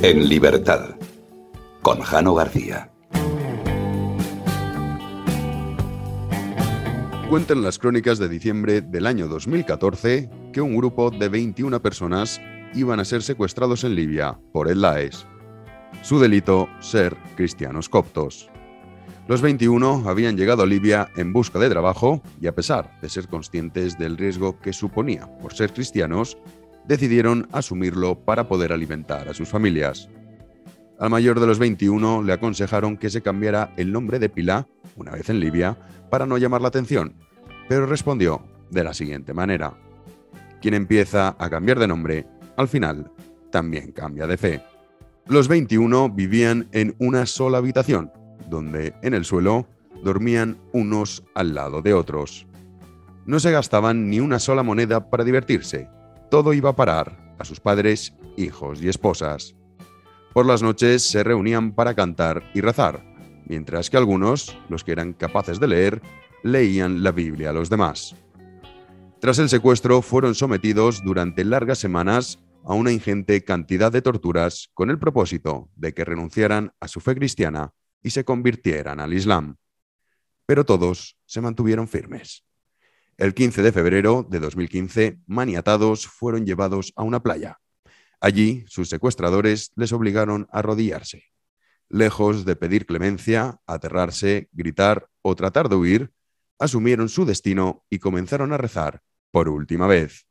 En libertad, con Jano García. Cuentan las crónicas de diciembre del año 2014 que un grupo de 21 personas iban a ser secuestrados en Libia por el Laes. Su delito, ser cristianos coptos. Los 21 habían llegado a Libia en busca de trabajo y a pesar de ser conscientes del riesgo que suponía por ser cristianos, decidieron asumirlo para poder alimentar a sus familias. Al mayor de los 21 le aconsejaron que se cambiara el nombre de Pila, una vez en Libia, para no llamar la atención, pero respondió de la siguiente manera. Quien empieza a cambiar de nombre, al final, también cambia de fe. Los 21 vivían en una sola habitación, donde en el suelo dormían unos al lado de otros. No se gastaban ni una sola moneda para divertirse, todo iba a parar a sus padres, hijos y esposas. Por las noches se reunían para cantar y rezar, mientras que algunos, los que eran capaces de leer, leían la Biblia a los demás. Tras el secuestro fueron sometidos durante largas semanas a una ingente cantidad de torturas con el propósito de que renunciaran a su fe cristiana y se convirtieran al Islam. Pero todos se mantuvieron firmes. El 15 de febrero de 2015, maniatados, fueron llevados a una playa. Allí, sus secuestradores les obligaron a arrodillarse. Lejos de pedir clemencia, aterrarse, gritar o tratar de huir, asumieron su destino y comenzaron a rezar por última vez.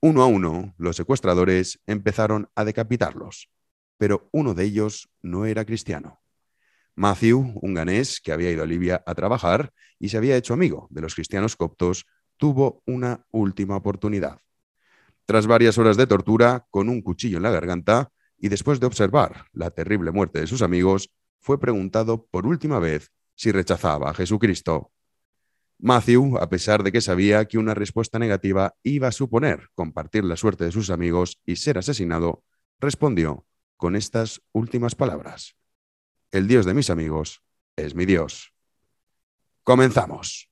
Uno a uno, los secuestradores empezaron a decapitarlos, pero uno de ellos no era cristiano. Matthew, un ganés que había ido a Libia a trabajar y se había hecho amigo de los cristianos coptos, tuvo una última oportunidad. Tras varias horas de tortura, con un cuchillo en la garganta y después de observar la terrible muerte de sus amigos, fue preguntado por última vez si rechazaba a Jesucristo. Matthew, a pesar de que sabía que una respuesta negativa iba a suponer compartir la suerte de sus amigos y ser asesinado, respondió con estas últimas palabras el Dios de mis amigos es mi Dios. Comenzamos.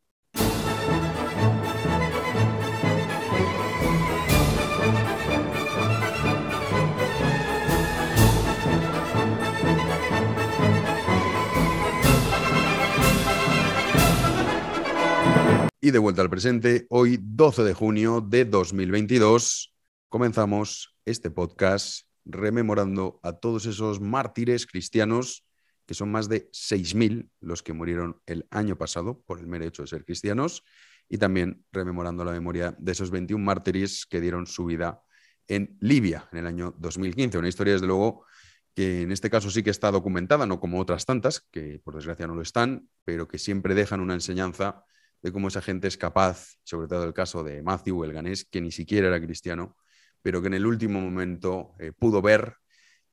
Y de vuelta al presente, hoy 12 de junio de 2022, comenzamos este podcast rememorando a todos esos mártires cristianos que son más de 6.000 los que murieron el año pasado por el mero hecho de ser cristianos, y también rememorando la memoria de esos 21 mártires que dieron su vida en Libia en el año 2015. Una historia, desde luego, que en este caso sí que está documentada, no como otras tantas, que por desgracia no lo están, pero que siempre dejan una enseñanza de cómo esa gente es capaz, sobre todo el caso de Matthew, el ganés, que ni siquiera era cristiano, pero que en el último momento eh, pudo ver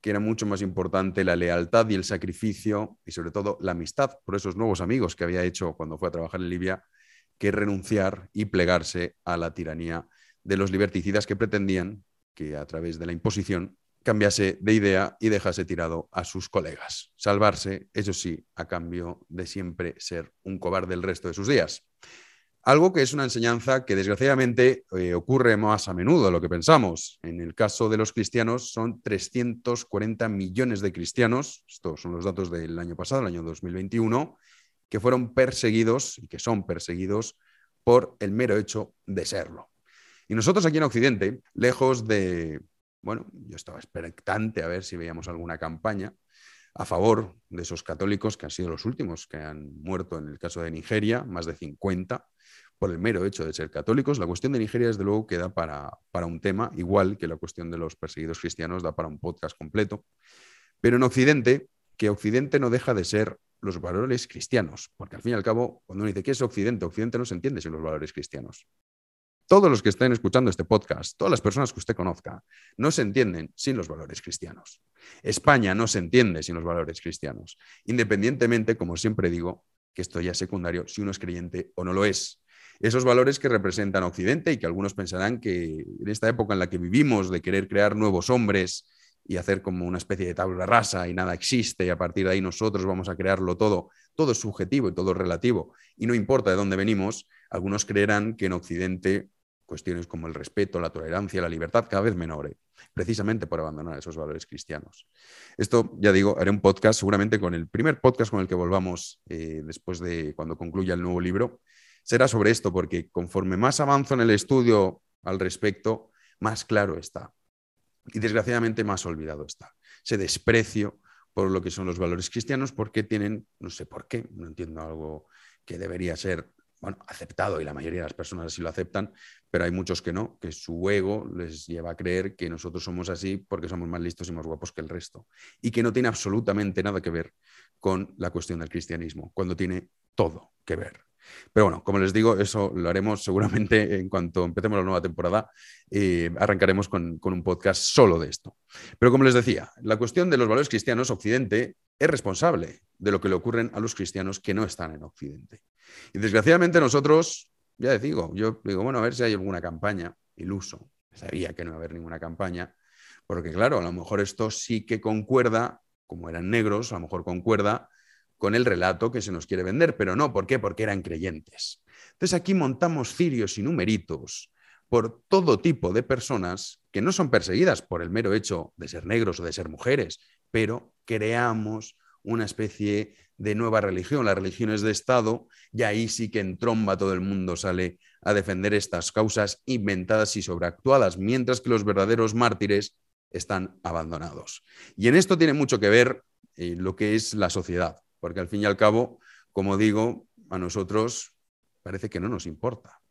que era mucho más importante la lealtad y el sacrificio y sobre todo la amistad por esos nuevos amigos que había hecho cuando fue a trabajar en Libia que renunciar y plegarse a la tiranía de los liberticidas que pretendían que a través de la imposición cambiase de idea y dejase tirado a sus colegas. Salvarse, eso sí, a cambio de siempre ser un cobarde el resto de sus días. Algo que es una enseñanza que desgraciadamente eh, ocurre más a menudo de lo que pensamos. En el caso de los cristianos son 340 millones de cristianos, estos son los datos del año pasado, el año 2021, que fueron perseguidos y que son perseguidos por el mero hecho de serlo. Y nosotros aquí en Occidente, lejos de, bueno, yo estaba expectante a ver si veíamos alguna campaña, a favor de esos católicos que han sido los últimos que han muerto en el caso de Nigeria, más de 50, por el mero hecho de ser católicos. La cuestión de Nigeria, desde luego, queda para, para un tema, igual que la cuestión de los perseguidos cristianos da para un podcast completo. Pero en Occidente, que Occidente no deja de ser los valores cristianos, porque al fin y al cabo, cuando uno dice qué es Occidente, Occidente no se entiende sin los valores cristianos todos los que estén escuchando este podcast, todas las personas que usted conozca, no se entienden sin los valores cristianos. España no se entiende sin los valores cristianos, independientemente, como siempre digo, que esto ya es secundario, si uno es creyente o no lo es. Esos valores que representan Occidente y que algunos pensarán que en esta época en la que vivimos de querer crear nuevos hombres y hacer como una especie de tabla rasa y nada existe y a partir de ahí nosotros vamos a crearlo todo, todo es subjetivo y todo relativo y no importa de dónde venimos, algunos creerán que en Occidente cuestiones como el respeto, la tolerancia, la libertad cada vez menores, ¿eh? precisamente por abandonar esos valores cristianos. Esto, ya digo, haré un podcast seguramente con el primer podcast con el que volvamos eh, después de cuando concluya el nuevo libro. Será sobre esto, porque conforme más avanzo en el estudio al respecto, más claro está. Y desgraciadamente más olvidado está. Se desprecio por lo que son los valores cristianos, porque tienen, no sé por qué, no entiendo algo que debería ser bueno, aceptado y la mayoría de las personas así lo aceptan, pero hay muchos que no, que su ego les lleva a creer que nosotros somos así porque somos más listos y más guapos que el resto y que no tiene absolutamente nada que ver con la cuestión del cristianismo, cuando tiene todo que ver. Pero bueno, como les digo, eso lo haremos seguramente en cuanto empecemos la nueva temporada. y eh, arrancaremos con, con un podcast solo de esto. Pero como les decía, la cuestión de los valores cristianos, Occidente es responsable de lo que le ocurren a los cristianos que no están en Occidente. Y desgraciadamente nosotros, ya les digo, yo digo, bueno, a ver si hay alguna campaña, iluso, sabía que no iba a haber ninguna campaña, porque claro, a lo mejor esto sí que concuerda, como eran negros, a lo mejor concuerda con el relato que se nos quiere vender, pero no, ¿por qué? Porque eran creyentes. Entonces aquí montamos cirios y numeritos por todo tipo de personas que no son perseguidas por el mero hecho de ser negros o de ser mujeres, pero creamos una especie de nueva religión, las religiones de Estado, y ahí sí que en tromba todo el mundo sale a defender estas causas inventadas y sobreactuadas, mientras que los verdaderos mártires están abandonados. Y en esto tiene mucho que ver eh, lo que es la sociedad porque al fin y al cabo, como digo, a nosotros parece que no nos importa.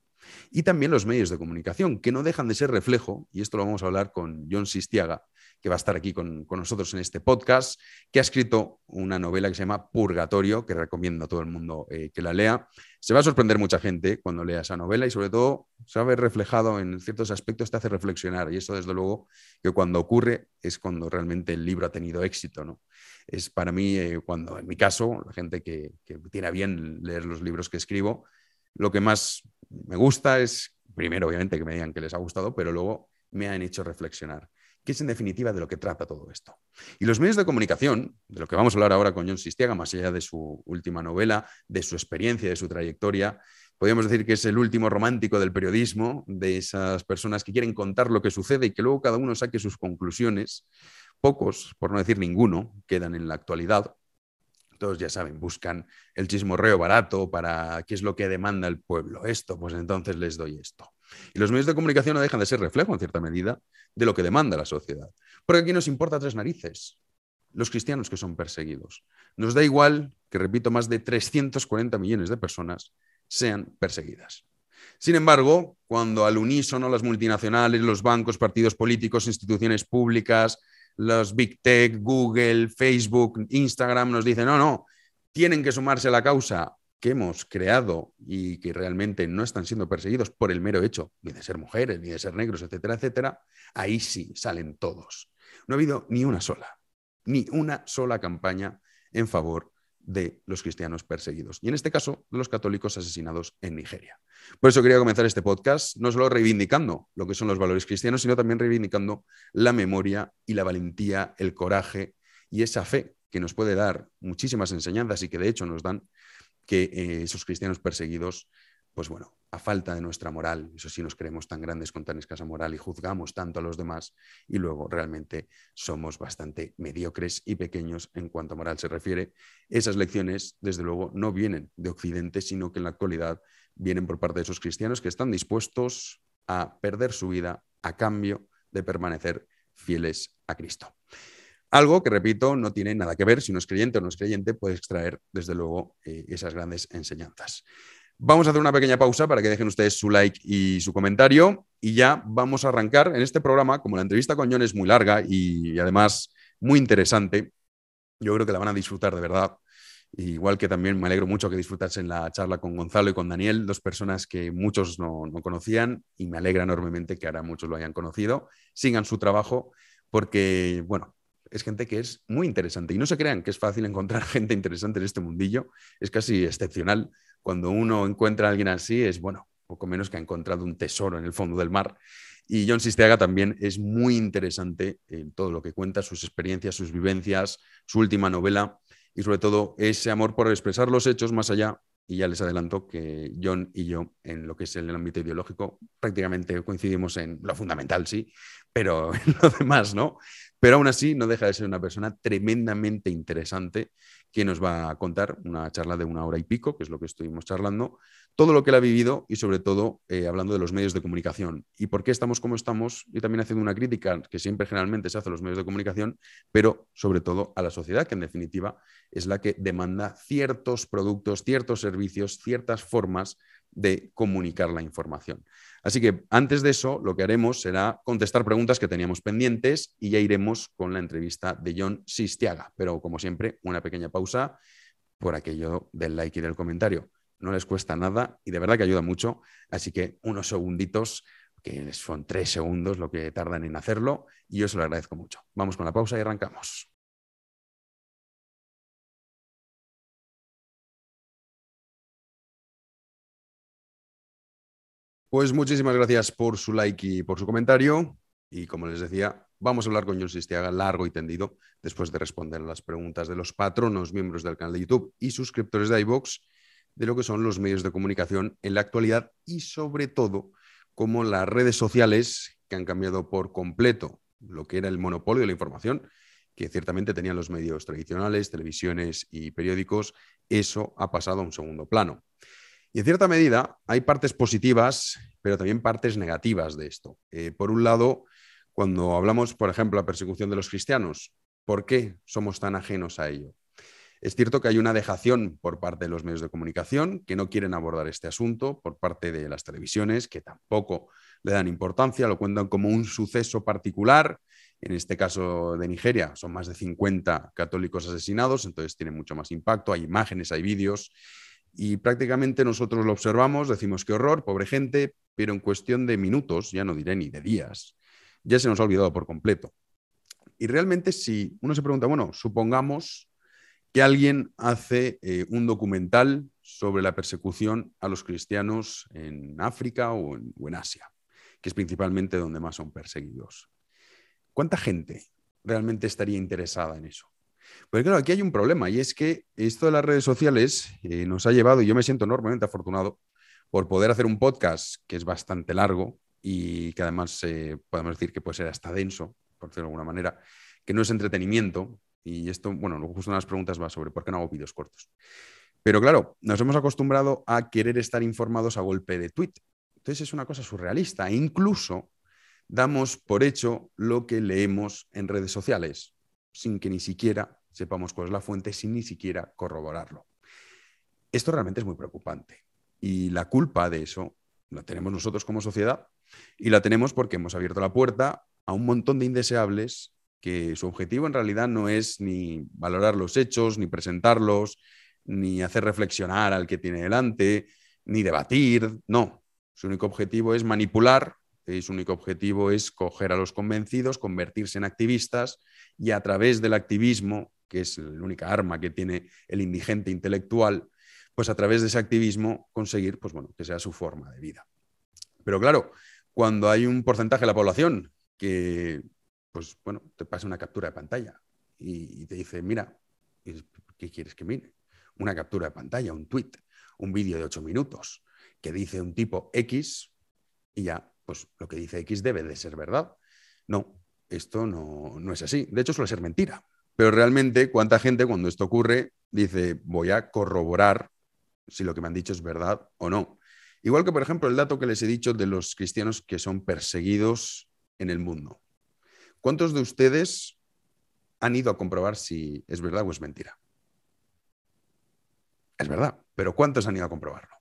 Y también los medios de comunicación, que no dejan de ser reflejo, y esto lo vamos a hablar con John Sistiaga, que va a estar aquí con, nosotros en este podcast, que ha escrito una novela que se llama Purgatorio, que recomiendo a todo el mundo eh, que la lea. Se va a sorprender mucha gente cuando lea esa novela y sobre todo se va a ver reflejado en ciertos aspectos, te hace reflexionar. Y eso, desde luego, que cuando ocurre es cuando realmente el libro ha tenido éxito. ¿no? es para mí, eh, cuando en mi caso, la gente que, que tiene bien leer los libros que escribo, lo que más me gusta es, primero, obviamente, que me digan que les ha gustado, pero luego me han hecho reflexionar que es en definitiva de lo que trata todo esto. Y los medios de comunicación, de lo que vamos a hablar ahora con John Sistiaga, más allá de su última novela, de su experiencia, de su trayectoria, podríamos decir que es el último romántico del periodismo, de esas personas que quieren contar lo que sucede y que luego cada uno saque sus conclusiones pocos, por no decir ninguno, quedan en la actualidad. Todos ya saben, buscan el chismorreo barato para qué es lo que demanda el pueblo. Esto, pues entonces les doy esto. Y los medios de comunicación no dejan de ser reflejo, en cierta medida, de lo que demanda la sociedad. Porque aquí nos importa tres narices los cristianos que son perseguidos. Nos da igual que, repito, más de 340 millones de personas sean perseguidas. Sin embargo, cuando al unísono las multinacionales, los bancos, partidos políticos, instituciones públicas, los Big Tech, Google, Facebook, Instagram nos dicen, no, no, tienen que sumarse a la causa que hemos creado y que realmente no están siendo perseguidos por el mero hecho ni de ser mujeres, ni de ser negros, etcétera, etcétera, ahí sí salen todos. No ha habido ni una sola, ni una sola campaña en favor de los cristianos perseguidos y en este caso de los católicos asesinados en Nigeria. Por eso quería comenzar este podcast no solo reivindicando lo que son los valores cristianos, sino también reivindicando la memoria y la valentía, el coraje y esa fe que nos puede dar muchísimas enseñanzas y que de hecho nos dan que eh, esos cristianos perseguidos pues bueno, a falta de nuestra moral, eso sí nos creemos tan grandes con tan escasa moral y juzgamos tanto a los demás y luego realmente somos bastante mediocres y pequeños en cuanto a moral se refiere. Esas lecciones, desde luego, no vienen de Occidente, sino que en la actualidad vienen por parte de esos cristianos que están dispuestos a perder su vida a cambio de permanecer fieles a Cristo. Algo que, repito, no tiene nada que ver si no es creyente o no es creyente, puede extraer, desde luego, eh, esas grandes enseñanzas. Vamos a hacer una pequeña pausa para que dejen ustedes su like y su comentario y ya vamos a arrancar en este programa, como la entrevista con John es muy larga y, además muy interesante, yo creo que la van a disfrutar de verdad. Igual que también me alegro mucho que en la charla con Gonzalo y con Daniel, dos personas que muchos no, no conocían y me alegra enormemente que ahora muchos lo hayan conocido. Sigan su trabajo porque, bueno, es gente que es muy interesante y no se crean que es fácil encontrar gente interesante en este mundillo, es casi excepcional cuando uno encuentra a alguien así es, bueno, poco menos que ha encontrado un tesoro en el fondo del mar. Y John Sisteaga también es muy interesante en todo lo que cuenta, sus experiencias, sus vivencias, su última novela y sobre todo ese amor por expresar los hechos más allá. Y ya les adelanto que John y yo, en lo que es el ámbito ideológico, prácticamente coincidimos en lo fundamental, sí, pero en lo demás no. Pero aún así no deja de ser una persona tremendamente interesante que nos va a contar una charla de una hora y pico, que es lo que estuvimos charlando, todo lo que él ha vivido y sobre todo eh, hablando de los medios de comunicación y por qué estamos como estamos y también haciendo una crítica que siempre generalmente se hace a los medios de comunicación, pero sobre todo a la sociedad, que en definitiva es la que demanda ciertos productos, ciertos servicios, ciertas formas de comunicar la información. Así que antes de eso, lo que haremos será contestar preguntas que teníamos pendientes y ya iremos con la entrevista de John Sistiaga. Pero como siempre, una pequeña pausa por aquello del like y del comentario. No les cuesta nada y de verdad que ayuda mucho. Así que unos segunditos, que son tres segundos lo que tardan en hacerlo, y yo se lo agradezco mucho. Vamos con la pausa y arrancamos. Pues muchísimas gracias por su like y por su comentario. Y como les decía, vamos a hablar con John Sistiaga largo y tendido después de responder las preguntas de los patronos, miembros del canal de YouTube y suscriptores de iVoox de lo que son los medios de comunicación en la actualidad y sobre todo cómo las redes sociales que han cambiado por completo lo que era el monopolio de la información que ciertamente tenían los medios tradicionales, televisiones y periódicos, eso ha pasado a un segundo plano. Y en cierta medida hay partes positivas, pero también partes negativas de esto. Eh, por un lado, cuando hablamos, por ejemplo, de la persecución de los cristianos, ¿por qué somos tan ajenos a ello? Es cierto que hay una dejación por parte de los medios de comunicación que no quieren abordar este asunto, por parte de las televisiones que tampoco le dan importancia, lo cuentan como un suceso particular. En este caso de Nigeria son más de 50 católicos asesinados, entonces tiene mucho más impacto, hay imágenes, hay vídeos. Y prácticamente nosotros lo observamos, decimos qué horror, pobre gente, pero en cuestión de minutos, ya no diré ni de días, ya se nos ha olvidado por completo. Y realmente si uno se pregunta, bueno, supongamos que alguien hace eh, un documental sobre la persecución a los cristianos en África o en, o en Asia, que es principalmente donde más son perseguidos. ¿Cuánta gente realmente estaría interesada en eso? Pero pues claro, aquí hay un problema y es que esto de las redes sociales eh, nos ha llevado, y yo me siento enormemente afortunado por poder hacer un podcast que es bastante largo y que además eh, podemos decir que puede ser hasta denso, por decirlo de alguna manera, que no es entretenimiento. Y esto, bueno, justo una de las preguntas va sobre por qué no hago vídeos cortos. Pero claro, nos hemos acostumbrado a querer estar informados a golpe de tweet. Entonces es una cosa surrealista e incluso damos por hecho lo que leemos en redes sociales sin que ni siquiera sepamos cuál es la fuente, sin ni siquiera corroborarlo. Esto realmente es muy preocupante y la culpa de eso la tenemos nosotros como sociedad y la tenemos porque hemos abierto la puerta a un montón de indeseables que su objetivo en realidad no es ni valorar los hechos, ni presentarlos, ni hacer reflexionar al que tiene delante, ni debatir, no. Su único objetivo es manipular eh, su único objetivo es coger a los convencidos, convertirse en activistas y a través del activismo, que es la única arma que tiene el indigente intelectual, pues a través de ese activismo conseguir pues bueno, que sea su forma de vida. Pero claro, cuando hay un porcentaje de la población que pues bueno, te pasa una captura de pantalla y, te dice, mira, ¿qué quieres que mire? Una captura de pantalla, un tweet, un vídeo de ocho minutos que dice un tipo X y ya pues lo que dice X debe de ser verdad. No, esto no, no es así. De hecho, suele ser mentira. Pero realmente, ¿cuánta gente cuando esto ocurre dice, voy a corroborar si lo que me han dicho es verdad o no? Igual que, por ejemplo, el dato que les he dicho de los cristianos que son perseguidos en el mundo. ¿Cuántos de ustedes han ido a comprobar si es verdad o es mentira? Es verdad, pero ¿cuántos han ido a comprobarlo?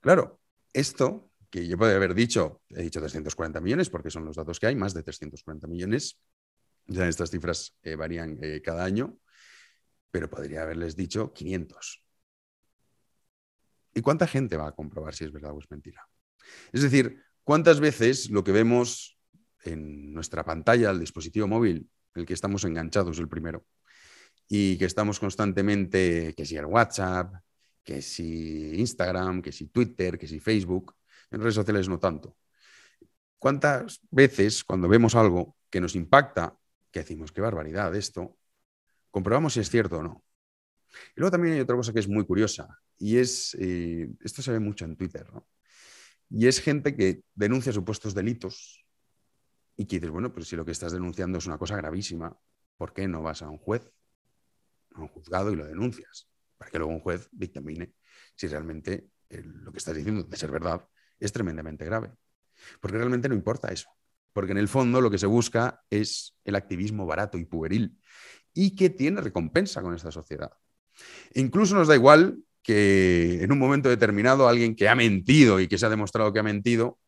Claro, esto yo podría haber dicho, he dicho 340 millones porque son los datos que hay, más de 340 millones. Ya estas cifras eh, varían eh, cada año, pero podría haberles dicho 500. ¿Y cuánta gente va a comprobar si es verdad o es mentira? Es decir, ¿cuántas veces lo que vemos en nuestra pantalla el dispositivo móvil, el que estamos enganchados el primero, y que estamos constantemente, que si el WhatsApp, que si Instagram, que si Twitter, que si Facebook, en redes sociales no tanto. ¿Cuántas veces cuando vemos algo que nos impacta, que decimos, qué barbaridad esto, comprobamos si es cierto o no? Y luego también hay otra cosa que es muy curiosa, y es, eh, esto se ve mucho en Twitter, ¿no? Y es gente que denuncia supuestos delitos y que dices, bueno, pues si lo que estás denunciando es una cosa gravísima, ¿por qué no vas a un juez, a un juzgado y lo denuncias? Para que luego un juez dictamine si realmente lo que estás diciendo debe ser verdad es tremendamente grave. Porque realmente no importa eso. Porque en el fondo lo que se busca es el activismo barato y pueril. Y que tiene recompensa con esta sociedad. incluso nos da igual que en un momento determinado alguien que ha mentido y que se ha demostrado que ha mentido,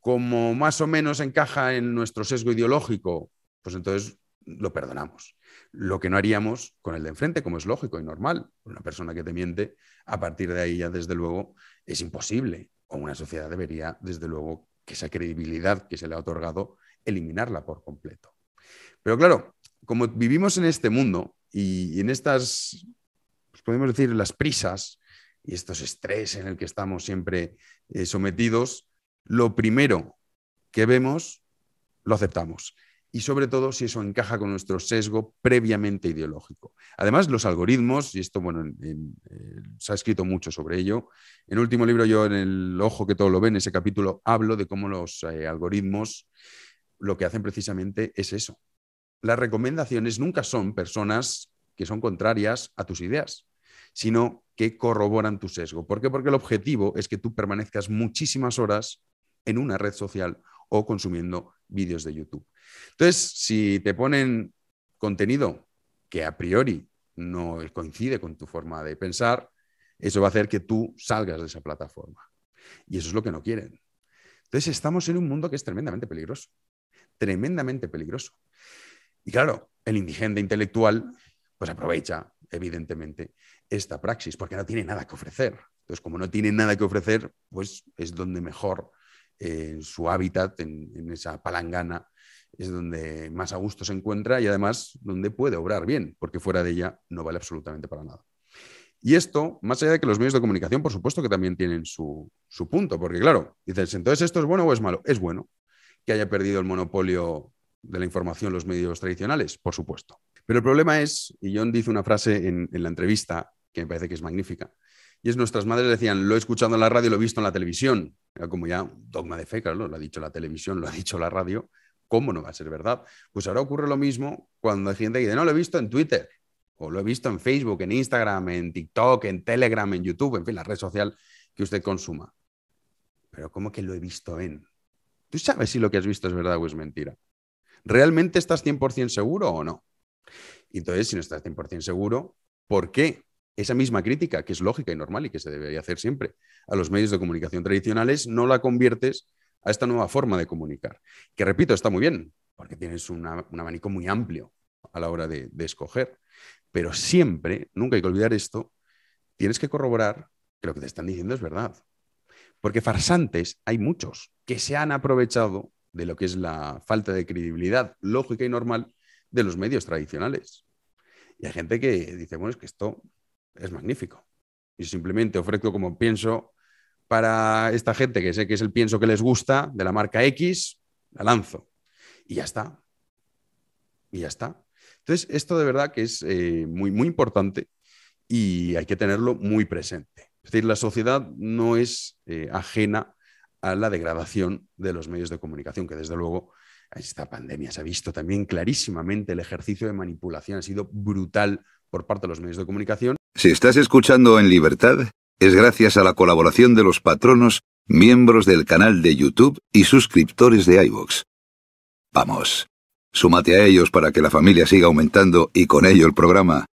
como más o menos encaja en nuestro sesgo ideológico, pues entonces lo perdonamos. Lo que no haríamos con el de enfrente, como es lógico y normal. Una persona que te miente, a partir de ahí ya desde luego es imposible una sociedad debería, desde luego, que esa credibilidad que se le ha otorgado, eliminarla por completo. Pero claro, como vivimos en este mundo y, en estas, pues podemos decir, las prisas y estos estrés en el que estamos siempre eh, sometidos, lo primero que vemos lo aceptamos y sobre todo si eso encaja con nuestro sesgo previamente ideológico. Además, los algoritmos, y esto bueno, eh, se ha escrito mucho sobre ello, en el último libro yo en el ojo que todo lo ven, en ese capítulo hablo de cómo los eh, algoritmos lo que hacen precisamente es eso. Las recomendaciones nunca son personas que son contrarias a tus ideas, sino que corroboran tu sesgo. ¿Por qué? Porque el objetivo es que tú permanezcas muchísimas horas en una red social o consumiendo vídeos de YouTube. Entonces, si te ponen contenido que a priori no coincide con tu forma de pensar, eso va a hacer que tú salgas de esa plataforma. Y eso es lo que no quieren. Entonces, estamos en un mundo que es tremendamente peligroso, tremendamente peligroso. Y claro, el indigente intelectual pues aprovecha, evidentemente, esta praxis, porque no tiene nada que ofrecer. Entonces, como no tiene nada que ofrecer, pues es donde mejor en su hábitat, en, esa palangana, es donde más a gusto se encuentra y además donde puede obrar bien, porque fuera de ella no vale absolutamente para nada. Y esto, más allá de que los medios de comunicación, por supuesto que también tienen su, punto, porque claro, dices, entonces esto es bueno o es malo. Es bueno que haya perdido el monopolio de la información los medios tradicionales, por supuesto. Pero el problema es, y John dice una frase en la entrevista que me parece que es magnífica, y es nuestras madres decían, lo he escuchado en la radio, lo he visto en la televisión. Era como ya un dogma de fe, claro, lo ha dicho la televisión, lo ha dicho la radio. ¿Cómo no va a ser verdad? Pues ahora ocurre lo mismo cuando hay gente que dice, no, lo he visto en Twitter, o lo he visto en Facebook, en Instagram, en TikTok, en Telegram, en YouTube, en fin, la red social que usted consuma. Pero ¿cómo que lo he visto en? ¿Tú sabes si lo que has visto es verdad o es mentira? ¿Realmente estás 100% seguro o no? Entonces, si no estás 100% seguro, ¿por qué esa misma crítica, que es lógica y normal y que se debería hacer siempre a los medios de comunicación tradicionales, no la conviertes a esta nueva forma de comunicar. Que repito, está muy bien, porque tienes un abanico muy amplio a la hora de, de escoger. Pero siempre, nunca hay que olvidar esto, tienes que corroborar que lo que te están diciendo es verdad. Porque farsantes hay muchos que se han aprovechado de lo que es la falta de credibilidad lógica y normal de los medios tradicionales. Y hay gente que dice, bueno, es que esto es magnífico. Y simplemente ofrezco como pienso para esta gente que sé que es el pienso que les gusta de la marca X, la lanzo. Y ya está. Y ya está. Entonces, esto de verdad que es eh, muy, muy importante y hay que tenerlo muy presente. Es decir, la sociedad no es eh, ajena a la degradación de los medios de comunicación, que desde luego esta pandemia se ha visto también clarísimamente, el ejercicio de manipulación ha sido brutal por parte de los medios de comunicación. Si estás escuchando en libertad, es gracias a la colaboración de los patronos, miembros del canal de YouTube y suscriptores de iVoox. Vamos, súmate a ellos para que la familia siga aumentando y con ello el programa.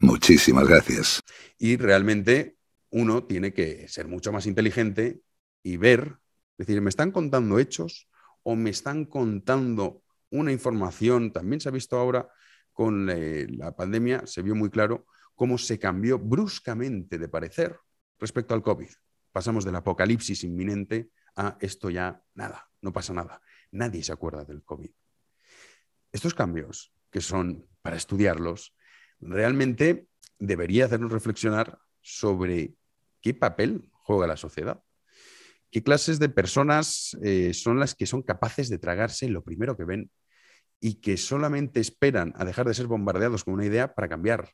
Muchísimas gracias. Y realmente uno tiene que ser mucho más inteligente y ver, es decir, me están contando hechos o me están contando una información, también se ha visto ahora con eh, la pandemia, se vio muy claro cómo se cambió bruscamente de parecer respecto al COVID. Pasamos del apocalipsis inminente a esto ya nada, no pasa nada. Nadie se acuerda del COVID. Estos cambios, que son para estudiarlos, realmente debería hacernos reflexionar sobre qué papel juega la sociedad, qué clases de personas eh, son las que son capaces de tragarse lo primero que ven y que solamente esperan a dejar de ser bombardeados con una idea para cambiar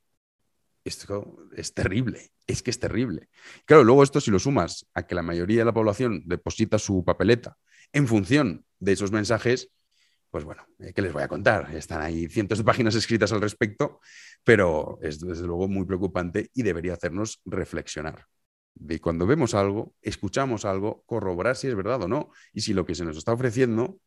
esto es terrible, es que es terrible. Claro, luego esto si lo sumas a que la mayoría de la población deposita su papeleta en función de esos mensajes, pues bueno, eh, ¿qué les voy a contar? Están ahí cientos de páginas escritas al respecto, pero es desde luego muy preocupante y debería hacernos reflexionar. De cuando vemos algo, escuchamos algo, corroborar si es verdad o no, y si lo que se nos está ofreciendo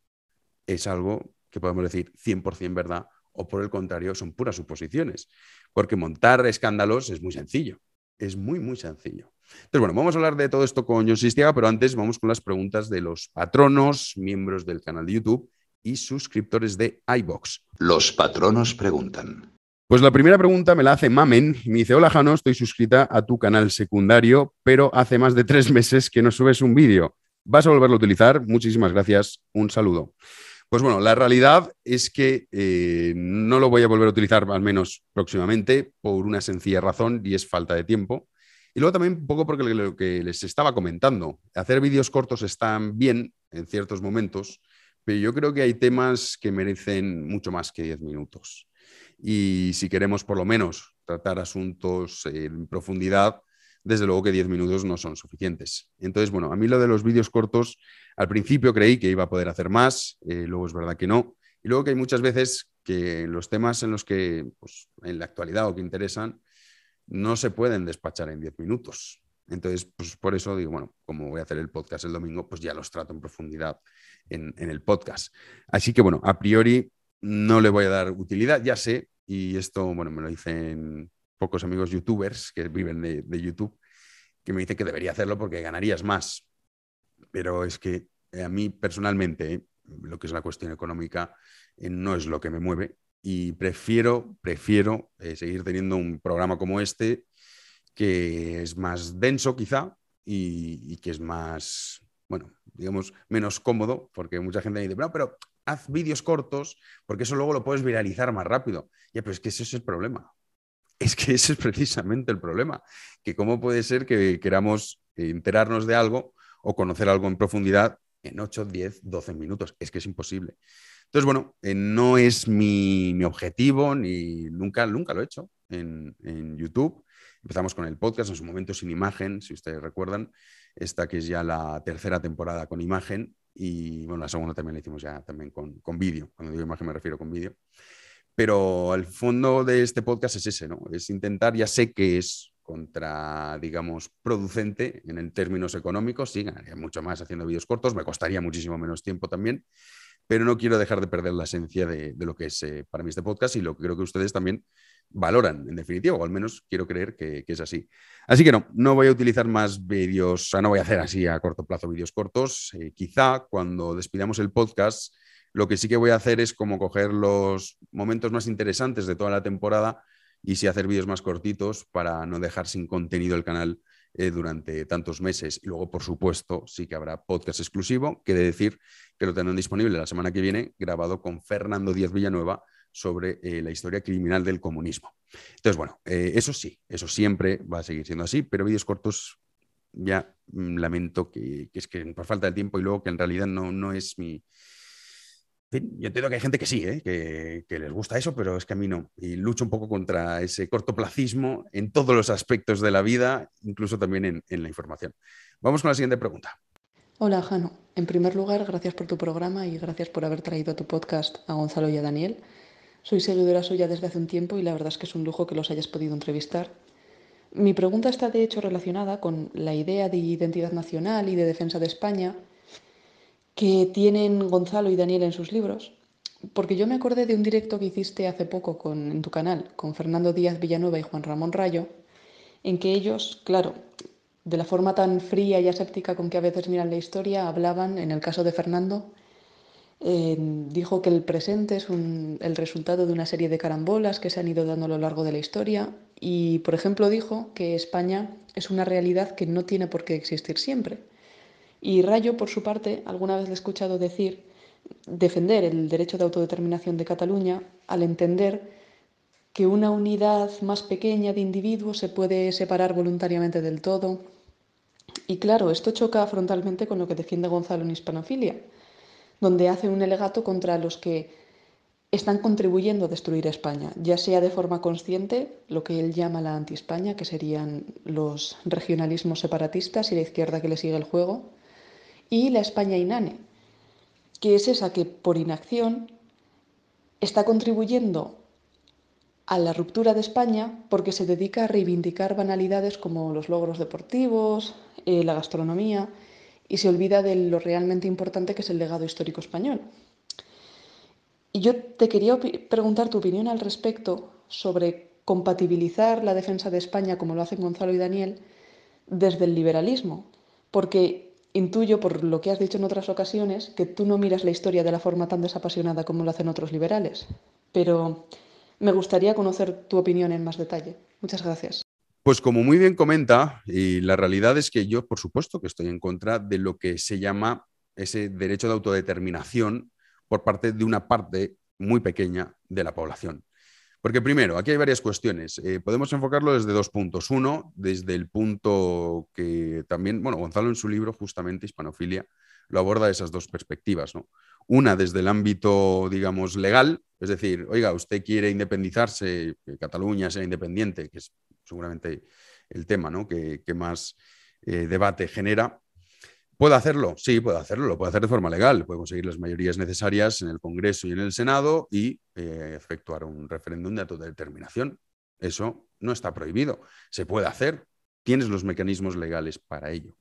es algo que podemos decir 100% verdad o por el contrario son puras suposiciones porque montar escándalos es muy sencillo. Es muy, muy sencillo. Entonces, bueno, vamos a hablar de todo esto con John Sistiaga, pero antes vamos con las preguntas de los patronos, miembros del canal de YouTube y suscriptores de iBox. Los patronos preguntan. Pues la primera pregunta me la hace Mamen. Me dice, hola Jano, estoy suscrita a tu canal secundario, pero hace más de tres meses que no subes un vídeo. ¿Vas a volverlo a utilizar? Muchísimas gracias. Un saludo. Pues bueno, la realidad es que eh, no lo voy a volver a utilizar, al menos próximamente, por una sencilla razón y es falta de tiempo. Y luego también un poco porque lo que les estaba comentando, hacer vídeos cortos están bien en ciertos momentos, pero yo creo que hay temas que merecen mucho más que 10 minutos. Y si queremos por lo menos tratar asuntos en profundidad, desde luego que 10 minutos no son suficientes. Entonces, bueno, a mí lo de los vídeos cortos, al principio creí que iba a poder hacer más, eh, luego es verdad que no. Y luego que hay muchas veces que los temas en los que, pues, en la actualidad o que interesan, no se pueden despachar en 10 minutos. Entonces, pues por eso digo, bueno, como voy a hacer el podcast el domingo, pues ya los trato en profundidad en, en el podcast. Así que, bueno, a priori no le voy a dar utilidad, ya sé, y esto, bueno, me lo dicen pocos amigos youtubers que viven de, YouTube que me dicen que debería hacerlo porque ganarías más. Pero es que eh, a mí personalmente lo que es la cuestión económica eh, no es lo que me mueve y prefiero, prefiero eh, seguir teniendo un programa como este que es más denso quizá y, que es más, bueno, digamos, menos cómodo, porque mucha gente dice, no, pero haz vídeos cortos porque eso luego lo puedes viralizar más rápido. Ya, pero es que ese es el problema. Es que ese es precisamente el problema, que cómo puede ser que queramos enterarnos de algo o conocer algo en profundidad en 8, 10, 12 minutos. Es que es imposible. Entonces, bueno, eh, no es mi, objetivo, ni nunca, nunca lo he hecho en, YouTube. Empezamos con el podcast en su momento sin imagen, si ustedes recuerdan, esta que es ya la tercera temporada con imagen y bueno, la segunda también la hicimos ya también con, con vídeo. Cuando digo imagen me refiero con vídeo. Pero al fondo de este podcast es ese, ¿no? Es intentar, ya sé que es contra, digamos, producente en términos económicos, sí, ganaría mucho más haciendo vídeos cortos, me costaría muchísimo menos tiempo también, pero no quiero dejar de perder la esencia de, lo que es eh, para mí este podcast y lo que creo que ustedes también valoran, en definitiva, o al menos quiero creer que, es así. Así que no, no voy a utilizar más vídeos, no voy a hacer así a corto plazo vídeos cortos. Eh, quizá cuando despidamos el podcast lo que sí que voy a hacer es como coger los momentos más interesantes de toda la temporada y sí hacer vídeos más cortitos para no dejar sin contenido el canal eh, durante tantos meses. Y luego, por supuesto, sí que habrá podcast exclusivo, que de decir que lo tendrán disponible la semana que viene, grabado con Fernando Díaz Villanueva sobre eh, la historia criminal del comunismo. Entonces, bueno, eh, eso sí, eso siempre va a seguir siendo así, pero vídeos cortos ya mm, lamento que, es que por falta de tiempo y luego que en realidad no, no es mi, fin, yo entiendo que hay gente que sí, ¿eh? que, les gusta eso, pero es que a mí no. Y lucho un poco contra ese cortoplacismo en todos los aspectos de la vida, incluso también en, la información. Vamos con la siguiente pregunta. Hola, Jano. En primer lugar, gracias por tu programa y gracias por haber traído a tu podcast a Gonzalo y a Daniel. Soy seguidora suya desde hace un tiempo y la verdad es que es un lujo que los hayas podido entrevistar. Mi pregunta está de hecho relacionada con la idea de identidad nacional y de defensa de España que tienen Gonzalo y Daniel en sus libros, porque yo me acordé de un directo que hiciste hace poco en tu canal con Fernando Díaz Villanueva y Juan Ramón Rayo, en que ellos, claro, de la forma tan fría y aséptica con que a veces miran la historia, hablaban, en el caso de Fernando, eh, dijo que el presente es el resultado de una serie de carambolas que se han ido dando a lo largo de la historia y, por ejemplo, dijo que España es una realidad que no tiene por qué existir siempre y Rayo, por su parte, alguna vez le he escuchado decir, defender el derecho de autodeterminación de Cataluña al entender que una unidad más pequeña de individuos se puede separar voluntariamente del todo. Y claro, esto choca frontalmente con lo que defiende Gonzalo en Hispanofilia, donde hace un elegato contra los que están contribuyendo a destruir España, ya sea de forma consciente, lo que él llama la anti-España, que serían los regionalismos separatistas y la izquierda que le sigue el juego, y la España inane, que es esa que por inacción está contribuyendo a la ruptura de España porque se dedica a reivindicar banalidades como los logros deportivos, eh, la gastronomía y se olvida de lo realmente importante que es el legado histórico español. Y yo te quería preguntar tu opinión al respecto sobre compatibilizar la defensa de España como lo hacen Gonzalo y Daniel desde el liberalismo, porque intuyo por lo que has dicho en otras ocasiones que tú no miras la historia de la forma tan desapasionada como lo hacen otros liberales, pero me gustaría conocer tu opinión en más detalle. Muchas gracias. Pues como muy bien comenta, y la realidad es que yo, por supuesto, que estoy en contra de lo que se llama ese derecho de autodeterminación por parte de una parte muy pequeña de la población. Porque primero, aquí hay varias cuestiones. Eh, podemos enfocarlo desde dos puntos. Uno, desde el punto que también, bueno, Gonzalo en su libro, justamente Hispanofilia, lo aborda de esas dos perspectivas, ¿no? Una desde el ámbito, digamos, legal, es decir, oiga, usted quiere independizarse, que Cataluña sea independiente, que es seguramente el tema que, más eh, debate genera. ¿Puede hacerlo? Sí, puede hacerlo, lo puede hacer de forma legal, puede conseguir las mayorías necesarias en el Congreso y en el Senado y eh, efectuar un referéndum de autodeterminación. Eso no está prohibido, se puede hacer, tienes los mecanismos legales para ello.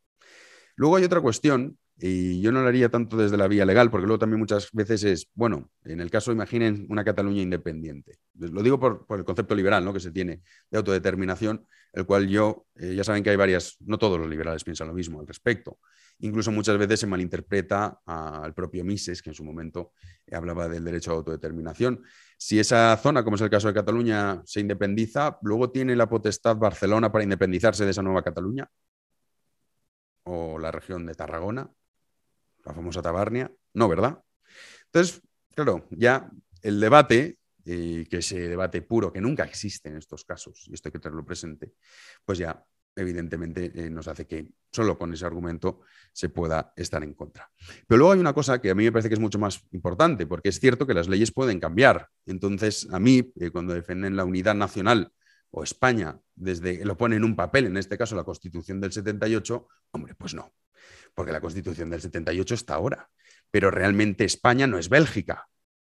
Luego hay otra cuestión, y yo no lo haría tanto desde la vía legal, porque luego también muchas veces es, bueno, en el caso, imaginen una Cataluña independiente. Lo digo por, el concepto liberal ¿no? que se tiene de autodeterminación, el cual yo, eh, ya saben que hay varias, no todos los liberales piensan lo mismo al respecto, Incluso muchas veces se malinterpreta al propio Mises, que en su momento eh, hablaba del derecho a autodeterminación. Si esa zona, como es el caso de Cataluña, se independiza, ¿luego tiene la potestad Barcelona para independizarse de esa nueva Cataluña? ¿O la región de Tarragona? ¿La famosa Tabarnia? No, ¿verdad? Entonces, claro, ya el debate que ese debate puro que nunca existe en estos casos, y esto hay que tenerlo presente, pues ya evidentemente eh, nos hace que solo con ese argumento se pueda estar en contra. Pero luego hay una cosa que a mí me parece que es mucho más importante, porque es cierto que las leyes pueden cambiar. Entonces, a mí, eh, cuando defienden la unidad nacional o España, desde lo ponen en un papel, en este caso la Constitución del 78, hombre, pues no, porque la Constitución del 78 está ahora. Pero realmente España no es Bélgica,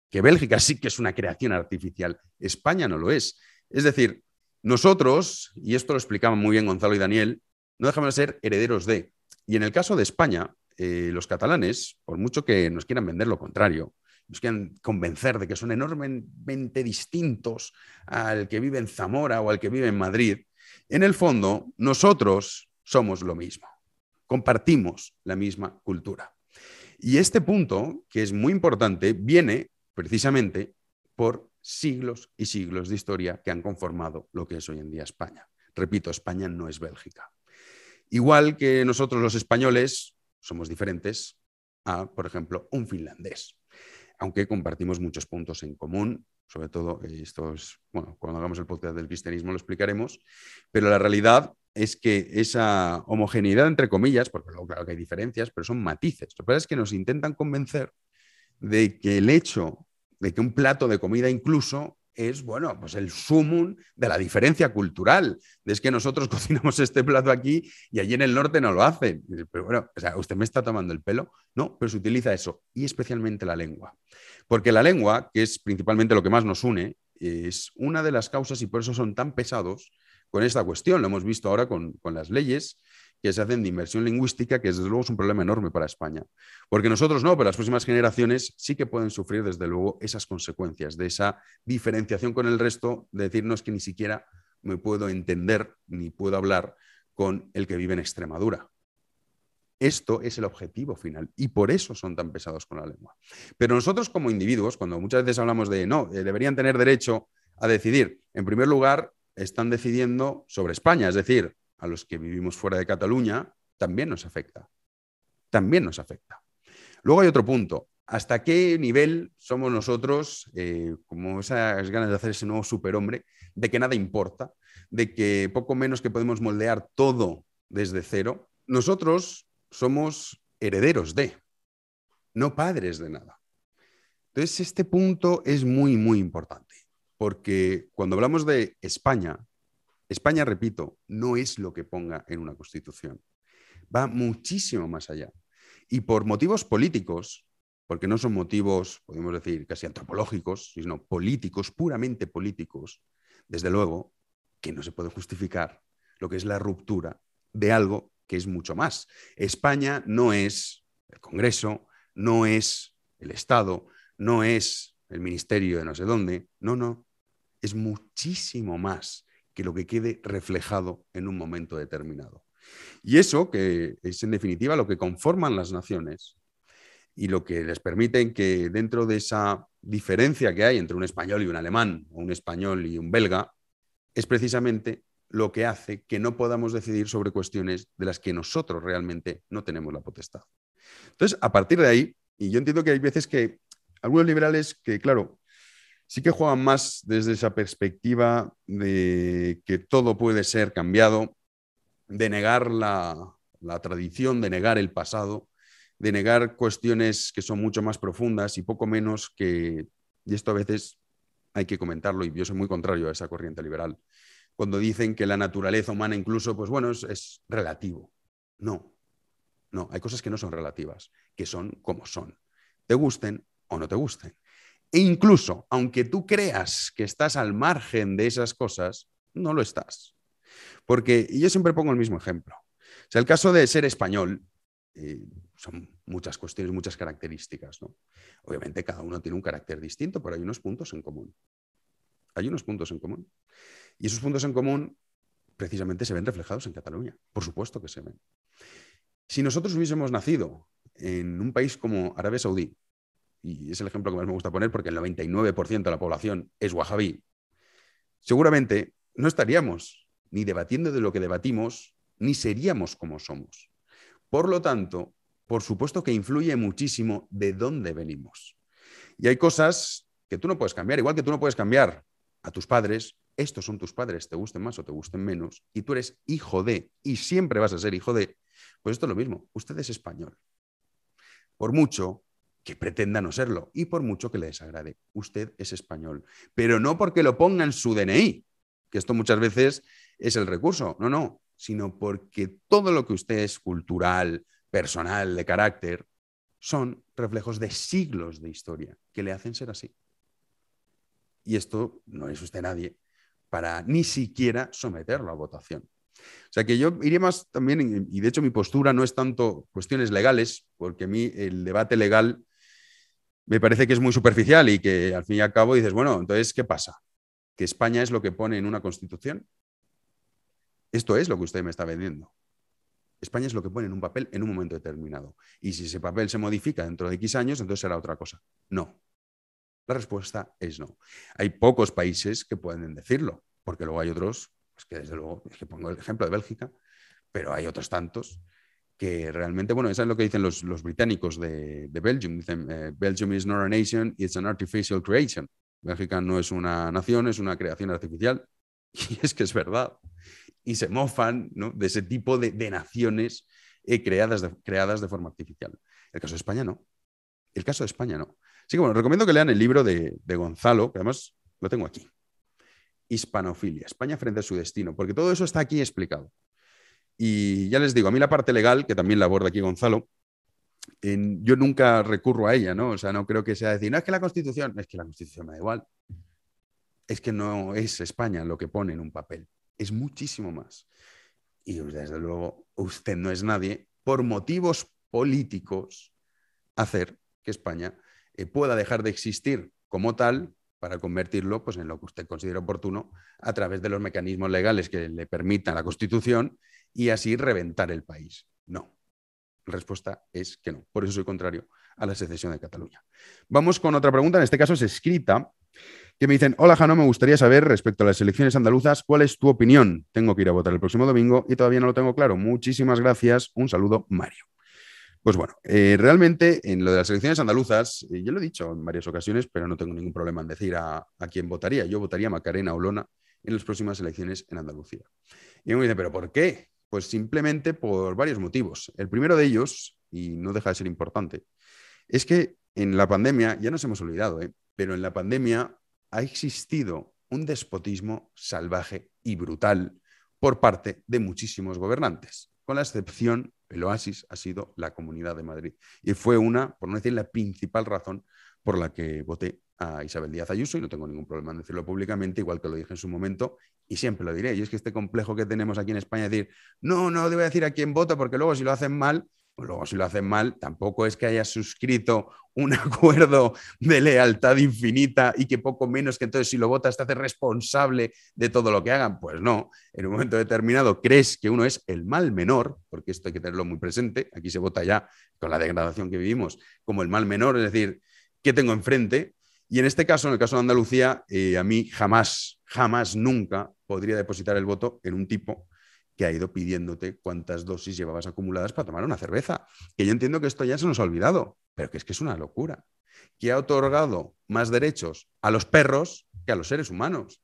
que Bélgica sí que es una creación artificial, España no lo es. Es decir, nosotros, y esto lo explicaban muy bien Gonzalo y Daniel, no dejamos de ser herederos de. Y en el caso de España, eh, los catalanes, por mucho que nos quieran vender lo contrario, nos quieran convencer de que son enormemente distintos al que vive en Zamora o al que vive en Madrid, en el fondo nosotros somos lo mismo, compartimos la misma cultura. Y este punto, que es muy importante, viene precisamente por siglos y siglos de historia que han conformado lo que es hoy en día España. Repito, España no es Bélgica. Igual que nosotros los españoles somos diferentes a, por ejemplo, un finlandés, aunque compartimos muchos puntos en común, sobre todo, eh, esto es, bueno, cuando hagamos el podcast del cristianismo lo explicaremos, pero la realidad es que esa homogeneidad, entre comillas, porque luego claro que hay diferencias, pero son matices. Lo que pasa es que nos intentan convencer de que el hecho de que un plato de comida incluso es, bueno, pues el sumum de la diferencia cultural. Es que nosotros cocinamos este plato aquí y allí en el norte no lo hacen. Pero bueno, o sea, ¿usted me está tomando el pelo? No, pero se utiliza eso, y especialmente la lengua. Porque la lengua, que es principalmente lo que más nos une, es una de las causas y por eso son tan pesados con esta cuestión. Lo hemos visto ahora con, con las leyes que se hacen de inversión lingüística, que desde luego es un problema enorme para España. Porque nosotros no, pero las próximas generaciones sí que pueden sufrir desde luego esas consecuencias de esa diferenciación con el resto, de decirnos que ni siquiera me puedo entender ni puedo hablar con el que vive en Extremadura. Esto es el objetivo final y por eso son tan pesados con la lengua. Pero nosotros como individuos, cuando muchas veces hablamos de no, eh, deberían tener derecho a decidir, en primer lugar, están decidiendo sobre España, es decir, a los que vivimos fuera de Cataluña, también nos afecta. También nos afecta. Luego hay otro punto. ¿Hasta qué nivel somos nosotros, eh, como esas ganas de hacer ese nuevo superhombre, de que nada importa, de que poco menos que podemos moldear todo desde cero? Nosotros somos herederos de, no padres de nada. Entonces, este punto es muy, muy importante, porque cuando hablamos de España, España, repito, no es lo que ponga en una constitución. Va muchísimo más allá. Y por motivos políticos, porque no son motivos, podemos decir, casi antropológicos, sino políticos, puramente políticos, desde luego que no se puede justificar lo que es la ruptura de algo que es mucho más. España no es el Congreso, no es el Estado, no es el Ministerio de no sé dónde, no, no, es muchísimo más que lo que quede reflejado en un momento determinado. Y eso, que es en definitiva lo que conforman las naciones y lo que les permiten que dentro de esa diferencia que hay entre un español y un alemán, o un español y un belga, es precisamente lo que hace que no podamos decidir sobre cuestiones de las que nosotros realmente no tenemos la potestad. Entonces, a partir de ahí, y yo entiendo que hay veces que algunos liberales que, claro, sí que juegan más desde esa perspectiva de que todo puede ser cambiado, de negar la, tradición, de negar el pasado, de negar cuestiones que son mucho más profundas y poco menos que, y esto a veces hay que comentarlo, y yo soy muy contrario a esa corriente liberal, cuando dicen que la naturaleza humana incluso, pues bueno, es, es relativo. No, no, hay cosas que no son relativas, que son como son, te gusten o no te gusten. E incluso, aunque tú creas que estás al margen de esas cosas, no lo estás. Porque y yo siempre pongo el mismo ejemplo. O sea, el caso de ser español, eh, son muchas cuestiones, muchas características, ¿no? Obviamente cada uno tiene un carácter distinto, pero hay unos puntos en común. Hay unos puntos en común. Y esos puntos en común precisamente se ven reflejados en Cataluña. Por supuesto que se ven. Si nosotros hubiésemos nacido en un país como Arabia Saudí, y es el ejemplo que más me gusta poner porque el 99% de la población es wahabí, seguramente no estaríamos ni debatiendo de lo que debatimos, ni seríamos como somos. Por lo tanto, por supuesto que influye muchísimo de dónde venimos. Y hay cosas que tú no puedes cambiar, igual que tú no puedes cambiar a tus padres, estos son tus padres, te gusten más o te gusten menos, y tú eres hijo de, y siempre vas a ser hijo de, pues esto es lo mismo, usted es español. Por mucho que pretenda no serlo y por mucho que le desagrade. Usted es español, pero no porque lo ponga en su DNI, que esto muchas veces es el recurso, no, no, sino porque todo lo que usted es cultural, personal, de carácter, son reflejos de siglos de historia que le hacen ser así. Y esto no es usted nadie para ni siquiera someterlo a votación. O sea que yo iría más también, y de hecho mi postura no es tanto cuestiones legales, porque a mí el debate legal me parece que es muy superficial y que al fin y al cabo dices, bueno, entonces, ¿qué pasa? ¿Que España es lo que pone en una constitución? Esto es lo que usted me está vendiendo. España es lo que pone en un papel en un momento determinado. Y si ese papel se modifica dentro de X años, entonces será otra cosa. No. La respuesta es no. Hay pocos países que pueden decirlo, porque luego hay otros, es pues, que desde luego, es que pongo el ejemplo de Bélgica, pero hay otros tantos que realmente, bueno, eso es lo que dicen los, británicos de, Belgium. Dicen, eh, Belgium is not a nation, it's an artificial creation. Bélgica no es una nación, es una creación artificial. Y es que es verdad. Y se mofan de ese tipo de, naciones eh, creadas, de, creadas de forma artificial. El caso de España no. El caso de España no. Así que bueno, recomiendo que lean el libro de Gonzalo, que además lo tengo aquí. Hispanofilia, España frente a su destino, porque todo eso está aquí explicado. Y ya les digo, a mí la parte legal, que también la aborda aquí Gonzalo, yo nunca recurro a ella, ¿no? O sea, no creo que sea decir, no, es que la Constitución, es que la Constitución me da igual. Es que no es España lo que pone en un papel, es muchísimo más. Y desde luego, usted no es nadie, por motivos políticos, hacer que España eh, pueda dejar de existir como tal para convertirlo pues, en lo que usted considera oportuno a través de los mecanismos legales que le permita la Constitución y así reventar el país. No. La respuesta es que no. Por eso soy contrario a la secesión de Cataluña. Vamos con otra pregunta, en este caso es escrita, que me dicen, hola Jano, me gustaría saber respecto a las elecciones andaluzas, ¿cuál es tu opinión? Tengo que ir a votar el próximo domingo y todavía no lo tengo claro. Muchísimas gracias. Un saludo, Mario. Pues bueno, eh, realmente en lo de las elecciones andaluzas, y eh, yo lo he dicho en varias ocasiones, pero no tengo ningún problema en decir a, a quién votaría. Yo votaría a Macarena Olona en las próximas elecciones en Andalucía. Y me dice ¿pero por qué? Pues simplemente por varios motivos. El primero de ellos, y no deja de ser importante, es que en la pandemia, ya nos hemos olvidado, ¿eh? pero en la pandemia ha existido un despotismo salvaje y brutal por parte de muchísimos gobernantes. Con la excepción, el oasis ha sido la Comunidad de Madrid. Y fue una, por no decir la principal razón por la que voté a Isabel Díaz Ayuso y no tengo ningún problema en decirlo públicamente, igual que lo dije en su momento y siempre lo diré. Y es que este complejo que tenemos aquí en España de decir, no, no debo decir a quién vota, porque luego si lo hacen mal, pues luego si lo hacen mal, tampoco es que haya suscrito un acuerdo de lealtad infinita y que poco menos que entonces si lo vota te hace responsable de todo lo que hagan. Pues no, en un momento determinado crees que uno es el mal menor, porque esto hay que tenerlo muy presente, aquí se vota ya con la degradación que vivimos como el mal menor, es decir, ¿qué tengo enfrente? Y en este caso, en el caso de Andalucía, eh, a mí jamás, jamás, nunca podría depositar el voto en un tipo que ha ido pidiéndote cuántas dosis llevabas acumuladas para tomar una cerveza. Que yo entiendo que esto ya se nos ha olvidado, pero que es que es una locura. Que ha otorgado más derechos a los perros que a los seres humanos.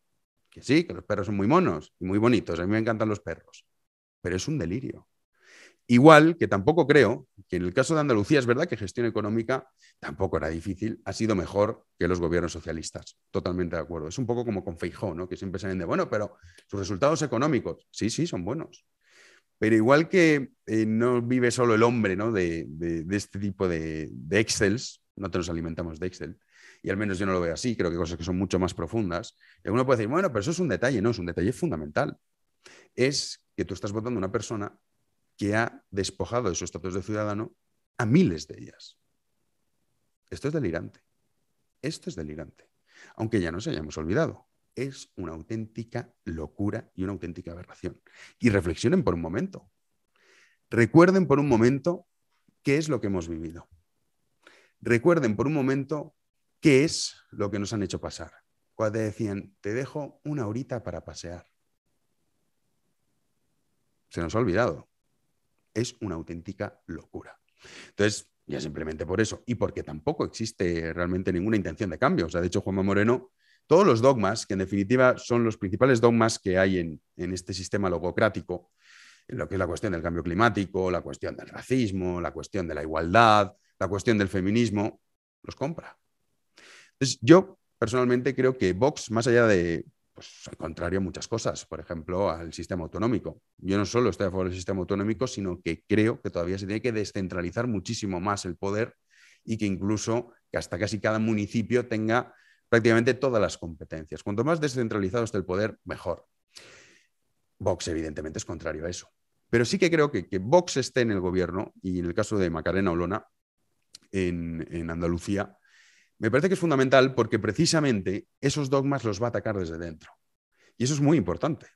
Que sí, que los perros son muy monos y muy bonitos. A mí me encantan los perros. Pero es un delirio. Igual que tampoco creo que en el caso de Andalucía es verdad que gestión económica tampoco era difícil, ha sido mejor que los gobiernos socialistas. Totalmente de acuerdo. Es un poco como con Feijó, ¿no? que siempre salen de, bueno, pero sus resultados económicos, sí, sí, son buenos. Pero igual que eh, no vive solo el hombre ¿no? de, este tipo de, de Excels, no te nos alimentamos de Excel, y al menos yo no lo veo así, creo que cosas que son mucho más profundas. Y eh, uno puede decir, bueno, pero eso es un detalle, no, es un detalle fundamental. Es que tú estás votando a una persona que ha despojado de su estatus de ciudadano a miles de ellas. Esto es delirante. Esto es delirante. Aunque ya nos hayamos olvidado. Es una auténtica locura y una auténtica aberración. Y reflexionen por un momento. Recuerden por un momento qué es lo que hemos vivido. Recuerden por un momento qué es lo que nos han hecho pasar. Cuando decían, te dejo una horita para pasear. Se nos ha olvidado. Es una auténtica locura. Entonces, ya simplemente por eso. Y porque tampoco existe realmente ninguna intención de cambio. O sea, de hecho, Juanma Moreno, todos los dogmas, que en definitiva son los principales dogmas que hay en, este sistema logocrático, en lo que es la cuestión del cambio climático, la cuestión del racismo, la cuestión de la igualdad, la cuestión del feminismo, los compra. Entonces, yo personalmente creo que Vox, más allá de pues, contrario a muchas cosas, por ejemplo, al sistema autonómico. Yo no solo estoy a favor del sistema autonómico, sino que creo que todavía se tiene que descentralizar muchísimo más el poder y que incluso que hasta casi cada municipio tenga prácticamente todas las competencias. Cuanto más descentralizado esté el poder, mejor. Vox, evidentemente, es contrario a eso. Pero sí que creo que, que Vox esté en el gobierno, y en el caso de Macarena Olona, en Andalucía, me parece que es fundamental porque precisamente esos dogmas los va a atacar desde dentro. Y eso es muy importante.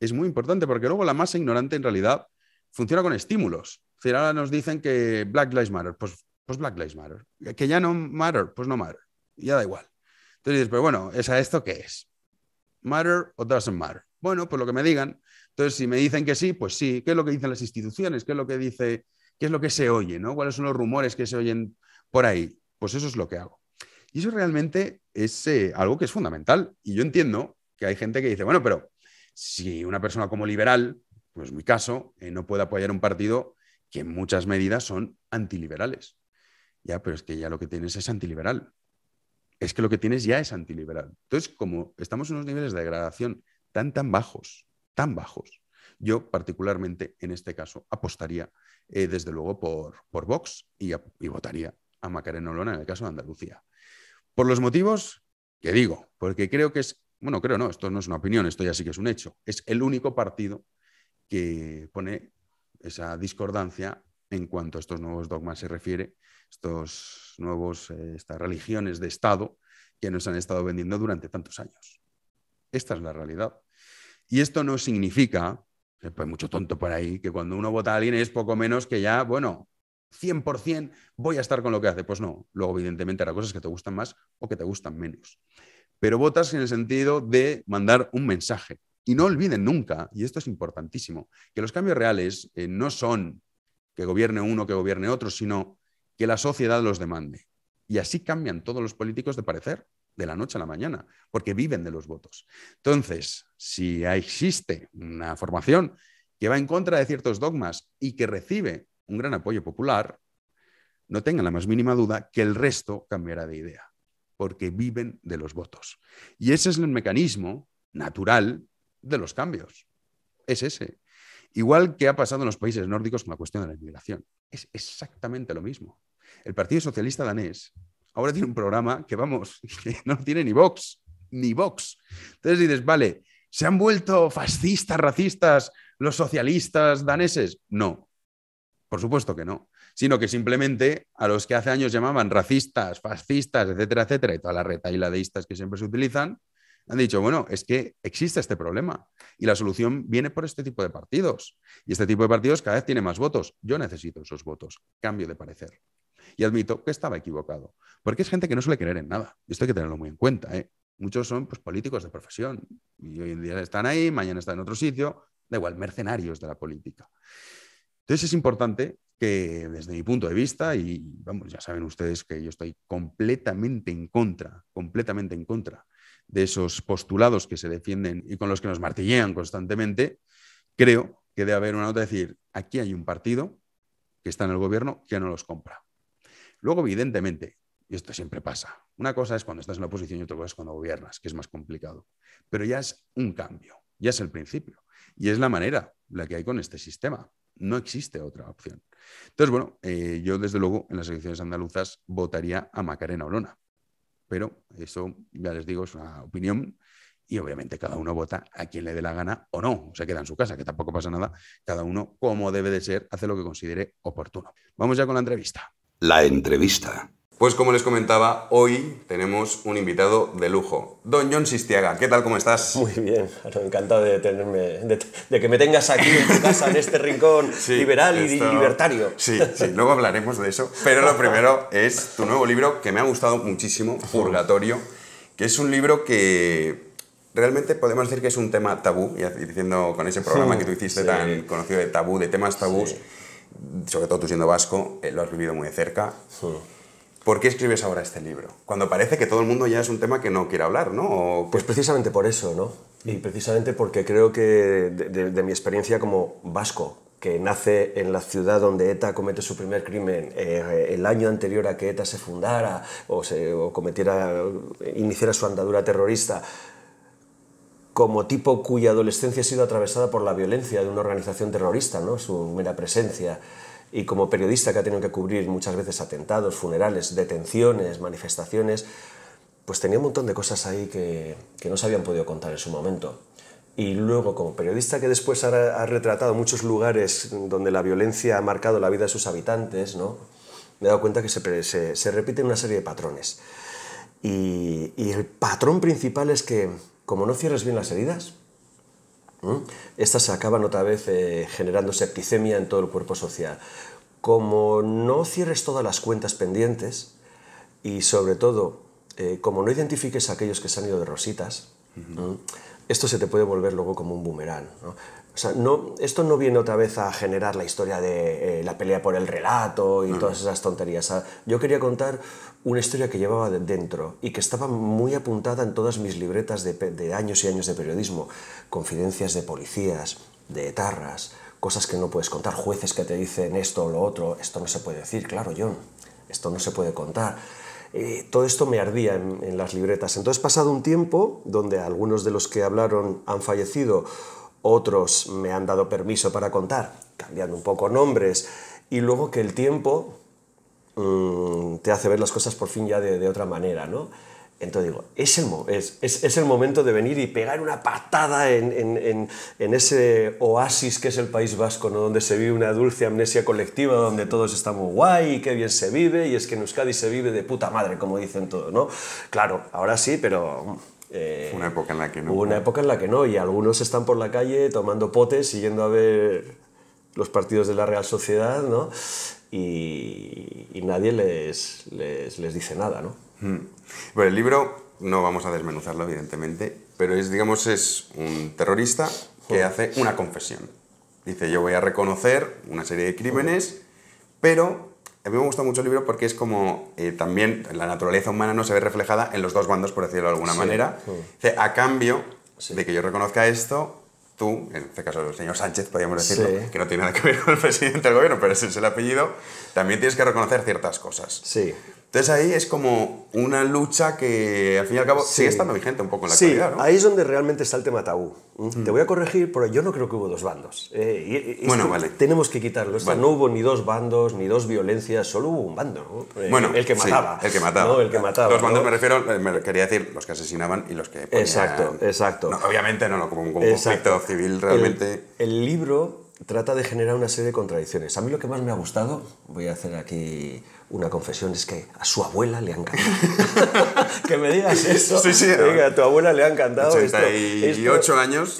Es muy importante porque luego la masa ignorante en realidad funciona con estímulos. O ahora nos dicen que Black Lives Matter, pues, pues, Black Lives Matter. Que ya no matter, pues no matter. Ya da igual. Entonces dices, pero pues bueno, ¿es a esto qué es? ¿Matter o doesn't matter? Bueno, pues lo que me digan. Entonces, si me dicen que sí, pues sí. ¿Qué es lo que dicen las instituciones? ¿Qué es lo que dice? ¿Qué es lo que se oye? ¿no? ¿Cuáles son los rumores que se oyen por ahí? Pues eso es lo que hago. Y eso realmente es eh, algo que es fundamental. Y yo entiendo que hay gente que dice, bueno, pero si una persona como liberal, pues mi caso, eh, no puede apoyar un partido que en muchas medidas son antiliberales. Ya, pero es que ya lo que tienes es antiliberal. Es que lo que tienes ya es antiliberal. Entonces, como estamos en unos niveles de degradación tan, tan bajos, tan bajos, yo particularmente en este caso apostaría eh, desde luego por, por Vox y, y votaría a Macarena Olona en el caso de Andalucía. Por los motivos que digo, porque creo que es, bueno, creo no, esto no es una opinión, esto ya sí que es un hecho, es el único partido que pone esa discordancia en cuanto a estos nuevos dogmas se refiere, estos nuevos, eh, estas religiones de Estado que nos han estado vendiendo durante tantos años. Esta es la realidad. Y esto no significa, pues mucho tonto por ahí, que cuando uno vota a alguien es poco menos que ya, bueno, 100% voy a estar con lo que hace. Pues no, luego evidentemente hará cosas que te gustan más o que te gustan menos. Pero votas en el sentido de mandar un mensaje. Y no olviden nunca, y esto es importantísimo, que los cambios reales eh, no son que gobierne uno, que gobierne otro, sino que la sociedad los demande. Y así cambian todos los políticos de parecer de la noche a la mañana, porque viven de los votos. Entonces, si existe una formación que va en contra de ciertos dogmas y que recibe un gran apoyo popular, no tengan la más mínima duda que el resto cambiará de idea, porque viven de los votos. Y ese es el mecanismo natural de los cambios. Es ese. Igual que ha pasado en los países nórdicos con la cuestión de la inmigración. Es exactamente lo mismo. El Partido Socialista danés ahora tiene un programa que, vamos, que no tiene ni Vox, ni Vox. Entonces dices, vale, ¿se han vuelto fascistas, racistas los socialistas daneses? No, por supuesto que no, sino que simplemente a los que hace años llamaban racistas, fascistas, etcétera, etcétera, y toda la y la que siempre se utilizan, han dicho, bueno, es que existe este problema y la solución viene por este tipo de partidos. Y este tipo de partidos cada vez tiene más votos. Yo necesito esos votos. Cambio de parecer. Y admito que estaba equivocado, porque es gente que no suele creer en nada. Esto hay que tenerlo muy en cuenta. ¿eh? Muchos son pues, políticos de profesión y hoy en día están ahí, mañana están en otro sitio, da igual, mercenarios de la política. Entonces es importante que desde mi punto de vista, y vamos, ya saben ustedes que yo estoy completamente en contra, completamente en contra de esos postulados que se defienden y con los que nos martillean constantemente, creo que debe haber una nota de decir, aquí hay un partido que está en el gobierno que no los compra. Luego, evidentemente, y esto siempre pasa, una cosa es cuando estás en la oposición y otra cosa es cuando gobiernas, que es más complicado, pero ya es un cambio, ya es el principio y es la manera la que hay con este sistema. No existe otra opción. Entonces, bueno, eh, yo desde luego en las elecciones andaluzas votaría a Macarena Olona, pero eso ya les digo, es una opinión y obviamente cada uno vota a quien le dé la gana o no, se queda en su casa, que tampoco pasa nada, cada uno como debe de ser, hace lo que considere oportuno. Vamos ya con la entrevista. La entrevista. Pues como les comentaba, hoy tenemos un invitado de lujo, don John Sistiaga. ¿Qué tal, cómo estás? Muy bien, encantado de, tenerme, de, que me tengas aquí en tu casa, en este rincón liberal y libertario. Sí, sí, luego hablaremos de eso. Pero lo primero es tu nuevo libro que me ha gustado muchísimo, Purgatorio, que es un libro que realmente podemos decir que es un tema tabú, y diciendo con ese programa que tú hiciste tan conocido de tabú, de temas tabús, sobre todo tú siendo vasco, eh, lo has vivido muy de cerca. ¿Por qué escribes ahora este libro? Cuando parece que todo el mundo ya es un tema que no quiere hablar, ¿no? Pues precisamente por eso, ¿no? Y precisamente porque creo que de, mi experiencia como vasco, que nace en la ciudad donde ETA comete su primer crimen eh, el año anterior a que ETA se fundara o, se, o cometiera, iniciara su andadura terrorista, como tipo cuya adolescencia ha sido atravesada por la violencia de una organización terrorista, ¿no? su mera presencia y como periodista que ha tenido que cubrir muchas veces atentados, funerales, detenciones, manifestaciones, pues tenía un montón de cosas ahí que, no se habían podido contar en su momento. Y luego, como periodista que después ha, retratado muchos lugares donde la violencia ha marcado la vida de sus habitantes, ¿no? me he dado cuenta que se, se, repiten una serie de patrones. Y, y el patrón principal es que, como no cierres bien las heridas, ¿Mm? Estas acaban otra vez eh, generando septicemia en todo el cuerpo social. Como no cierres todas las cuentas pendientes y sobre todo eh, como no identifiques a aquellos que se han ido de rositas, ¿Mm? esto se te puede volver luego como un boomerang. O sea, no, esto no viene otra vez a generar la historia de eh, la pelea por el relato y todas esas tonterías. Ah, yo quería contar una historia que llevaba dentro y que estaba muy apuntada en todas mis libretas de, años y años de periodismo. Confidencias de policías, de etarras, cosas que no puedes contar, jueces que te dicen esto o lo otro. Esto no se puede decir, claro, John. Esto no se puede contar. Eh, todo esto me ardía en las libretas. Entonces, pasado un tiempo, donde algunos de los que hablaron han fallecido otros me han dado permiso para contar, cambiando un poco nombres, y luego que el tiempo mm, te hace ver las cosas por fin ya de, otra manera, ¿no? Entonces digo, es el, es, es, es el, momento de venir y pegar una patada en, en, en, ese oasis que es el País Vasco, donde se vive una dulce amnesia colectiva, donde todos estamos guay y qué bien se vive, y es que en Euskadi se vive de puta madre, como dicen todos, ¿no? Claro, ahora sí, pero eh, una época en la que no. una época en la que no, y algunos están por la calle tomando potes y yendo a ver los partidos de la Real Sociedad, ¿no? Y, nadie les, les, dice nada, ¿no? Hmm. Bueno, el libro no vamos a desmenuzarlo, evidentemente, pero es, digamos, es un terrorista que hmm. hace una confesión. Dice, yo voy a reconocer una serie de crímenes, pero a mí me gusta mucho el libro porque es como eh, también la naturaleza humana no se ve reflejada en los dos bandos, por decirlo de alguna manera. Mm. a cambio de que yo reconozca esto, tú, en este caso el señor Sánchez, podríamos decirlo, que no tiene nada que ver con el presidente del gobierno, pero ese es el apellido, también tienes que reconocer ciertas cosas. Sí. Entonces ahí es como una lucha que al fin y al cabo sigue estando vigente un poco en la sí, ¿no? Ahí es donde realmente está el tema tabú. ¿Mm? Mm. Te voy a corregir, pero yo no creo que hubo dos bandos. ¿eh? bueno, vale. Tenemos que quitarlo. No hubo ni dos bandos, ni dos violencias, solo hubo un bando. Eh, el que mataba. Sí, el que mataba. ¿no? El que mataba. Los bandos me refiero, eh, quería decir, los que asesinaban y los que. Exacto, exacto. obviamente no, como un conflicto civil realmente. el, el libro trata de generar una serie de contradicciones. A mí lo que más me ha gustado, voy a hacer aquí una confesión es que a su abuela le han cantado. que me digas eso. a tu abuela le han cantado 88 años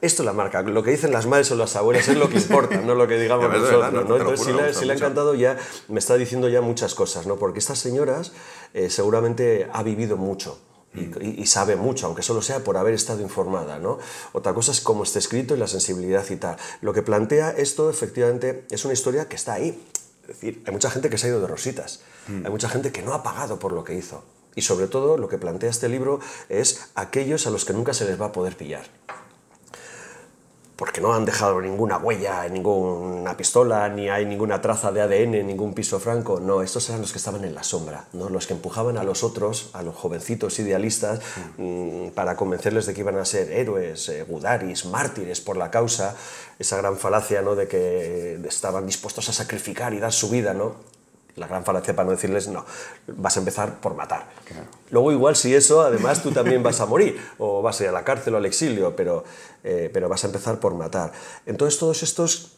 Esto la marca. Lo que dicen las madres o las abuelas es lo que importa, no lo que digamos nosotros. si, le, ya, me está diciendo ya muchas cosas, ¿no? Porque estas señoras eh, seguramente ha vivido mucho. Mm. Y, y, sabe mucho, aunque solo sea por haber estado informada. ¿no? Otra cosa es cómo está escrito y la sensibilidad y tal. Lo que plantea esto efectivamente es una historia que está ahí, es decir, hay mucha gente que se ha ido de rositas, mm. hay mucha gente que no ha pagado por lo que hizo. Y sobre todo lo que plantea este libro es aquellos a los que nunca se les va a poder pillar porque no han dejado ninguna huella, ninguna pistola, ni hay ninguna traza de ADN, ningún piso franco. No, estos eran los que estaban en la sombra, ¿no? los que empujaban a los otros, a los jovencitos idealistas, mm, para convencerles de que iban a ser héroes, eh, gudaris, mártires por la causa, esa gran falacia ¿no? de que estaban dispuestos a sacrificar y dar su vida. ¿no? La gran falacia para no decirles, no, vas a empezar por matar. Luego igual si eso, además tú también vas a morir, o vas a ir a la cárcel o al exilio, pero, eh, pero vas a empezar por matar. Entonces todos estos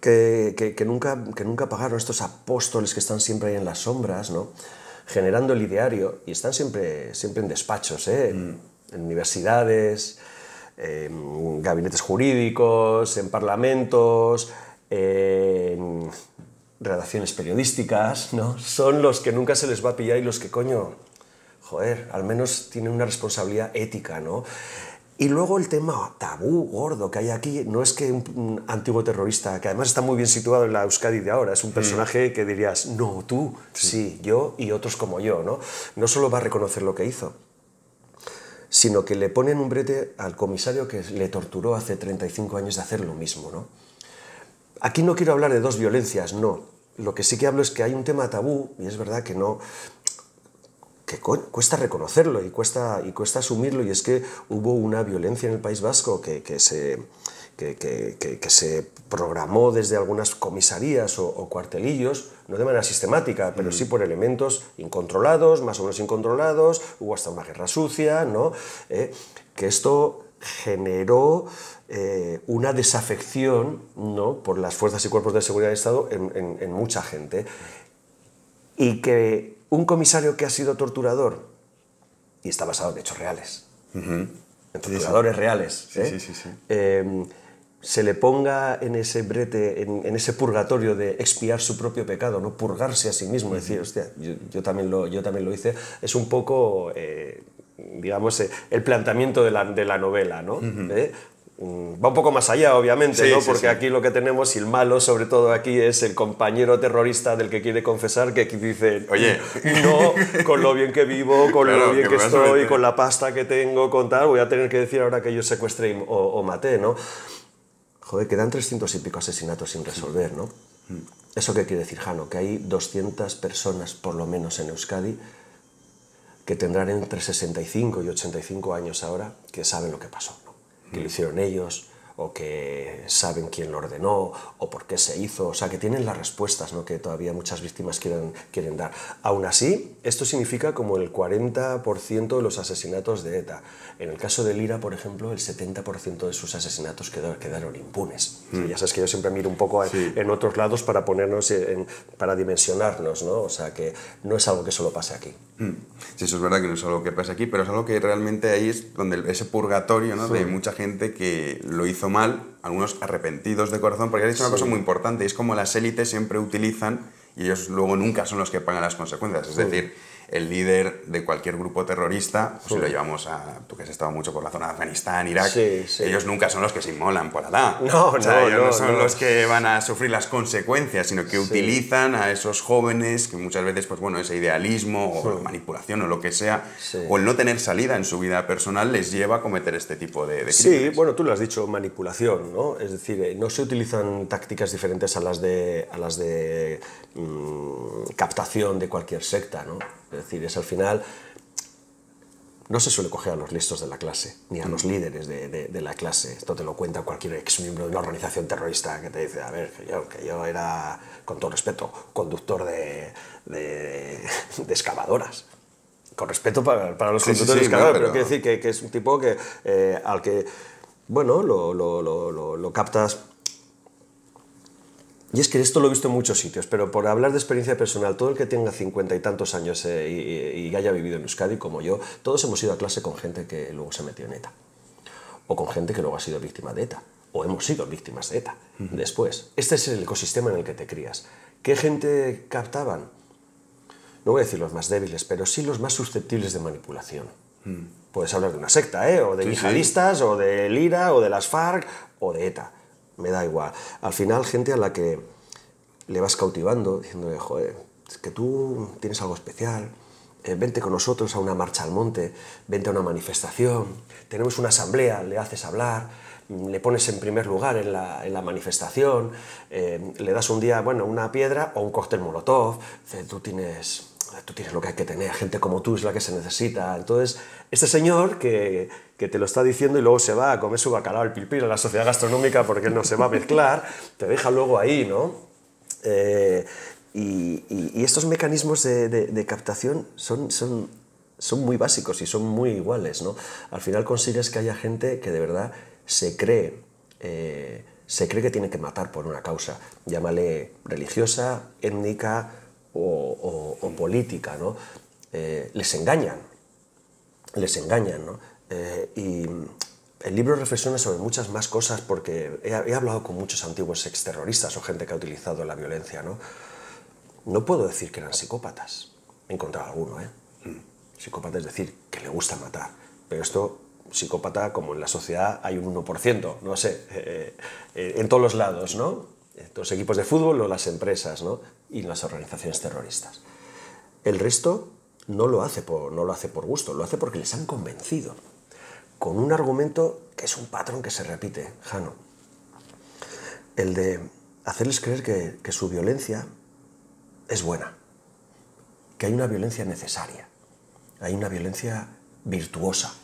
que, nunca, que nunca pagaron, estos apóstoles que están siempre ahí en las sombras, ¿no? generando el ideario, y están siempre, siempre en despachos, ¿eh? mm. en universidades, en gabinetes jurídicos, en parlamentos, en redacciones periodísticas, ¿no? Son los que nunca se les va a pillar y los que, coño, joder, al menos tienen una responsabilidad ética, ¿no? Y luego el tema tabú gordo que hay aquí, no es que un, antiguo terrorista, que además está muy bien situado en la Euskadi de ahora, es un mm. personaje que dirías, no, tú, sí. yo y otros como yo, ¿no? No solo va a reconocer lo que hizo, sino que le ponen un brete al comisario que le torturó hace 35 años de hacer lo mismo, ¿no? Aquí no quiero hablar de dos violencias, no lo que sí que hablo es que hay un tema tabú, y es verdad que no, que cuesta reconocerlo y cuesta, y cuesta asumirlo, y es que hubo una violencia en el País Vasco que, que se, que, que, se programó desde algunas comisarías o, cuartelillos, no de manera sistemática, pero mm. sí por elementos incontrolados, más o menos incontrolados, hubo hasta una guerra sucia, ¿no? Eh, que esto generó eh, una desafección ¿no? por las fuerzas y cuerpos de seguridad del Estado en, mucha gente. Y que un comisario que ha sido torturador, y está basado en hechos reales, en torturadores reales, ¿eh? em, se le ponga en ese brete, en, ese purgatorio de expiar su propio pecado, no purgarse a sí mismo, decir, hostia, yo, también lo, yo también lo hice, es un poco... Eh, digamos, eh, el planteamiento de la, de la novela, ¿no? ¿Eh? Mm, va un poco más allá, obviamente, ¿no? Porque aquí lo que tenemos, y el malo, sobre todo aquí, es el compañero terrorista del que quiere confesar, que aquí dice, oye, no, con lo bien que vivo, con lo bien que, estoy, con la pasta que tengo, con tal, voy a tener que decir ahora que yo secuestré o, maté, ¿no? Joder, quedan 300 y pico asesinatos sin resolver, ¿no? Mm. ¿Eso qué quiere decir, Jano? Que hay 200 personas, por lo menos en Euskadi, que tendrán entre 65 y 85 años ahora, que saben lo que pasó, que lo hicieron ellos, o que saben quién lo ordenó o por qué se hizo, o sea, que tienen las respuestas ¿no? que todavía muchas víctimas quieren, quieren dar. Aún así, esto significa como el 40% de los asesinatos de ETA. En el caso de Lira, por ejemplo, el 70% de sus asesinatos quedaron, quedaron impunes. Mm. ya sabes que yo siempre miro un poco en, otros lados para ponernos, para dimensionarnos, ¿no? O sea, que no es algo que solo pase aquí. Mm. Sí, eso es verdad que no es algo que pase aquí, pero es algo que realmente ahí es donde ese purgatorio ¿no? de mucha gente que lo hizo mal, algunos arrepentidos de corazón, porque ha dicho una cosa muy importante, es como las élites siempre utilizan y ellos luego nunca son los que pagan las consecuencias. Es decir, el líder de cualquier grupo terrorista, si pues lo llevamos a, tú que has estado mucho por la zona de Afganistán, Irak, ellos nunca son los que se inmolan por Alá. No, no, ellos no, son los que van a sufrir las consecuencias, sino que utilizan a esos jóvenes que muchas veces, pues bueno, ese idealismo o manipulación o lo que sea, o el no tener salida en su vida personal les lleva a cometer este tipo de, de Sí, bueno, tú lo has dicho, manipulación, ¿no? Es decir, eh, no se utilizan tácticas diferentes a las de, a las de mm, captación de cualquier secta, ¿no? Es decir, es al final no se suele coger a los listos de la clase, ni a los líderes de, la clase. Esto te lo cuenta cualquier ex miembro de una organización terrorista que te dice, a ver, que yo, que era, con todo respeto, conductor de, excavadoras. Con respeto para, los conductores de excavadoras, pero, decir que, es un tipo eh, al que, bueno, lo captas y es que esto lo he visto en muchos sitios, pero por hablar de experiencia personal, todo el que tenga cincuenta y tantos años eh, y, haya vivido en Euskadi como yo, todos hemos ido a clase con gente que luego se metió en ETA. O con gente que luego ha sido víctima de ETA. O hemos sido víctimas de ETA después. Este es el ecosistema en el que te crías. ¿Qué gente captaban? No voy a decir los más débiles, pero sí los más susceptibles de manipulación. Mm. Puedes hablar de una secta, ¿eh? o de sí, yihadistas, o de Lira, o de las FARC, o de ETA me da igual. Al final, gente a la que le vas cautivando, diciéndole, joder, es que tú tienes algo especial, eh, vente con nosotros a una marcha al monte, vente a una manifestación, tenemos una asamblea, le haces hablar, le pones en primer lugar en la, manifestación, eh, le das un día, bueno, una piedra o un cóctel molotov, tú tienes tú tienes lo que hay que tener, gente como tú es la que se necesita. Entonces, este señor que, te lo está diciendo y luego se va a comer su bacalao al pilpil a la sociedad gastronómica porque no se va a mezclar, te deja luego ahí, ¿no? Eh, y, estos mecanismos de, captación son, son, son muy básicos y son muy iguales, ¿no? Al final consigues que haya gente que de verdad se cree... Eh, se cree que tiene que matar por una causa, llámale religiosa, étnica, o, política, ¿no? Eh, les engañan, les engañan, ¿no? Eh, y el libro reflexiona sobre muchas más cosas porque he, hablado con muchos antiguos exterroristas o gente que ha utilizado la violencia, ¿no? No puedo decir que eran psicópatas, he encontrado alguno, ¿eh? Mm. Psicópata es decir, que le gusta matar, pero esto psicópata, como en la sociedad hay un 1%, no sé, eh, en todos los lados, ¿no? En los equipos de fútbol o las empresas, ¿no? y las organizaciones terroristas. El resto no lo hace por, no lo hace por gusto, lo hace porque les han convencido, con un argumento que es un patrón que se repite, Jano. El de hacerles creer que, que su violencia es buena, que hay una violencia necesaria, hay una violencia virtuosa,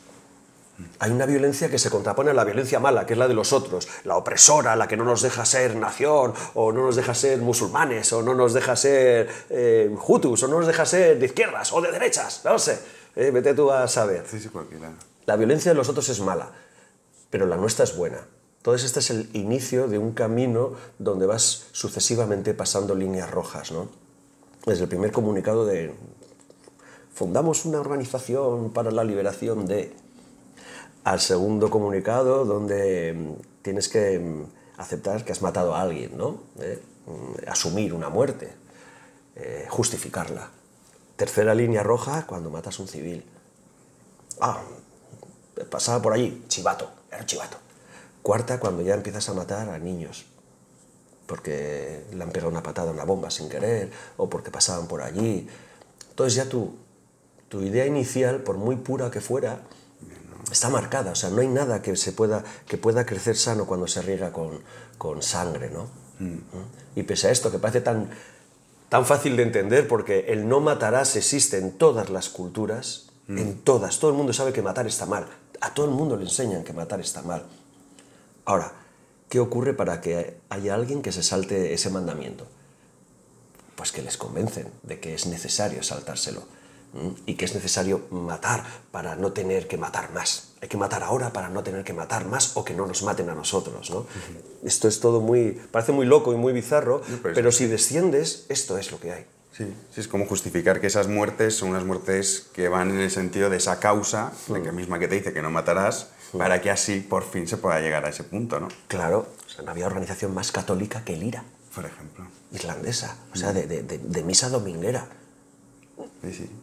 hay una violencia que se contrapone a la violencia mala, que es la de los otros, la opresora, la que no nos deja ser nación, o no nos deja ser musulmanes, o no nos deja ser eh, hutus, o no nos deja ser de izquierdas o de derechas, no sé. Eh, vete tú a saber. La violencia de los otros es mala, pero la nuestra es buena. Entonces este es el inicio de un camino donde vas sucesivamente pasando líneas rojas, ¿no? Desde el primer comunicado de fundamos una organización para la liberación de al segundo comunicado donde mm, tienes que mm, aceptar que has matado a alguien, ¿no? Eh, mm, asumir una muerte, eh, justificarla. Tercera línea roja cuando matas a un civil. Ah, pasaba por allí, chivato, era chivato. Cuarta cuando ya empiezas a matar a niños porque le han pegado una patada en una bomba sin querer o porque pasaban por allí. Entonces ya tu, tu idea inicial, por muy pura que fuera, está marcada, o sea, no hay nada que, se pueda, que pueda crecer sano cuando se riega con, sangre, ¿no? Mm. ¿Mm? Y pese a esto, que parece tan, tan fácil de entender, porque el no matarás existe en todas las culturas, mm. en todas, todo el mundo sabe que matar está mal, a todo el mundo le enseñan que matar está mal. Ahora, ¿qué ocurre para que haya alguien que se salte ese mandamiento? Pues que les convencen de que es necesario saltárselo y que es necesario matar para no tener que matar más. Hay que matar ahora para no tener que matar más o que no nos maten a nosotros. Esto es todo muy, parece muy loco y muy bizarro, pero si desciendes, esto es lo que hay. Sí, es como justificar que esas muertes son unas muertes que van en el sentido de esa causa, la mm. misma que te dice que no matarás, mm. para que así por fin se pueda llegar a ese punto. Claro, sea, no había organización más católica que el IRA. Por ejemplo. Irlandesa, o sea, mm. de, de misa dominguera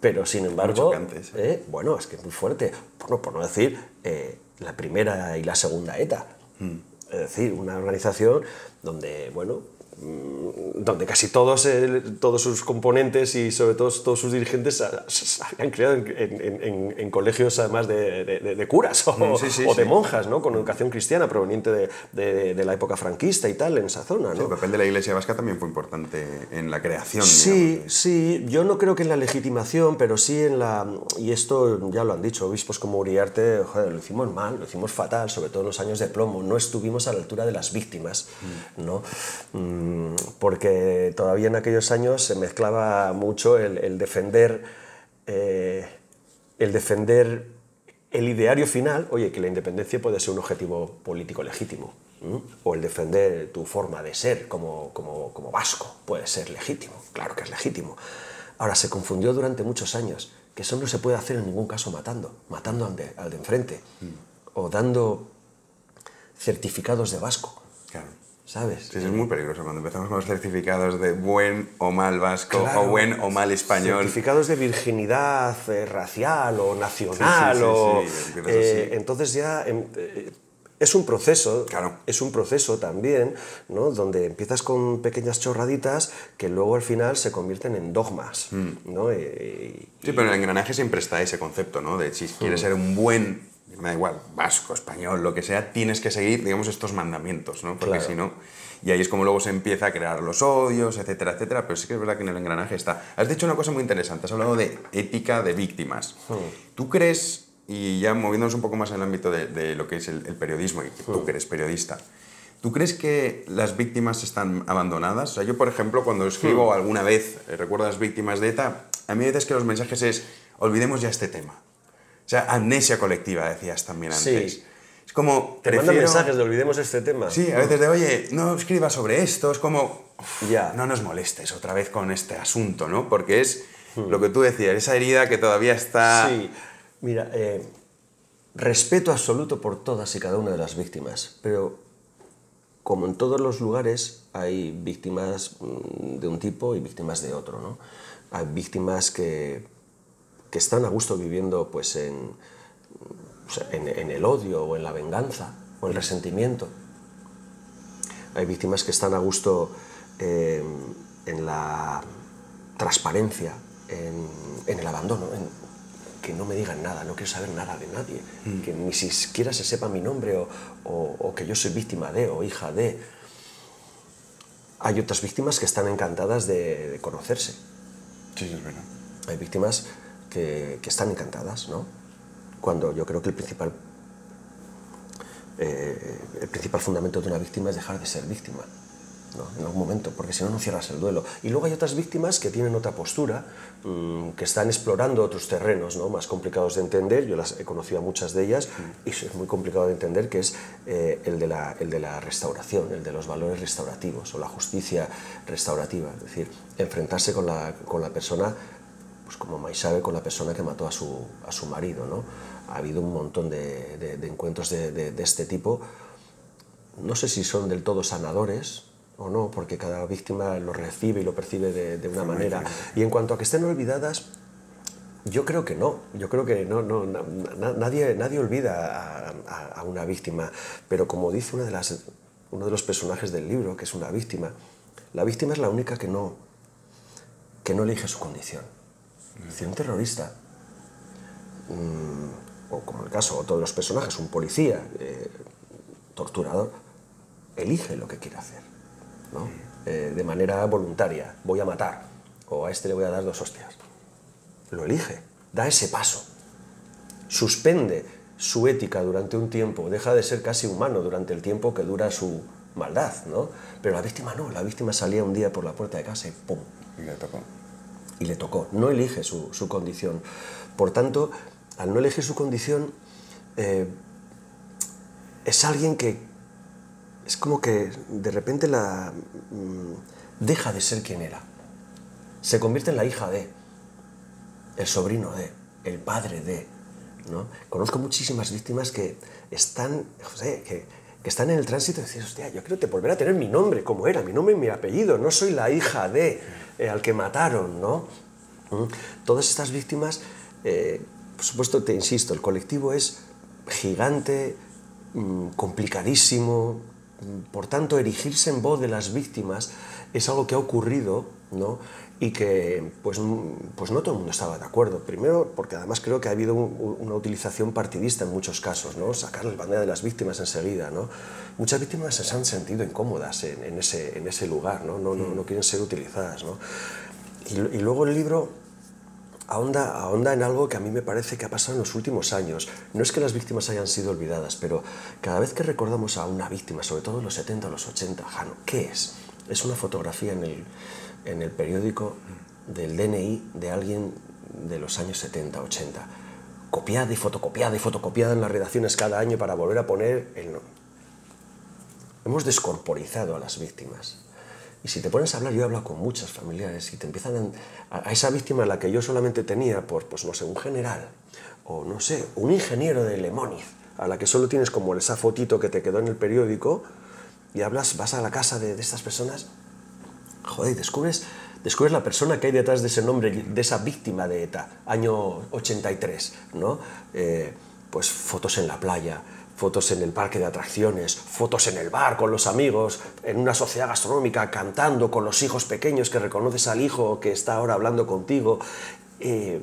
pero sin embargo, ¿eh? ¿eh? bueno, es que es muy fuerte. por no decir eh, la primera y la segunda ETA. Mm. Es decir, una organización donde, bueno, Mm, donde casi todos, eh, todos sus componentes y sobre todo todos sus dirigentes habían creado en, colegios además de, de, curas o, mm, de monjas, ¿no? con educación cristiana proveniente de, de, la época franquista y tal en esa zona. el papel de la Iglesia vasca también fue importante en la creación. Sí, sí, yo no creo que en la legitimación, pero sí en la... Y esto ya lo han dicho, obispos como Uriarte, lo hicimos mal, lo hicimos fatal, sobre todo en los años de plomo, no estuvimos a la altura de las víctimas. Mm. ¿no? porque todavía en aquellos años se mezclaba mucho el, defender eh, el defender el ideario final, oye, que la independencia puede ser un objetivo político legítimo, o el defender tu forma de ser como, vasco puede ser legítimo, claro que es legítimo. Ahora, se confundió durante muchos años que eso no se puede hacer en ningún caso matando, matando al de, enfrente, mm. o dando certificados de vasco. ¿sabes? Sí, es muy peligroso cuando empezamos con los certificados de buen o mal vasco o buen o mal español. Certificados de virginidad eh, racial o nacional o... Eh, entonces ya... Em, eh, es un proceso, claro. es un proceso también, ¿no? Donde empiezas con pequeñas chorraditas que luego al final se convierten en dogmas, mm. ¿no? sí, pero en el engranaje siempre está ese concepto, ¿no? De si quieres mm. ser un buen me da igual, vasco, español, lo que sea, tienes que seguir, digamos, estos mandamientos, ¿no? Porque si no... Y ahí es como luego se empieza a crear los odios, etcétera, etcétera, pero sí que es verdad que en el engranaje está. Has dicho una cosa muy interesante, has hablado de ética de víctimas. Hmm. ¿Tú crees, y ya moviéndonos un poco más en el ámbito de, lo que es el, periodismo, y tú hmm. que eres periodista, ¿Tú crees que las víctimas están abandonadas? O sea, yo, por ejemplo, cuando hmm. escribo alguna vez, eh, recuerdo a las víctimas de ETA, a mí me veces que los mensajes es, olvidemos ya este tema. O sea, amnesia colectiva, decías también antes. Sí. Es como... Te mensajes de olvidemos este tema. Sí, a veces de, oye, no escribas sobre esto, es como... ya. No nos molestes otra vez con este asunto, ¿no? Porque es hmm. lo que tú decías, esa herida que todavía está... Sí, mira, eh, respeto absoluto por todas y cada una de las víctimas, pero como en todos los lugares hay víctimas mm, de un tipo y víctimas de otro, ¿no? Hay víctimas que están a gusto viviendo pues en, en, el odio o en la venganza o el resentimiento. Hay víctimas que están a gusto eh, en la transparencia, en, el abandono, en que no me digan nada, no quiero saber nada de nadie, mm. que ni siquiera se sepa mi nombre o, o, que yo soy víctima de o hija de. Hay otras víctimas que están encantadas de, de conocerse. Sí, es verdad. Hay víctimas que, están encantadas, ¿no? Cuando yo creo que el principal, eh, el principal fundamento de una víctima es dejar de ser víctima. ¿no? en algún momento, porque si no, no cierras el duelo. Y luego hay otras víctimas que tienen otra postura, mm, que están explorando otros terrenos ¿no? más complicados de entender, yo las he conocido a muchas de ellas, y es muy complicado de entender, que es eh, el, de la, el de la restauración, el de los valores restaurativos o la justicia restaurativa, es decir, enfrentarse con la, con la persona pues como sabe, con la persona que mató a su, a su marido. ¿no? Ha habido un montón de, encuentros de, este tipo. No sé si son del todo sanadores o no, porque cada víctima lo recibe y lo percibe de, una manera. Y en cuanto a que estén olvidadas, yo creo que no, yo creo que no, nadie, nadie olvida a, una víctima, pero como dice uno de los personajes del libro, que es una víctima, la víctima es la única que no, que no elige su condición. Si un terrorista. Mm, o como el caso, de de los personajes, un policía, eh, torturador, elige lo que quiere hacer. Eh, de manera voluntaria, voy a matar, o a este le voy a dar dos hostias. Lo elige, da ese paso. Suspende su ética durante un tiempo, deja de ser casi humano durante el tiempo que dura su maldad, ¿no? Pero la víctima no, la víctima salía un día por la puerta de casa y ¡pum! Y le tocó y le tocó. No elige su, condición. Por tanto, al no elegir su condición, eh, es alguien que es como que de repente la mm, deja de ser quien era. Se convierte en la hija de, el sobrino de, el padre de. ¿no? Conozco muchísimas víctimas que están, José, que que están en el tránsito y decís, hostia, yo quiero te volver a tener mi nombre como era, mi nombre y mi apellido, no soy la hija de eh, al que mataron, ¿no? Todas estas víctimas, eh, por supuesto, te insisto, el colectivo es gigante, mm, complicadísimo, por tanto, erigirse en voz de las víctimas es algo que ha ocurrido, ¿no? y que pues, pues no todo el mundo estaba de acuerdo. Primero, porque además creo que ha habido una utilización partidista en muchos casos, ¿no? sacar el bandera de las víctimas enseguida. ¿no? Muchas víctimas se han sentido incómodas en, ese, en ese, lugar, ¿no? No, no, mm. no quieren ser utilizadas. ¿no? Y, luego el libro ahonda, ahonda en algo que a mí me parece que ha pasado en los últimos años. No es que las víctimas hayan sido olvidadas, pero cada vez que recordamos a una víctima, sobre todo en los 70 o los 80, ¿qué es? Es una fotografía en el en el periódico del DNI de alguien de los años 70, 80. Copiada y fotocopiada y fotocopiada en las redacciones cada año para volver a poner el nombre. Hemos descorporizado a las víctimas. Y si te pones a hablar, yo he hablado con muchas familiares y te empiezan a, esa víctima la que yo solamente tenía por, pues no sé, un general o no sé, un ingeniero de Lemoniz, a la que solo tienes como esa fotito que te quedó en el periódico y hablas, vas a la casa de, de estas personas Joder, descubres, descubres la persona que hay detrás de ese nombre, de esa víctima de ETA, año 83, ¿no? Eh, pues fotos en la playa, fotos en el parque de atracciones, fotos en el bar con los amigos, en una sociedad gastronómica, cantando con los hijos pequeños que reconoces al hijo que está ahora hablando contigo. Eh,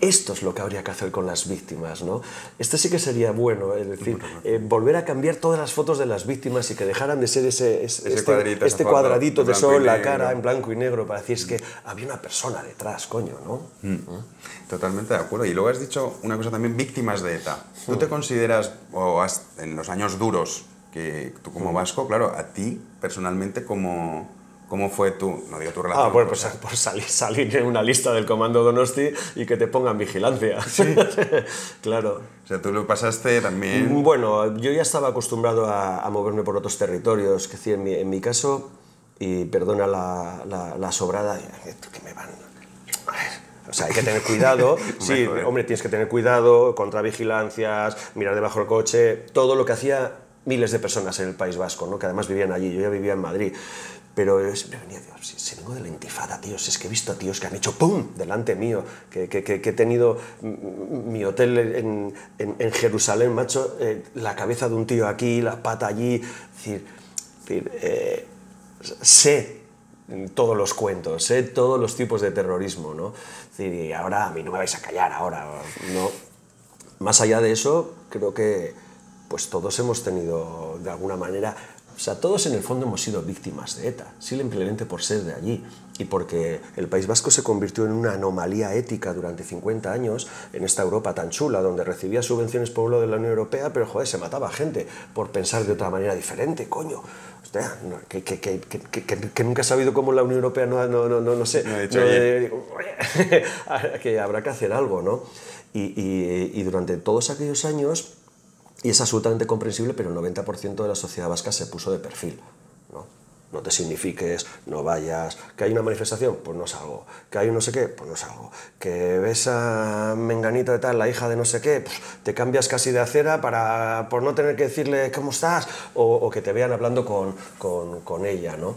esto es lo que habría que hacer con las víctimas, ¿no? Este sí que sería bueno, es decir, eh, volver a cambiar todas las fotos de las víctimas y que dejaran de ser ese, este, este cuadradito de sol, la cara en blanco y negro, para decir es mm. que había una persona detrás, coño, mm. ¿no? Totalmente de acuerdo. Y luego has dicho una cosa también, víctimas de ETA. ¿Tú te mm. consideras, o en los años duros, que tú como vasco, claro, a ti personalmente como ¿Cómo fue tu, no digo tu relación? Ah, bueno, pues, por, salir, salir, en una lista del comando Donosti y que te pongan vigilancia. Sí. claro. O sea, tú lo pasaste también... Mm, bueno, yo ya estaba acostumbrado a, moverme por otros territorios. Que, decir, en, mi, caso, y perdona la, sobrada, que me van... O sea, hay que tener cuidado. Sí, hombre, tienes que tener cuidado, contra vigilancias, mirar debajo del coche, todo lo que hacía miles de personas en el País Vasco, ¿no? que además vivían allí, yo ya vivía en Madrid. Pero yo siempre venía, Dios, si, vengo de la intifada, tío, es que he visto a tíos que han hecho ¡pum! delante mío, que, he tenido mi hotel en, en, Jerusalén, macho, eh, la cabeza de un tío aquí, la pata allí, es decir, eh, sé todos los cuentos, sé todos los tipos de terrorismo, ¿no? Es decir, y ahora a mí no me vais a callar, ahora, ¿no? Más allá de eso, creo que pues todos hemos tenido de alguna manera o sea, todos en el fondo hemos sido víctimas de ETA, simplemente por ser de allí y porque el País Vasco se convirtió en una anomalía ética durante 50 años en esta Europa tan chula, donde recibía subvenciones pueblo de la Unión Europea, pero joder, se mataba gente por pensar de otra manera diferente, coño. O sea, que, nunca ha sabido cómo la Unión Europea no, no, no, no, sé, que habrá que hacer algo, ¿no? Y, y durante todos aquellos años y es absolutamente comprensible, pero el 90% de la sociedad vasca se puso de perfil. ¿no? no te signifiques, no vayas, que hay una manifestación, pues no salgo, que hay un no sé qué, pues no salgo, que ves a Menganito de tal, la hija de no sé qué, pues te cambias casi de acera para, por no tener que decirle cómo estás, o, que te vean hablando con, con, con ella, ¿no?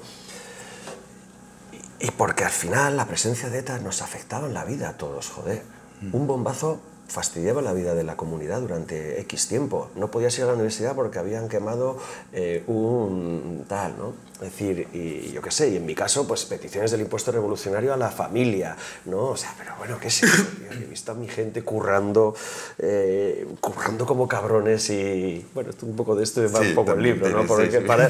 Y, porque al final la presencia de ETA nos ha afectado en la vida a todos, joder. Mm. Un bombazo fastidiaba la vida de la comunidad durante X tiempo. No podías ir a la universidad porque habían quemado eh, un tal, ¿no? Es decir, y yo qué sé, y en mi caso, pues peticiones del impuesto revolucionario a la familia, ¿no? O sea, pero bueno, qué sé, es he visto a mi gente currando, eh, currando como cabrones y, bueno, un poco de esto va un poco el libro, ¿no? Porque Para,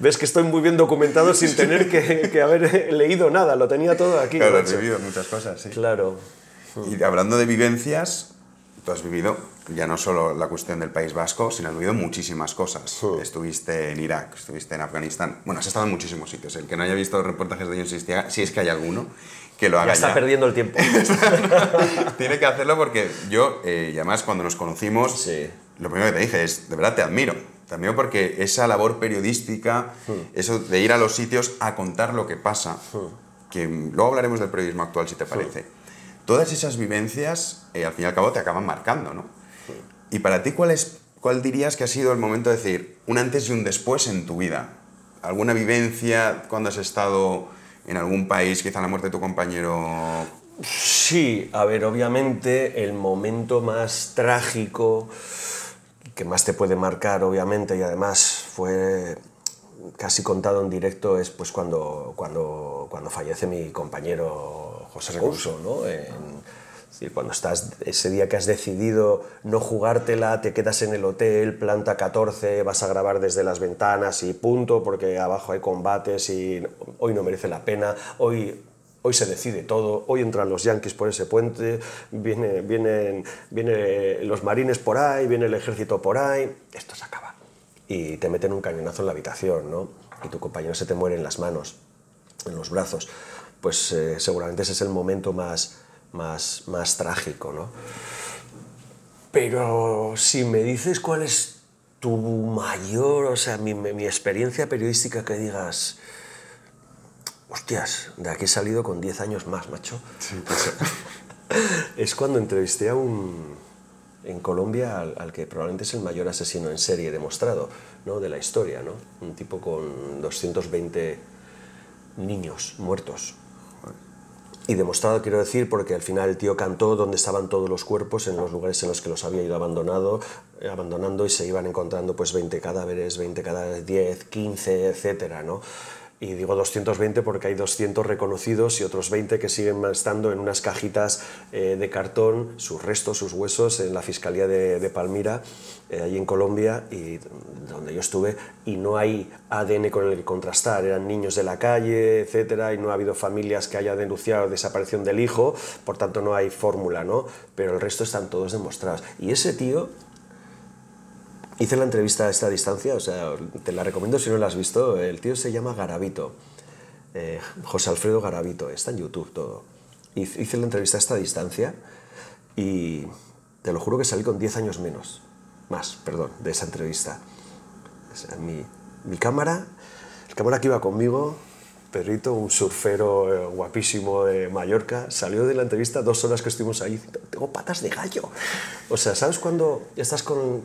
ves que estoy muy bien documentado sin tener que, haber leído nada, lo tenía todo aquí. Claro, he vivido muchas cosas, sí. Claro. Mm. Y hablando de vivencias, tú has vivido ya no solo la cuestión del País Vasco, sino has vivido muchísimas cosas. Mm. Estuviste en Irak, estuviste en Afganistán. Bueno, has estado en muchísimos sitios. El que no haya visto reportajes de John Sistiaga, si es que hay alguno, que lo haga. Ya está perdiendo el tiempo. Tiene que hacerlo porque yo, eh, y además cuando nos conocimos, lo primero que te dije es, de verdad te admiro. También porque esa labor periodística, mm. eso de ir a los sitios a contar lo que pasa, que luego hablaremos del periodismo actual si te parece todas esas vivencias, eh, al fin y al cabo, te acaban marcando, ¿no? ¿Y para ti cuál, cuál dirías que ha sido el momento de decir un antes y un después en tu vida? ¿Alguna vivencia cuando has estado en algún país, quizá la muerte de tu compañero? Sí, a ver, obviamente el momento más trágico que más te puede marcar, obviamente, y además fue casi contado en directo, es pues, cuando, cuando, cuando fallece mi compañero José Recurso, ¿no? cuando estás ese día que has decidido no jugártela, te quedas en el hotel, planta 14, vas a grabar desde las ventanas y punto, porque abajo hay combates y hoy no merece la pena, hoy, hoy se decide todo, hoy entran los Yankees por ese puente, viene, vienen, vienen los marines por ahí, viene el ejército por ahí, esto se acaba. Y te meten un cañonazo en la habitación, ¿no? Y tu compañero se te muere en las manos, en los brazos pues eh, seguramente ese es el momento más, más, más trágico, ¿no? Pero si me dices cuál es tu mayor, o sea, mi, experiencia periodística que digas, hostias, de aquí he salido con 10 años más, macho. es cuando entrevisté a un, en Colombia al, que probablemente es el mayor asesino en serie demostrado ¿no? de la historia, ¿no? un tipo con 220 niños muertos y demostrado, quiero decir, porque al final el tío cantó donde estaban todos los cuerpos, en los lugares en los que los había ido abandonado, eh, abandonando y se iban encontrando pues 20 cadáveres, 20 cadáveres, 10, 15, etcétera, ¿no? Y digo 220 porque hay 200 reconocidos y otros 20 que siguen estando en unas cajitas eh, de cartón, sus restos, sus huesos, en la Fiscalía de, Palmira, eh, ahí en Colombia, y donde yo estuve, y no hay ADN con el que contrastar. Eran niños de la calle, etcétera, y no ha habido familias que haya denunciado desaparición del hijo, por tanto no hay fórmula, ¿no? Pero el resto están todos demostrados. Y ese tío Hice la entrevista a esta distancia, o sea, te la recomiendo si no la has visto. El tío se llama Garabito eh, José Alfredo Garabito está en YouTube todo. Hice la entrevista a esta distancia y te lo juro que salí con 10 años menos, más, perdón, de esa entrevista. mi, mi cámara, el cámara que iba conmigo, Perrito, un surfero eh, guapísimo de Mallorca, salió de la entrevista dos horas que estuvimos ahí. Tengo patas de gallo. O sea, ¿sabes cuando estás con,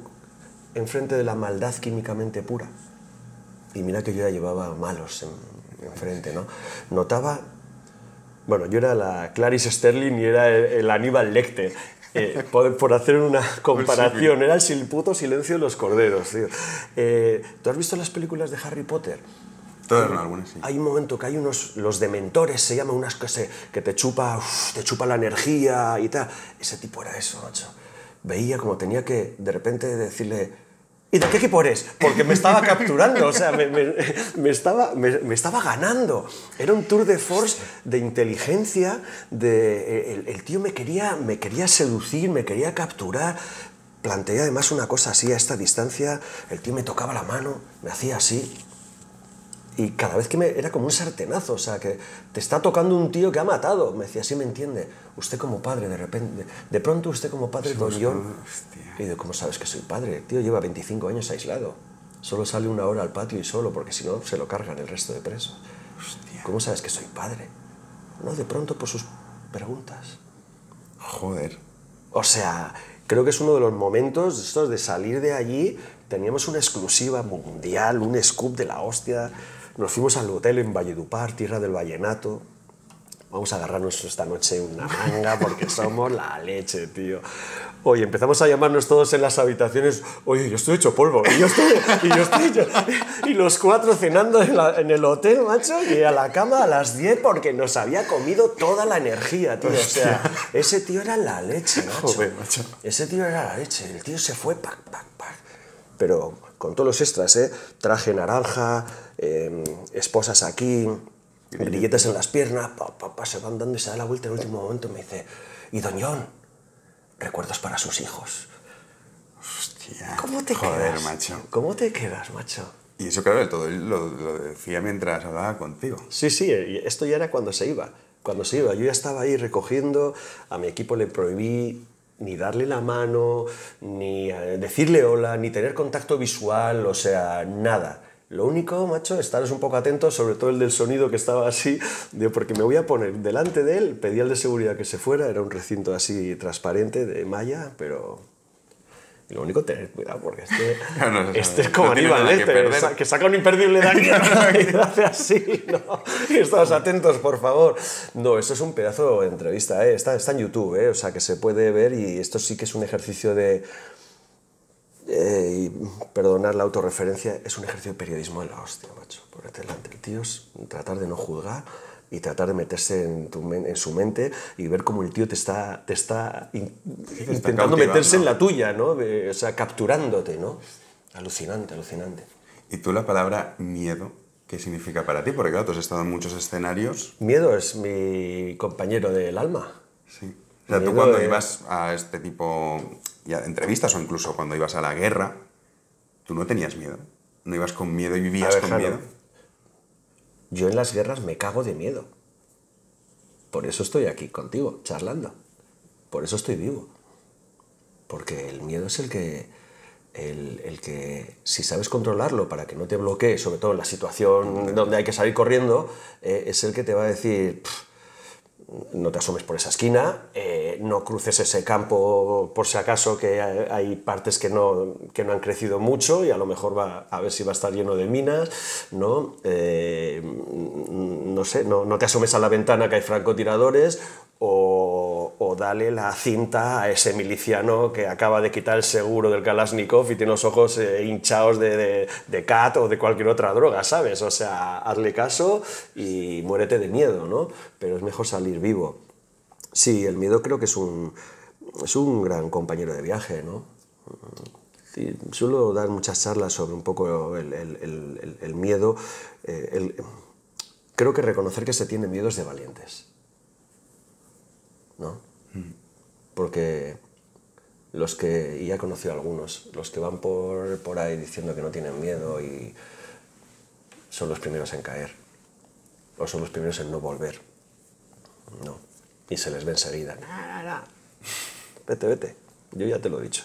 enfrente de la maldad químicamente pura. Y mira que yo ya llevaba malos enfrente, ¿no? Notaba, bueno, yo era la Clarice Sterling y era el, Aníbal Lecter. Eh, por, hacer una pues comparación, era el puto silencio de los corderos, tío. Eh, ¿Tú has visto las películas de Harry Potter? Todas algunas, sí. Hay un momento que hay unos, los dementores, se llaman unas que, que te, chupa, te chupa la energía y tal. Ese tipo era eso, macho veía como tenía que de repente decirle, ¿y de qué equipo eres? Porque me estaba capturando, o sea, me, estaba, estaba ganando. Era un tour de force de inteligencia, de, eh, el, tío me quería, me quería seducir, me quería capturar. Planteé además una cosa así a esta distancia, el tío me tocaba la mano, me hacía así, y cada vez que me era como un sartenazo, o sea, que te está tocando un tío que ha matado. Me decía, sí me entiende. Usted como padre, de repente, de pronto usted como padre, con yo Y digo, ¿cómo sabes que soy padre? El tío lleva 25 años aislado. Solo sale una hora al patio y solo, porque si no se lo cargan el resto de presos. Hostia. ¿Cómo sabes que soy padre? No, de pronto por sus preguntas. Joder. O sea, creo que es uno de los momentos estos de salir de allí. Teníamos una exclusiva mundial, un scoop de la hostia. Nos fuimos al hotel en Valledupar, tierra del vallenato. Vamos a agarrarnos esta noche una manga porque somos la leche, tío. Oye, empezamos a llamarnos todos en las habitaciones. Oye, yo estoy hecho polvo. Y yo estoy, y, yo y los cuatro cenando en, el hotel, macho, y a la cama a las 10 porque nos había comido toda la energía, tío. O sea, ese tío era la leche, macho. Ese tío era la leche. El tío se fue, pac, pac, pac. Pero con todos los extras, ¿eh? Traje naranja, Em, esposas aquí, grilletes en las piernas, pa, se van dando y se da la vuelta en el último momento y me dice, y Doñón, recuerdos para sus hijos. Hostia. ¿Cómo te joder, quedas? macho. ¿Cómo te quedas, macho? Y eso, claro, todo lo, lo decía mientras hablaba contigo. Sí, sí, esto ya era cuando se iba. Cuando se iba, yo ya estaba ahí recogiendo, a mi equipo le prohibí ni darle la mano, ni eh, decirle hola, ni tener contacto visual, o sea, nada. Lo único, macho, estaros un poco atentos, sobre todo el del sonido que estaba así, de porque me voy a poner delante de él, pedí al de seguridad que se fuera, era un recinto así transparente de malla, pero lo único, tener cuidado, porque este, este es como Aníbal, este, que, saca un imperdible de y hace así, ¿no? atentos, por favor. No, esto es un pedazo de entrevista, ¿eh? está, en YouTube, ¿eh? o sea, que se puede ver y esto sí que es un ejercicio de eh, y perdonar la autorreferencia, es un ejercicio de periodismo de la hostia, macho. por delante el tío, tratar de no juzgar y tratar de meterse en, tu su mente y ver cómo el tío te está, te está, intentando meterse en la tuya, ¿no? o sea, capturándote, ¿no? Alucinante, alucinante. ¿Y tú la palabra miedo ¿Qué significa para ti? Porque claro, tú has estado en muchos escenarios. Miedo es mi compañero del alma. Sí. O sea, tú cuando ibas a este tipo de entrevistas o incluso cuando ibas a la guerra, tú no tenías miedo. No ibas con miedo y vivías con miedo. Yo en las guerras me cago de miedo. Por eso estoy aquí contigo, charlando. Por eso estoy vivo. Porque el miedo es el que, el, que si sabes controlarlo para que no te bloquee, sobre todo en la situación donde hay que salir corriendo, eh, es el que te va a decir, no te asomes por esa esquina, eh, no cruces ese campo por si acaso, que hay partes que no, no han crecido mucho y a lo mejor va a ver si va a estar lleno de minas, ¿no? Eh, no sé, no, te asomes a la ventana que hay francotiradores o, dale la cinta a ese miliciano que acaba de quitar el seguro del Kalashnikov y tiene los ojos eh, hinchados de, de, de, cat o de cualquier otra droga, ¿sabes? O sea, hazle caso y muérete de miedo, ¿no? Pero es mejor salir vivo. Sí, el miedo creo que es un, es un gran compañero de viaje, ¿no? suelo dar muchas charlas sobre un poco el, miedo. Eh, creo que reconocer que se tiene miedos de valientes, ¿no? Porque los que, y ya he conocido algunos, los que van por, por ahí diciendo que no tienen miedo y son los primeros en caer, o son los primeros en no volver. No. Y se les ve enseguida. Ah, vete, vete. Yo ya te lo he dicho.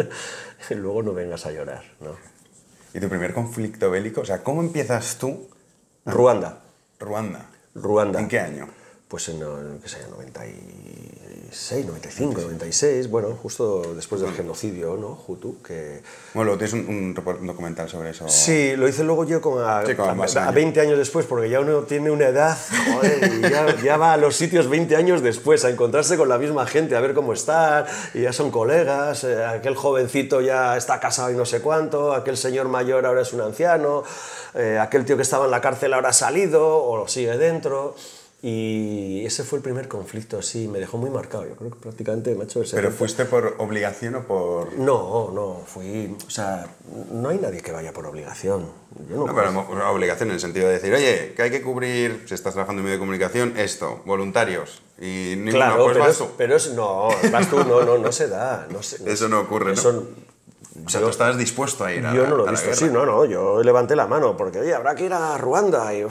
luego no vengas a llorar, ¿no? ¿Y tu primer conflicto bélico? O sea, ¿cómo empiezas tú? Ruanda. Ruanda. Ruanda. ¿En qué año? Pues en, qué sé, 90 y... 96, 95, 96, bueno, justo después del genocidio, ¿no? Hutu, que... Bueno, tienes un, documental sobre eso. Sí, lo hice luego yo con a, 20 años después, porque ya uno tiene una edad, joder, y ya, va a los sitios 20 años después a encontrarse con la misma gente, a ver cómo están, y ya son colegas, eh, aquel jovencito ya está casado y no sé cuánto, aquel señor mayor ahora es un anciano, eh, aquel tío que estaba en la cárcel ahora ha salido o sigue dentro. Y ese fue el primer conflicto, sí, me dejó muy marcado. Yo creo que prácticamente me ha hecho ¿Pero fuiste por obligación o por.? No, no, fui. O sea, no hay nadie que vaya por obligación. no, pero una obligación en el sentido de decir, oye, que hay que cubrir, si estás trabajando en medio de comunicación, esto, voluntarios. Y claro, pues pero, vas pero es, no, vas tú, no, se da. eso no ocurre, ¿no? O tú estabas dispuesto a ir a Yo no lo he visto, sí, no, no, yo levanté la mano porque, oye, habrá que ir a Ruanda y, eh,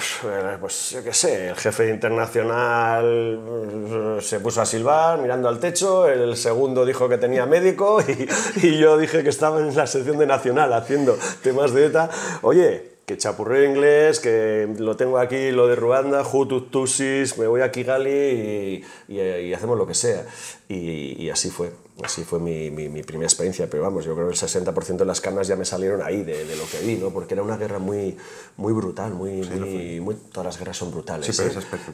pues, yo qué sé, el jefe internacional eh, se puso a silbar mirando al techo, el segundo dijo que tenía médico y, yo dije que estaba en la sección de Nacional haciendo temas de ETA. Oye, que chapurreo inglés, que lo tengo aquí, lo de Ruanda, tusis me voy a Kigali y, y, hacemos lo que sea. y así fue así pues fue mi, primera experiencia, pero vamos, yo creo que el 60% de las camas ya me salieron ahí de, de, lo que vi, ¿no? Porque era una guerra muy, muy brutal, muy, Todas las guerras son brutales. ¿eh?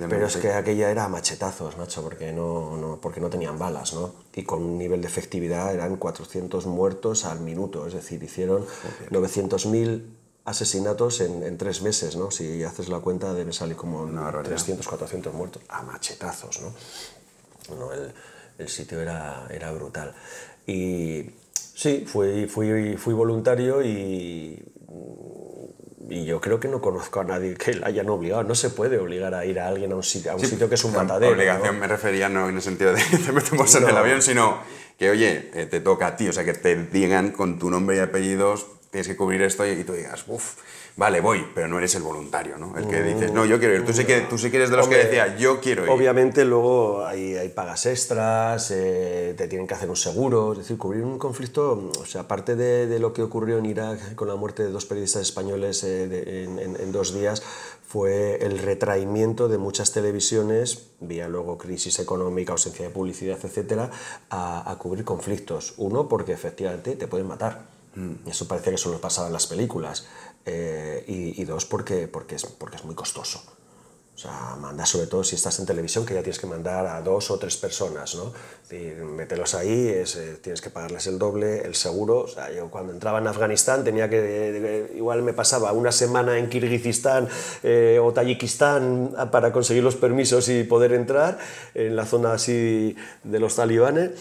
pero, es que aquella era a machetazos, macho, porque no, porque no tenían balas, ¿no? Y con un nivel de efectividad eran 400 muertos al minuto, es decir, hicieron 900.000 asesinatos en, en, tres meses, ¿no? Si haces la cuenta debe salir como 300, 400 muertos, a machetazos, ¿no? el sitio era, era brutal. Y sí, fui, fui, fui voluntario y, yo creo que no conozco a nadie que la hayan obligado. No se puede obligar a ir a alguien a un sitio, a un sitio que es un matadero. Obligación me refería no en el sentido de te metemos en el avión, sino que, oye, eh, te toca a ti, o sea, que te digan con tu nombre y apellidos, tienes que cubrir esto y, y tú digas, uff vale, voy, pero no eres el voluntario, ¿no? El que dices, no, yo quiero ir. Tú sí que, tú sí eres de los que decía, yo quiero ir. Obviamente luego hay, hay pagas extras, eh, te tienen que hacer un seguro, es decir, cubrir un conflicto, o sea, aparte de, lo que ocurrió en Irak con la muerte de dos periodistas españoles eh, en, dos días, fue el retraimiento de muchas televisiones, vía luego crisis económica, ausencia de publicidad, etcétera, a, cubrir conflictos. Uno, porque efectivamente te pueden matar. y mm. Eso parecía que solo pasaba en las películas. Eh, y, dos, porque, porque, es, porque es muy costoso. O sea, manda sobre todo si estás en televisión, que ya tienes que mandar a dos o tres personas, ¿no? Y mételos ahí, es, eh, tienes que pagarles el doble, el seguro. O sea, yo cuando entraba en Afganistán tenía que, igual me pasaba una semana en Kirguistán eh, o Tayikistán para conseguir los permisos y poder entrar en la zona así de los talibanes.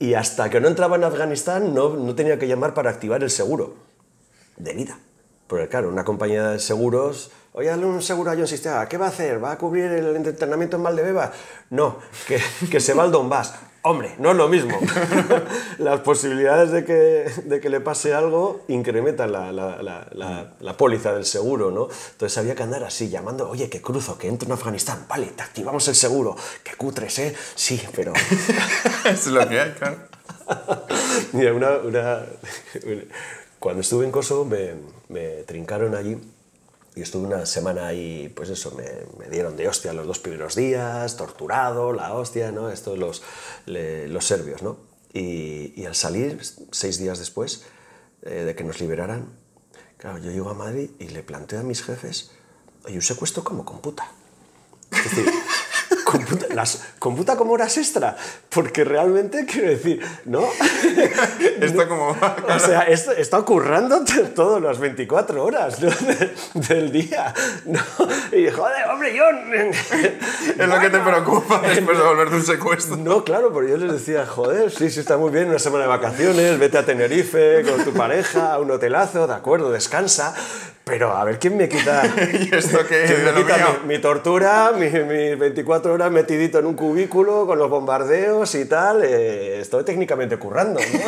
Y hasta que no entraba en Afganistán no, no tenía que llamar para activar el seguro de vida. Porque claro, una compañía de seguros, oye, un seguro a John ¿qué va a hacer? ¿Va a cubrir el entrenamiento en Maldebeba? No, que, se va al Donbass. Hombre, no es lo mismo. Las posibilidades de que, que, le pase algo incrementan la, póliza del seguro, ¿no? Entonces había que andar así, llamando, oye, que cruzo, que entro en Afganistán, vale, te activamos el seguro, que cutres, ¿eh? Sí, pero... es lo que hay, claro. Mira, una... Cuando estuve en Kosovo me me trincaron allí y estuve una semana ahí, pues eso, me, dieron de hostia los dos primeros días, torturado, la hostia, ¿no? Estos los, los serbios, ¿no? Y, al salir, seis días después eh, de que nos liberaran, claro, yo llego a Madrid y le planteo a mis jefes, hay un secuestro como con puta. Es decir, computa, las, computa como horas extra, porque realmente quiero decir, ¿no? Esto como... o sea, esto, está ocurriendo todas las 24 horas del día, ¿no? Y joder, hombre, yo... es lo que te preocupa después de volver de un secuestro. No, claro, porque yo les decía, joder, sí, sí, está muy bien, una semana de vacaciones, vete a Tenerife con tu pareja, a un hotelazo, de acuerdo, descansa, pero a ver, ¿quién me quita, ¿Y esto qué mi, tortura, mis 24 horas metidito en un cubículo con los bombardeos y tal, eh, estoy técnicamente currando, ¿no?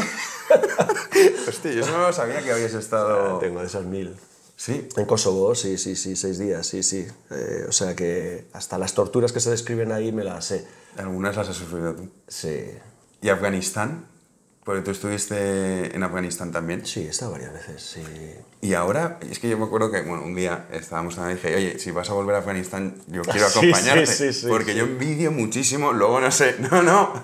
Hostia, yo no sabía que habías estado... Ah, tengo de esas mil. ¿Sí? En Kosovo, sí, sí, sí, seis días, sí, sí. Eh, o sea que hasta las torturas que se describen ahí me las sé. Algunas las has sufrido tú. Sí. ¿Y Afganistán? Porque tú estuviste en Afganistán también. Sí, he estado varias veces, sí. Y ahora, es que yo me acuerdo que, bueno, un día estábamos y dije, oye, si vas a volver a Afganistán, yo quiero acompañarte. sí, sí, sí, porque yo envidio muchísimo, luego no sé, no, no.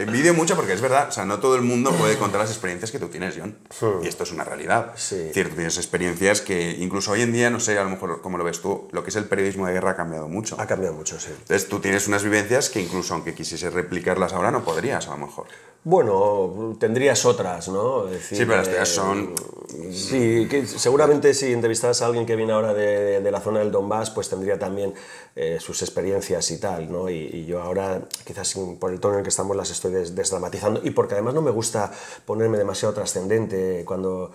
Envidio mucho porque es verdad, o sea, no todo el mundo puede contar las experiencias que tú tienes, John. Y esto es una realidad. Sí. tienes experiencias que incluso hoy en día, no sé, a lo mejor como lo ves tú, lo que es el periodismo de guerra ha cambiado mucho. Ha cambiado mucho, sí. Entonces tú tienes unas vivencias que incluso aunque quisiese replicarlas ahora no podrías, a lo mejor. Bueno, tendrías otras, ¿no? sí, pero las eh, tuyas son... sí, que seguramente si entrevistas a alguien que viene ahora de, la zona del Donbass, pues tendría también eh, sus experiencias y tal, ¿no? Y, y yo ahora, quizás por el tono en el que estamos, las estoy desdramatizando y porque además no me gusta ponerme demasiado trascendente cuando,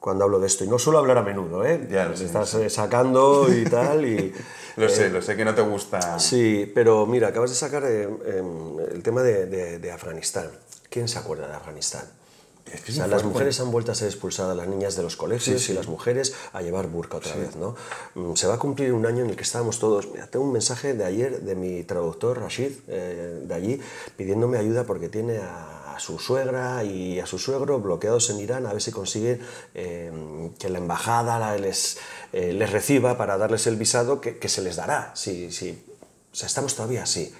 cuando hablo de esto. Y no suelo hablar a menudo, ¿eh? Ya, lo estás eh, sacando y tal. Y, lo sé, eh, lo sé que no te gusta. Sí, pero mira, acabas de sacar eh, em, el tema de, de Afganistán. ¿Quién se acuerda de Afganistán? las mujeres han vuelto a ser expulsadas, las niñas de los colegios y las mujeres a llevar burka otra vez, ¿no? Mm, se va a cumplir un año en el que estábamos todos. tengo un mensaje de ayer de mi traductor Rashid eh, de allí pidiéndome ayuda porque tiene a, su suegra y a su suegro bloqueados en Irán a ver si consigue em, que la embajada les, eh, les reciba para darles el visado que, que se les dará. estamos todavía así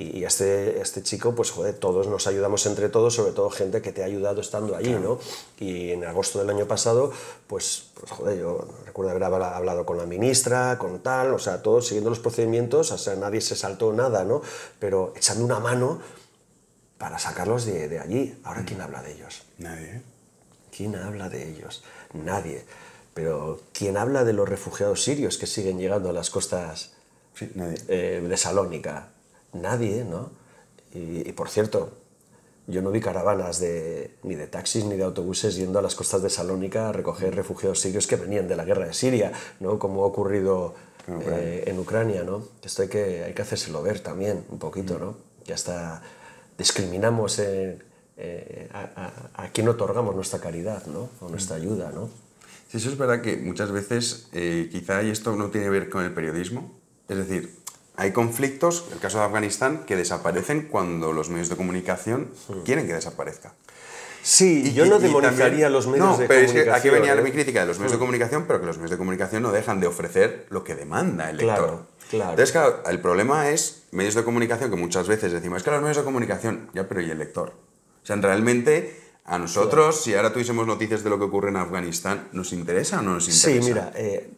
y este, este chico, pues joder, todos nos ayudamos entre todos, sobre todo gente que te ha ayudado estando allí, ¿no? Y en agosto del año pasado, pues, pues joder, yo recuerdo haber hablado con la ministra, con tal, o sea, todos siguiendo los procedimientos, o sea, nadie se saltó nada, ¿no? Pero echando una mano para sacarlos de, allí. Ahora, ¿quién mm. habla de ellos? Nadie. ¿eh? ¿Quién habla de ellos? Nadie. Pero ¿quién habla de los refugiados sirios que siguen llegando a las costas eh, de Salónica? nadie, ¿no? Y, por cierto, yo no vi caravanas de, ni de taxis ni de autobuses yendo a las costas de Salónica a recoger refugiados sirios que venían de la guerra de Siria, ¿no? Como ha ocurrido en Ucrania, eh, ¿no? Esto hay que, hay que hacérselo ver también un poquito, ¿no? Ya hasta discriminamos eh, eh, a, a, quién otorgamos nuestra caridad, ¿no? O nuestra mm. ayuda, ¿no? Sí, eso es verdad que muchas veces quizá y esto no tiene que ver con el periodismo. Es decir, hay conflictos, el caso de Afganistán, que desaparecen cuando los medios de comunicación hmm. quieren que desaparezca. Sí, y yo no demonizaría a los medios no, de pero Es que aquí venía mi ¿eh? crítica de los medios de hmm. comunicación, pero que los medios de comunicación no dejan de ofrecer lo que demanda el lector. Claro. Entonces, claro, el problema es medios de comunicación que muchas veces decimos, es que los medios de comunicación, ya, pero ¿y el lector? O sea, realmente a nosotros, si ahora tuviésemos noticias de lo que ocurre en Afganistán, ¿nos interesa o no nos interesa? Sí, mira, eh,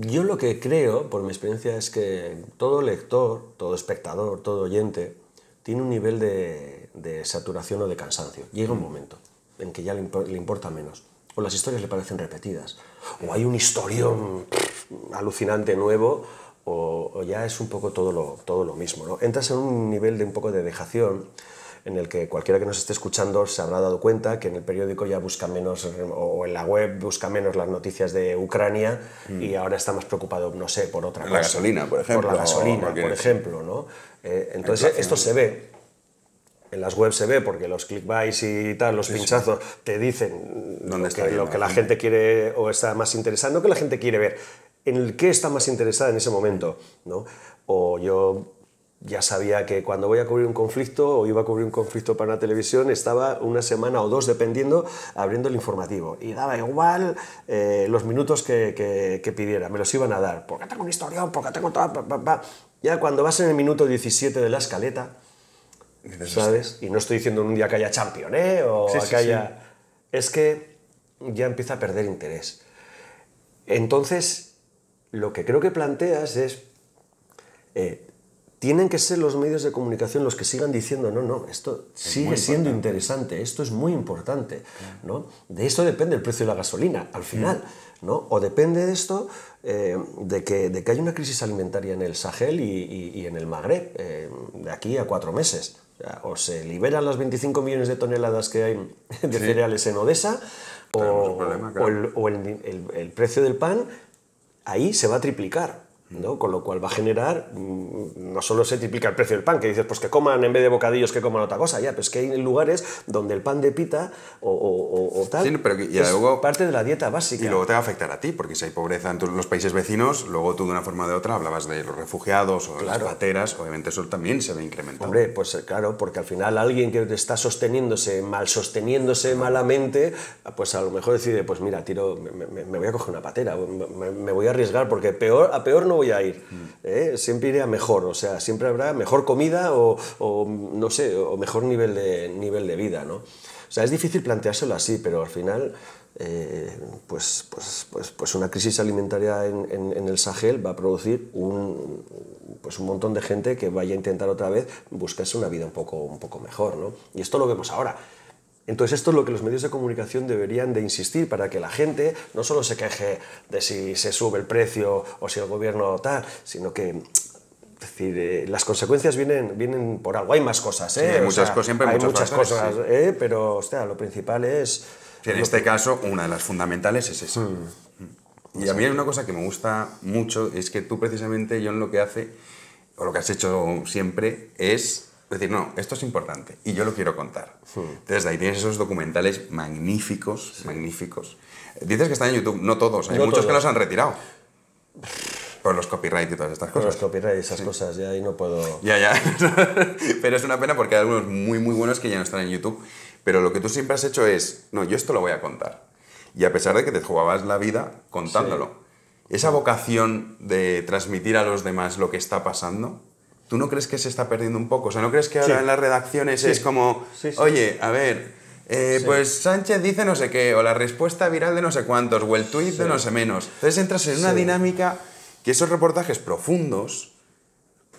yo lo que creo, por mi experiencia, es que todo lector, todo espectador, todo oyente, tiene un nivel de, saturación o de cansancio. Llega un mm. momento en que ya le, importa menos. O las historias le parecen repetidas. O hay un historión alucinante nuevo. O, ya es un poco todo lo, todo lo mismo. Entras en un nivel de un poco de dejación en el que cualquiera que nos esté escuchando se habrá dado cuenta que en el periódico ya busca menos, o en la web busca menos las noticias de Ucrania mm. y ahora está más preocupado, no sé, por otra cosa. La gasolina, por ejemplo. Por la gasolina, por ejemplo, ¿no? Eh, entonces, esto se ve en las webs se ve, porque los clickbys y tal, los pinchazos, te dicen lo, que, la gente quiere o está más interesada, no que la gente quiere ver, en el que está más interesada en ese momento. ¿no? O yo ya sabía que cuando voy a cubrir un conflicto o iba a cubrir un conflicto para la televisión, estaba una semana o dos, dependiendo, abriendo el informativo. Y daba igual eh, los minutos que, pidiera, me los iban a dar. Porque tengo un historión, porque tengo todo... Ya cuando vas en el minuto 17 de la escaleta, ¿sabes? Y no estoy diciendo un día que haya champion, ¿eh? O que haya... Es que ya empieza a perder interés. Entonces, lo que creo que planteas es... Eh, tienen que ser los medios de comunicación los que sigan diciendo, no, no, esto sigue siendo interesante, esto es muy importante, ¿no? De esto depende el precio de la gasolina, al final, ¿no? O depende de esto, eh, de, que, de que hay una crisis alimentaria en el Sahel y, en el Magreb, eh, de aquí a cuatro meses. O, se liberan las 25 millones de toneladas que hay de cereales en Odessa, o, el, el precio del pan ahí se va a triplicar. ¿no? Con lo cual va a generar, mm, no solo se triplica el precio del pan, que dices, pues que coman en vez de bocadillos, que coman otra cosa, ya, pues que hay lugares donde el pan de pita o, tal y es luego, parte de la dieta básica. Y luego te va a afectar a ti, porque si hay pobreza en los países vecinos, luego tú de una forma o de otra hablabas de los refugiados o las pateras, obviamente eso también se ve incrementado. Hombre, pues eh, claro, porque al final alguien que está sosteniéndose mal, sosteniéndose malamente, pues a lo mejor decide, pues mira, tiro, me, voy a coger una patera, me, voy a arriesgar, porque peor, a peor no voy a ir. ¿eh? Siempre iré a mejor, o sea, siempre habrá mejor comida o, no sé, o mejor nivel de, nivel de vida, ¿no? O sea, es difícil planteárselo así, pero al final, eh, pues, pues, pues, pues, una crisis alimentaria en, en, el Sahel va a producir un, pues un montón de gente que vaya a intentar otra vez buscarse una vida un poco, un poco mejor, ¿no? Y esto lo vemos ahora. Entonces esto es lo que los medios de comunicación deberían de insistir para que la gente no solo se queje de si se sube el precio o si el gobierno tal, sino que las consecuencias vienen, vienen por algo. Hay más cosas, ¿eh? hay muchas, cosas, siempre hay muchas, cosas, ¿eh? pero hostia, lo principal es... en este caso, una de las fundamentales es esa. Hmm. Y a mí hay una cosa que me gusta mucho, es que tú precisamente, John, lo que hace, o lo que has hecho siempre, es es decir, no, esto es importante y yo lo quiero contar. Entonces, ahí tienes esos documentales magníficos, magníficos. Dices que están en YouTube, no todos, hay muchos que los han retirado. Por los copyright y todas estas cosas. Por los copyright y esas cosas, ya ahí no puedo... Ya, ya. pero es una pena porque hay algunos muy, muy buenos que ya no están en YouTube. Pero lo que tú siempre has hecho es, no, yo esto lo voy a contar. Y a pesar de que te jugabas la vida contándolo, esa vocación de transmitir a los demás lo que está pasando, ¿Tú no crees que se está perdiendo un poco? O sea, ¿no crees que ahora en las redacciones es como, oye, a ver, eh, pues Sánchez dice no sé qué, o la respuesta viral de no sé cuántos, o el tweet de no sé menos? Entonces entras en una dinámica que esos reportajes profundos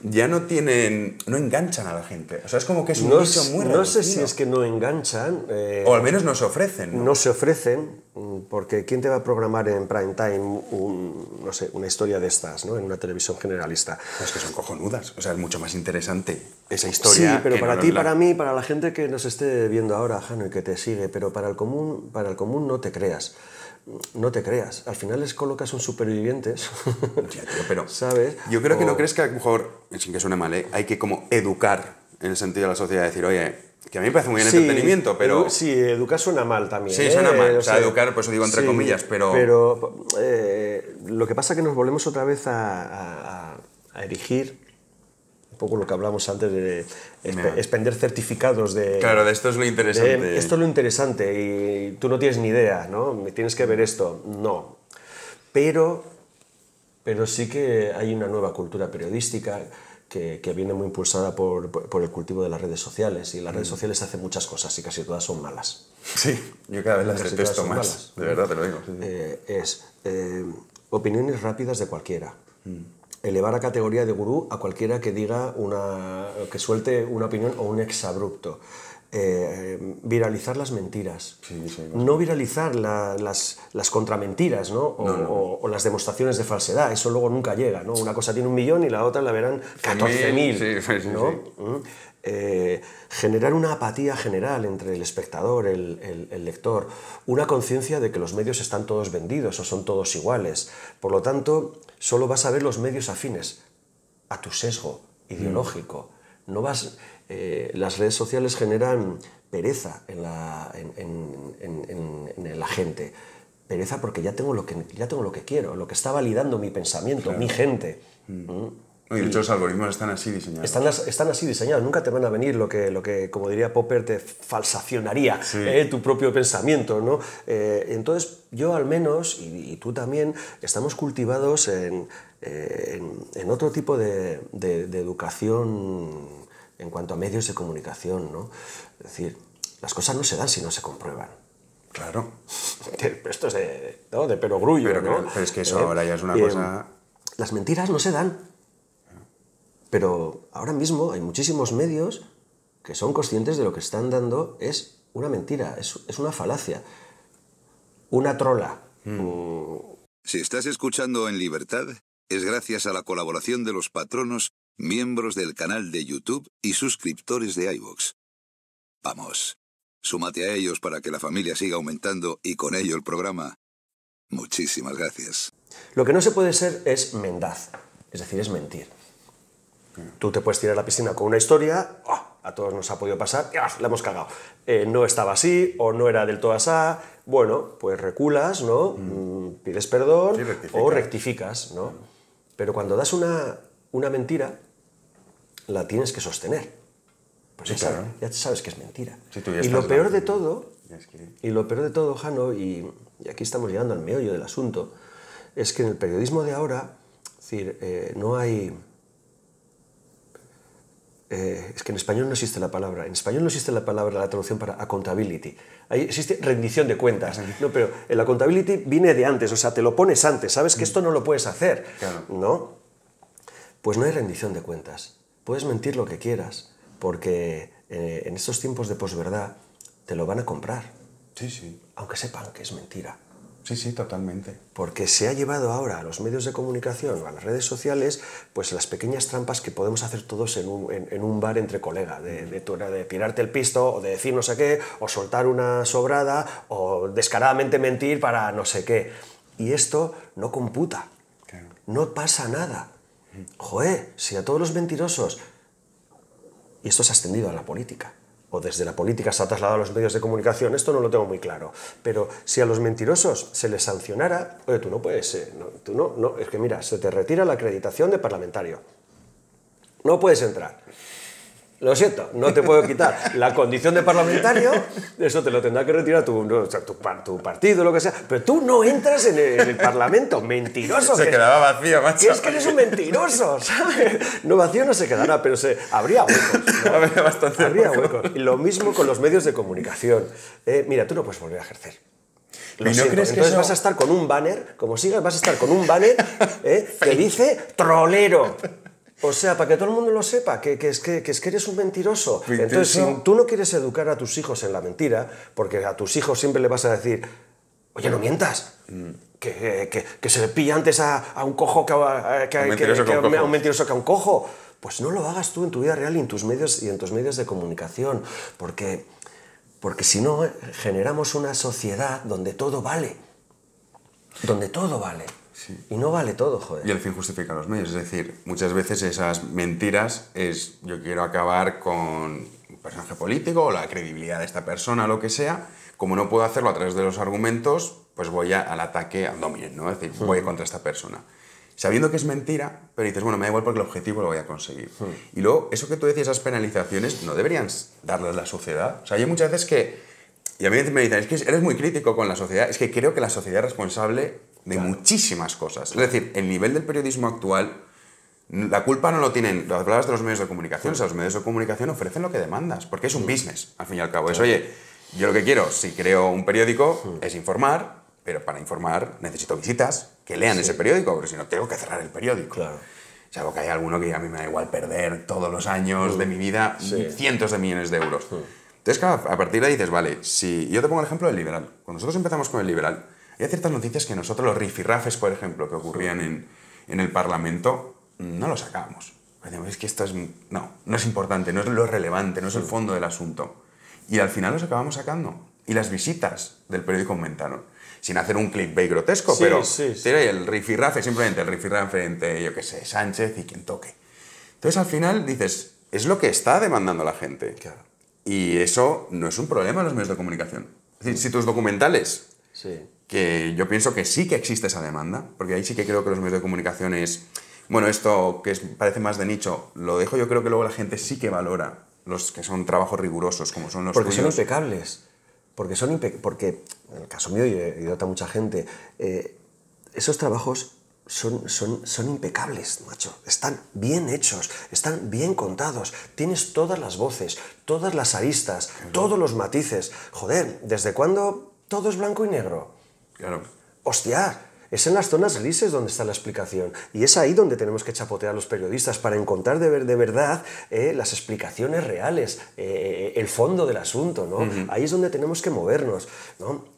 ya no tienen, no enganchan a la gente. O sea, es como que es un no No sé si es que no enganchan. Eh, o al menos no se ofrecen. ¿no? se ofrecen, mm, porque ¿quién te va a programar en prime time no sé, una historia de estas, ¿no? en una televisión generalista? Es que son cojonudas. O sea, es mucho más interesante esa historia. Sí, pero para ti, para mí, para la gente que nos esté viendo ahora, Jano, y que te sigue, pero para el común, para el común no te creas no te creas. Al final les colocas un supervivientes. pero ¿sabes? Yo creo que no crees que a lo mejor, sin que suene mal, ¿eh? hay que como educar en el sentido de la sociedad, decir, oye, que a mí me parece muy bien el entretenimiento, pero... sí, educar suena mal también. Sí, suena ¿eh? mal. O sea, educar, pues digo entre comillas, pero... Pero eh, lo que pasa es que nos volvemos otra vez a, a, a erigir poco lo que hablamos antes de expender certificados de... Claro, de esto es lo interesante. esto es lo interesante y tú no tienes ni idea, ¿no? Tienes que ver esto. No. Pero, pero sí que hay una nueva cultura periodística que, viene muy impulsada por, el cultivo de las redes sociales. Y las redes mm. sociales hacen muchas cosas y casi todas son malas. Sí, yo cada vez las detesto más. De verdad te lo digo. Eh, es eh, opiniones rápidas de cualquiera. Mm elevar a categoría de gurú a cualquiera que diga una, que suelte una opinión o un exabrupto. Eh, viralizar las mentiras. no viralizar las, las, contramentiras ¿no? O, las demostraciones de falsedad. Eso luego nunca llega. ¿no? Una cosa tiene un millón y la otra la verán 14.000. Sí, mm. Eh, generar una apatía general entre el espectador, el, lector, una conciencia de que los medios están todos vendidos o son todos iguales. Por lo tanto, solo vas a ver los medios afines a tu sesgo ideológico. Mm. No vas, eh, las redes sociales generan pereza en la, gente. Pereza porque ya tengo, lo que, ya tengo lo que quiero, lo que está validando mi pensamiento, mi gente. Mm. Mm y de hecho los algoritmos están así diseñados. Están, así diseñados, nunca te van a venir lo que, lo que como diría Popper, te falsacionaría eh, tu propio pensamiento. ¿no? Eh, entonces, yo al menos, y, tú también, estamos cultivados en, eh, otro tipo de, educación en cuanto a medios de comunicación. ¿no? Es decir, las cosas no se dan si no se comprueban. Claro. Esto es de, perogrullo, pero, ¿no? es que eso ahora ya es una cosa... Em, las mentiras no se dan pero ahora mismo hay muchísimos medios que son conscientes de lo que están dando es una mentira, es, una falacia, una trola. Hmm. Mm. Si estás escuchando en libertad, es gracias a la colaboración de los patronos, miembros del canal de YouTube y suscriptores de iVoox. Vamos, súmate a ellos para que la familia siga aumentando y con ello el programa. Muchísimas gracias. Lo que no se puede ser es mendaz, es decir, es mentir. Tú te puedes tirar a la piscina con una historia, ¡oh! a todos nos ha podido pasar, ¡ah! la hemos cagado. Eh, no estaba así o no era del todo así. Bueno, pues reculas, ¿no? Mm. Mm, pides perdón o rectificas, ¿no? Pero cuando das una, una mentira, la tienes que sostener. Pues ya, sabes, que es mentira. y lo peor de todo, y lo peor de todo, Jano, y, aquí estamos llegando al meollo del asunto, es que en el periodismo de ahora, es decir, eh, no hay eh, es que en español no existe la palabra, en español no existe la palabra, la traducción para accountability. Ahí existe rendición de cuentas. No, pero el accountability viene de antes, o sea, te lo pones antes, sabes que esto no lo puedes hacer. ¿No? Pues no hay rendición de cuentas. Puedes mentir lo que quieras, porque eh, en estos tiempos de posverdad te lo van a comprar. Sí, sí. Aunque sepan que es mentira. Sí, sí, totalmente. Porque se ha llevado ahora a los medios de comunicación, o a las redes sociales, pues las pequeñas trampas que podemos hacer todos en un, en, bar entre colegas, de, de, tirarte el pisto o de decir no sé qué, o soltar una sobrada, o descaradamente mentir para no sé qué. Y esto no computa, no pasa nada. Joder, si a todos los mentirosos, y esto se ha extendido a la política, o desde la política se ha trasladado a los medios de comunicación, esto no lo tengo muy claro. Pero si a los mentirosos se les sancionara, oye, tú no puedes, eh, no, tú no, es que mira, se te retira la acreditación de parlamentario. No puedes entrar. Lo siento, no te puedo quitar la condición de parlamentario, eso te lo tendrá que retirar tu, o tu, tu, partido, lo que sea, pero tú no entras en el, Parlamento, mentiroso. Se quedaba vacío, macho. es que eres un mentiroso, ¿sabes? No vacío no se quedará, pero se, habría huecos. Habría bastante habría huecos. Y lo mismo con los medios de comunicación. Eh, mira, tú no puedes volver a ejercer. Lo no Crees Entonces que vas a estar con un banner, como sigas, vas a estar con un banner eh, que dice trolero. O sea, para que todo el mundo lo sepa, que, es, que, eres un mentiroso. Entonces, si tú no quieres educar a tus hijos en la mentira, porque a tus hijos siempre le vas a decir, oye, no mientas. Que, se le pilla antes a, un cojo que a, un mentiroso que, a un cojo. Pues no lo hagas tú en tu vida real y en tus medios, y en tus medios de comunicación, porque, porque si no, eh, generamos una sociedad donde todo vale. Donde todo vale. Y no vale todo, joder. Y el fin justifica los medios. Es decir, muchas veces esas mentiras es yo quiero acabar con un personaje político o la credibilidad de esta persona, lo que sea. Como no puedo hacerlo a través de los argumentos, pues voy al ataque, al dominio, ¿no? Es decir, voy hmm. contra esta persona. Sabiendo que es mentira, pero dices, bueno, me da igual porque el objetivo lo voy a conseguir. Hmm. Y luego, eso que tú decías, esas penalizaciones, no deberían darlas la sociedad. O sea, hay muchas veces que y a mí me dicen, es que eres muy crítico con la sociedad. Es que creo que la sociedad responsable de muchísimas cosas. Es decir, el nivel del periodismo actual, la culpa no lo tienen, las palabras de los medios de comunicación, o sea, los medios de comunicación ofrecen lo que demandas, porque es un business, al fin y al cabo. Es, oye, yo lo que quiero, si creo un periódico, hmm. es informar, pero para informar necesito visitas que lean ese periódico, porque si no tengo que cerrar el periódico. Claro. Salvo que hay alguno que a mí me da igual perder todos los años de hmm. mi vida cientos de millones de euros. Hmm. Entonces, a partir de ahí dices, vale, si yo te pongo el ejemplo del liberal. Cuando nosotros empezamos con el liberal, hay ciertas noticias que nosotros, los rifirrafes, por ejemplo, que ocurrían en, en el Parlamento, no los sacábamos. Decíamos, es que esto es. No, no es importante, no es lo relevante, no es el fondo del asunto. Y al final los acabamos sacando. Y las visitas del periódico aumentaron. Sin hacer un clickbait grotesco, pero sí, sí. el rifirrafe, simplemente el rifirrafe entre, yo qué sé, Sánchez y quien toque. Entonces al final dices, es lo que está demandando la gente. Claro. Y eso no es un problema en los medios de comunicación. Es decir, si tus documentales Sí que yo pienso que sí que existe esa demanda, porque ahí sí que creo que los medios de comunicación es, bueno, esto que parece más de nicho, lo dejo, yo creo que luego la gente sí que valora los que son trabajos rigurosos, como son los... Porque son impecables, porque son porque en el caso mío y de mucha gente, eh, esos trabajos son, son, impecables, macho. Están bien hechos, están bien contados. Tienes todas las voces, todas las aristas, todos los matices. Joder, ¿desde cuándo todo es blanco y negro? ¡Hostia! Es en las zonas grises donde está la explicación. Y es ahí donde tenemos que chapotear a los periodistas para encontrar de, de verdad eh, las explicaciones reales, eh, el fondo del asunto. ¿no? Ahí es donde tenemos que movernos.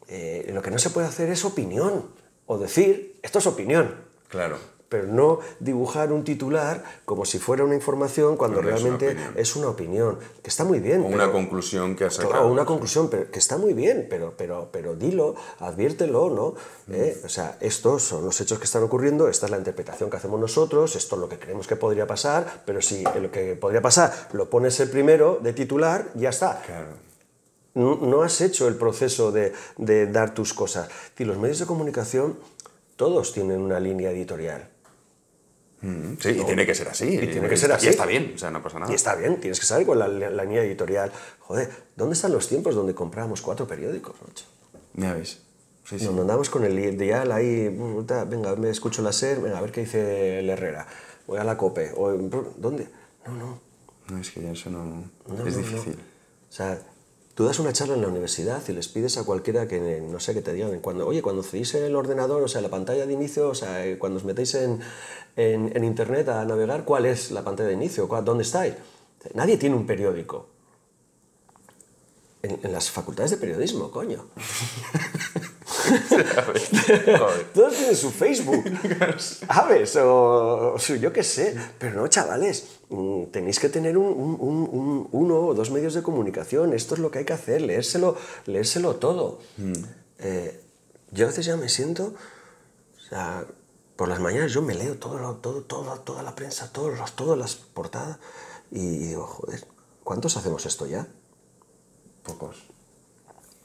Eh, lo que no se puede hacer es opinión o decir, esto es opinión. Claro pero no dibujar un titular como si fuera una información cuando realmente es una, opinión, que está muy bien. O una conclusión que has sacado. una conclusión, que está muy bien, pero, pero, pero dilo, adviértelo, ¿no? Mm. ¿Eh? o sea, estos son los hechos que están ocurriendo, esta es la interpretación que hacemos nosotros, esto es lo que creemos que podría pasar, pero si lo que podría pasar lo pones el primero de titular, ya está. No, has hecho el proceso de, de dar tus cosas. Y los medios de comunicación, todos tienen una línea editorial Mm, sí, y tiene que ser así. Y, tiene que ser así. está bien, o sea, no pasa nada. Y está bien, tienes que saber con la, línea editorial. Joder, ¿dónde están los tiempos donde comprábamos cuatro periódicos, macho? Ya andamos con el ideal ahí, mm, venga, me escucho la SER, venga, a ver qué dice el Herrera. Voy a la COPE. O, mm, ¿Dónde? No, no. No, es que ya eso no... es difícil. O sea, Tú das una charla en la universidad y les pides a cualquiera que, no sé, que te digan, cuando, oye, cuando cedís el ordenador, o sea, la pantalla de inicio, o sea, eh, cuando os metéis en, internet a navegar, ¿cuál es la pantalla de inicio? ¿Dónde estáis? Nadie tiene un periódico. en las facultades de periodismo, coño. Todos tienen su Facebook. Aves o, yo qué sé. Pero no, chavales, mm, tenéis que tener un, uno o dos medios de comunicación. Esto es lo que hay que hacer, leérselo, leérselo todo. Hmm. Eh, yo a veces ya me siento... O sea, por las mañanas yo me leo todo, todo, toda la prensa, todos todas las portadas y, digo, joder, ¿cuántos hacemos esto ya? Pocos.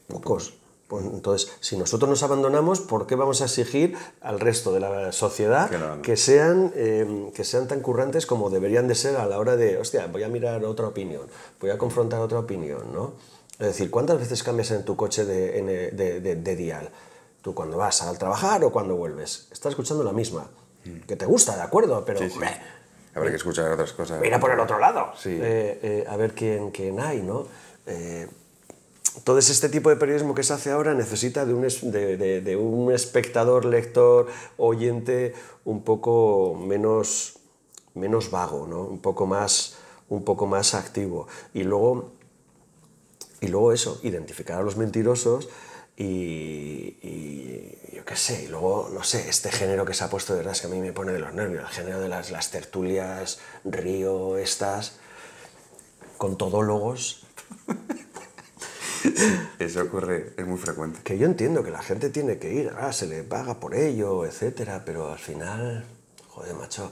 Pocos. Pues entonces, si nosotros nos abandonamos, ¿por qué vamos a exigir al resto de la sociedad que, sean, em, que sean tan currantes como deberían de ser a la hora de, hostia, voy a mirar otra opinión, voy a confrontar otra opinión, ¿no? Es decir, ¿cuántas veces cambias en tu coche de, dial? Tú cuando vas al trabajar o cuando vuelves, estás escuchando la misma, mm. que te gusta, de acuerdo, pero... Habrá que eh, escuchar otras cosas. Mira por el otro lado. Sí. Eh, eh, a ver quién, quién hay, ¿no? todo este tipo de periodismo que se hace ahora necesita de un, de, un espectador, lector, oyente un poco menos, menos vago, un, poco más, un poco más activo. Y luego, y luego eso, identificar a los mentirosos y, yo qué sé, y luego, no sé, este género que se ha puesto de verdad que a mí me pone de los nervios, el género de las, las tertulias, río, estas, con todólogos. eso ocurre, es muy frecuente. Que yo entiendo que la gente tiene que ir, ah, se le paga por ello, etcétera, pero al final, joder, macho,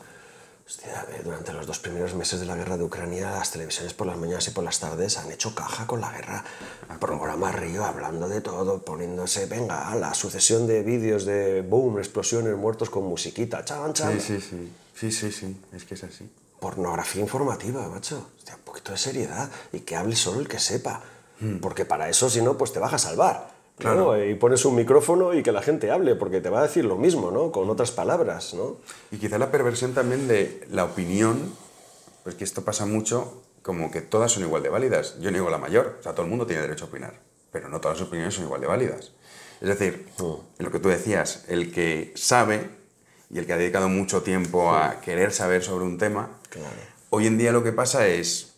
durante los dos primeros meses de la guerra de Ucrania, las televisiones por las mañanas y por las tardes han hecho caja con la guerra. Ah, Programa Río hablando de todo, poniéndose, venga, a la sucesión de vídeos de boom, explosiones, muertos con musiquita, chan, chan. Sí, sí, sí, sí, sí, sí, es que es así pornografía informativa, macho. Hostia, un poquito de seriedad y que hable solo el que sepa. Mm. Porque para eso, si no, pues te vas a salvar. Claro. Y pones un micrófono y que la gente hable, porque te va a decir lo mismo, ¿no? Con otras palabras, ¿no? Y quizá la perversión también de la opinión, pues que esto pasa mucho, como que todas son igual de válidas. Yo niego la mayor, o sea, todo el mundo tiene derecho a opinar, pero no todas las opiniones son igual de válidas. Es decir, en mm. lo que tú decías, el que sabe y el que ha dedicado mucho tiempo a mm. querer saber sobre un tema, hoy en día lo que pasa es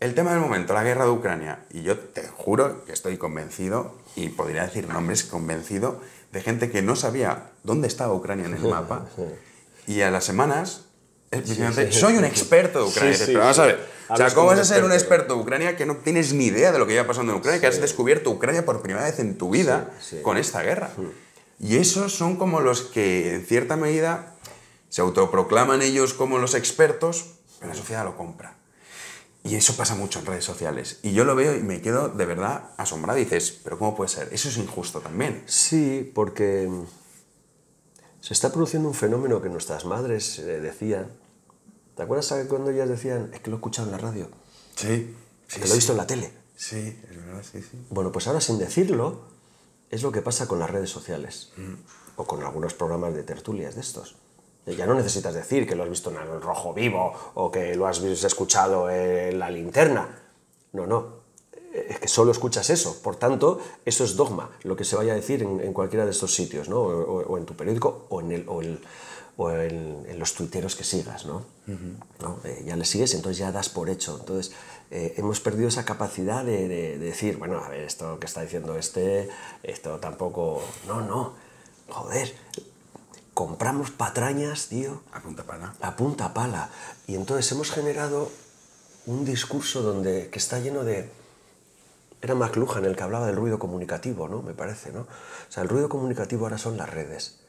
el tema del momento, la guerra de Ucrania, y yo te juro que estoy convencido, y podría decir nombres convencido, de gente que no sabía dónde estaba Ucrania en el mapa, y a las semanas, soy un experto de Ucrania. vamos a ¿cómo vas a ser un experto de Ucrania que no tienes ni idea de lo que lleva pasando en Ucrania, que has descubierto Ucrania por primera vez en tu vida con esta guerra? Y esos son como los que, en cierta medida, se autoproclaman ellos como los expertos, pero la sociedad lo compra. Y eso pasa mucho en redes sociales. Y yo lo veo y me quedo de verdad asombrado y dices, pero ¿cómo puede ser? Eso es injusto también. Sí, porque mm, se está produciendo un fenómeno que nuestras madres eh, decían. ¿Te acuerdas cuando ellas decían, es que lo he escuchado en la radio? Sí. Es que lo he visto en la tele. Sí, es verdad, sí, sí. Bueno, pues ahora sin decirlo, es lo que pasa con las redes sociales. Mm. O con algunos programas de tertulias de estos. Eh, ya no necesitas decir que lo has visto en el rojo vivo o que lo has escuchado en la linterna. No, no. Es que solo escuchas eso. Por tanto, eso es dogma, lo que se vaya a decir en, cualquiera de estos sitios, ¿no? O, en tu periódico o en, el, en, los tuiteros que sigas, ¿no? Eh, ya le sigues, y entonces ya das por hecho. Entonces, eh, hemos perdido esa capacidad de, decir, bueno, a ver, esto que está diciendo este, esto tampoco. No, no. Joder, compramos patrañas, tío. A punta pala. A punta pala. Y entonces hemos generado un discurso donde, que está lleno de... Era McLuhan el que hablaba del ruido comunicativo, ¿no? Me parece, ¿no? O sea, el ruido comunicativo ahora son las redes.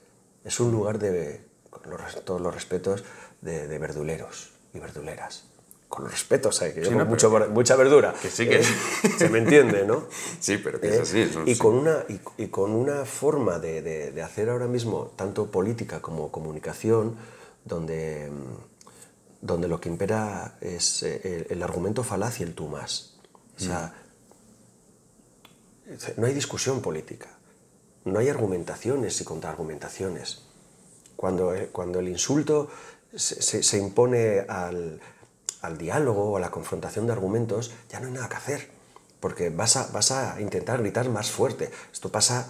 Es un lugar de, con todos los respetos, de verduleros y verduleras con respeto, o sea, que mucha verdura. Que sí, que eh, se me entiende, ¿no? sí, pero que eh, es así. y, con una, con una forma de, hacer ahora mismo tanto política como comunicación donde, mm, donde lo que impera es eh, el, argumento falaz y el tú más. O sea, mm. no hay discusión política, no hay argumentaciones y contraargumentaciones. Cuando, cuando el insulto se impone al, al diálogo o a la confrontación de argumentos, ya no hay nada que hacer, porque vas a, vas a intentar gritar más fuerte. Esto pasa,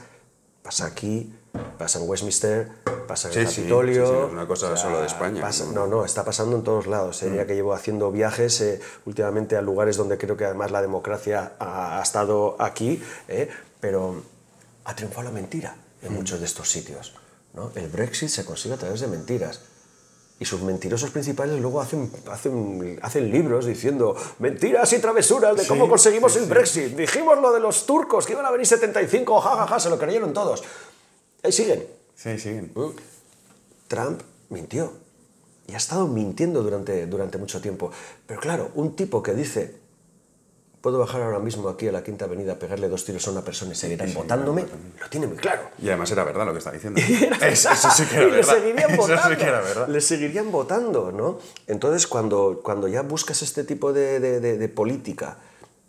pasa aquí, pasa en Westminster, pasa en el Capitolio. no es una cosa solo de España. ¿no? ¿no? está pasando en todos lados. sería mm. que llevo haciendo viajes eh, últimamente a lugares donde creo que además la democracia ha, estado aquí, eh, pero ha triunfado la mentira en mm. muchos de estos sitios. ¿no? El Brexit se consigue a través de mentiras. Y sus mentirosos principales luego hacen, hacen, hacen libros diciendo mentiras y travesuras de cómo conseguimos el Brexit. Dijimos lo de los turcos que iban a venir 75, jajaja, se lo creyeron todos. Ahí siguen. Sí, siguen. Mm. Trump mintió. Y ha estado mintiendo durante, durante mucho tiempo. Pero claro, un tipo que dice puedo bajar ahora mismo aquí a la Quinta Avenida, pegarle dos tiros a una persona y seguirán votándome, lo tiene muy claro. Y además era verdad lo que está diciendo. eso, sí que era verdad. le seguirían votando. Le seguirían ¿no? Entonces, cuando, cuando ya buscas este tipo de, de, política,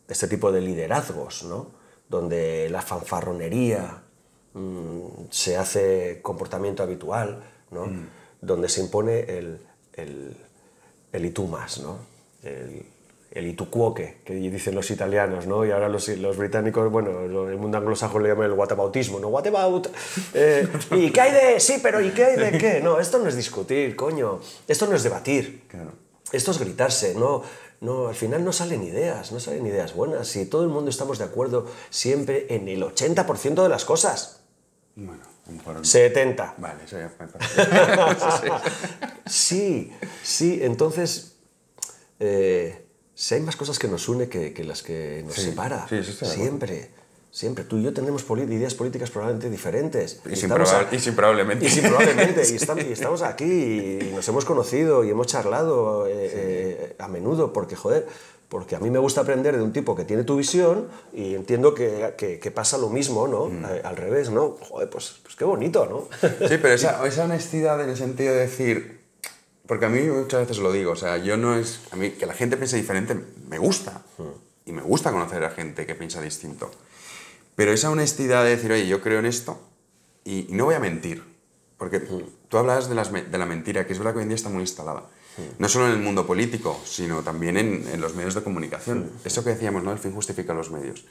este tipo de liderazgos, ¿no? Donde la fanfarronería mm, se hace comportamiento habitual, ¿no? Mm. Donde se impone el, el, el y tú más, ¿no? el itucuoque, que dicen los italianos, ¿no? Y ahora los, los británicos, bueno, el mundo anglosajón le llaman el whataboutismo, ¿no? Whatabout... Eh, ¿Y qué hay de...? Sí, pero ¿y qué hay de qué? No, esto no es discutir, coño. Esto no es debatir. Esto es gritarse, ¿no? No, al final no salen ideas, no salen ideas buenas. Si todo el mundo estamos de acuerdo siempre en el 80% de las cosas. Bueno, un 70. Vale, eso ya me sí, sí, entonces... Eh, si hay más cosas que nos une que, que las que nos separan. separa. siempre. Siempre. Tú y yo tenemos ideas políticas probablemente diferentes. Y, sin, y probablemente. Y sin probablemente. y, estamos, aquí y, nos hemos conocido y hemos charlado eh, eh, a menudo porque, joder, porque a mí me gusta aprender de un tipo que tiene tu visión y entiendo que, que, pasa lo mismo, ¿no? Mm. al revés, ¿no? Joder, pues, pues, qué bonito, ¿no? Sí, pero esa, esa honestidad en el sentido de decir, porque a mí muchas veces lo digo, o sea, yo no es... A mí que la gente piense diferente me gusta. Hmm. Y me gusta conocer a gente que piensa distinto. Pero esa honestidad de decir, oye, yo creo en esto y, no voy a mentir. Porque hmm. tú hablas de, las, de, la mentira, que es verdad que hoy en día está muy instalada. Hmm. No solo en el mundo político, sino también en, en los medios de comunicación. Eso que decíamos, ¿no? El fin justifica los medios.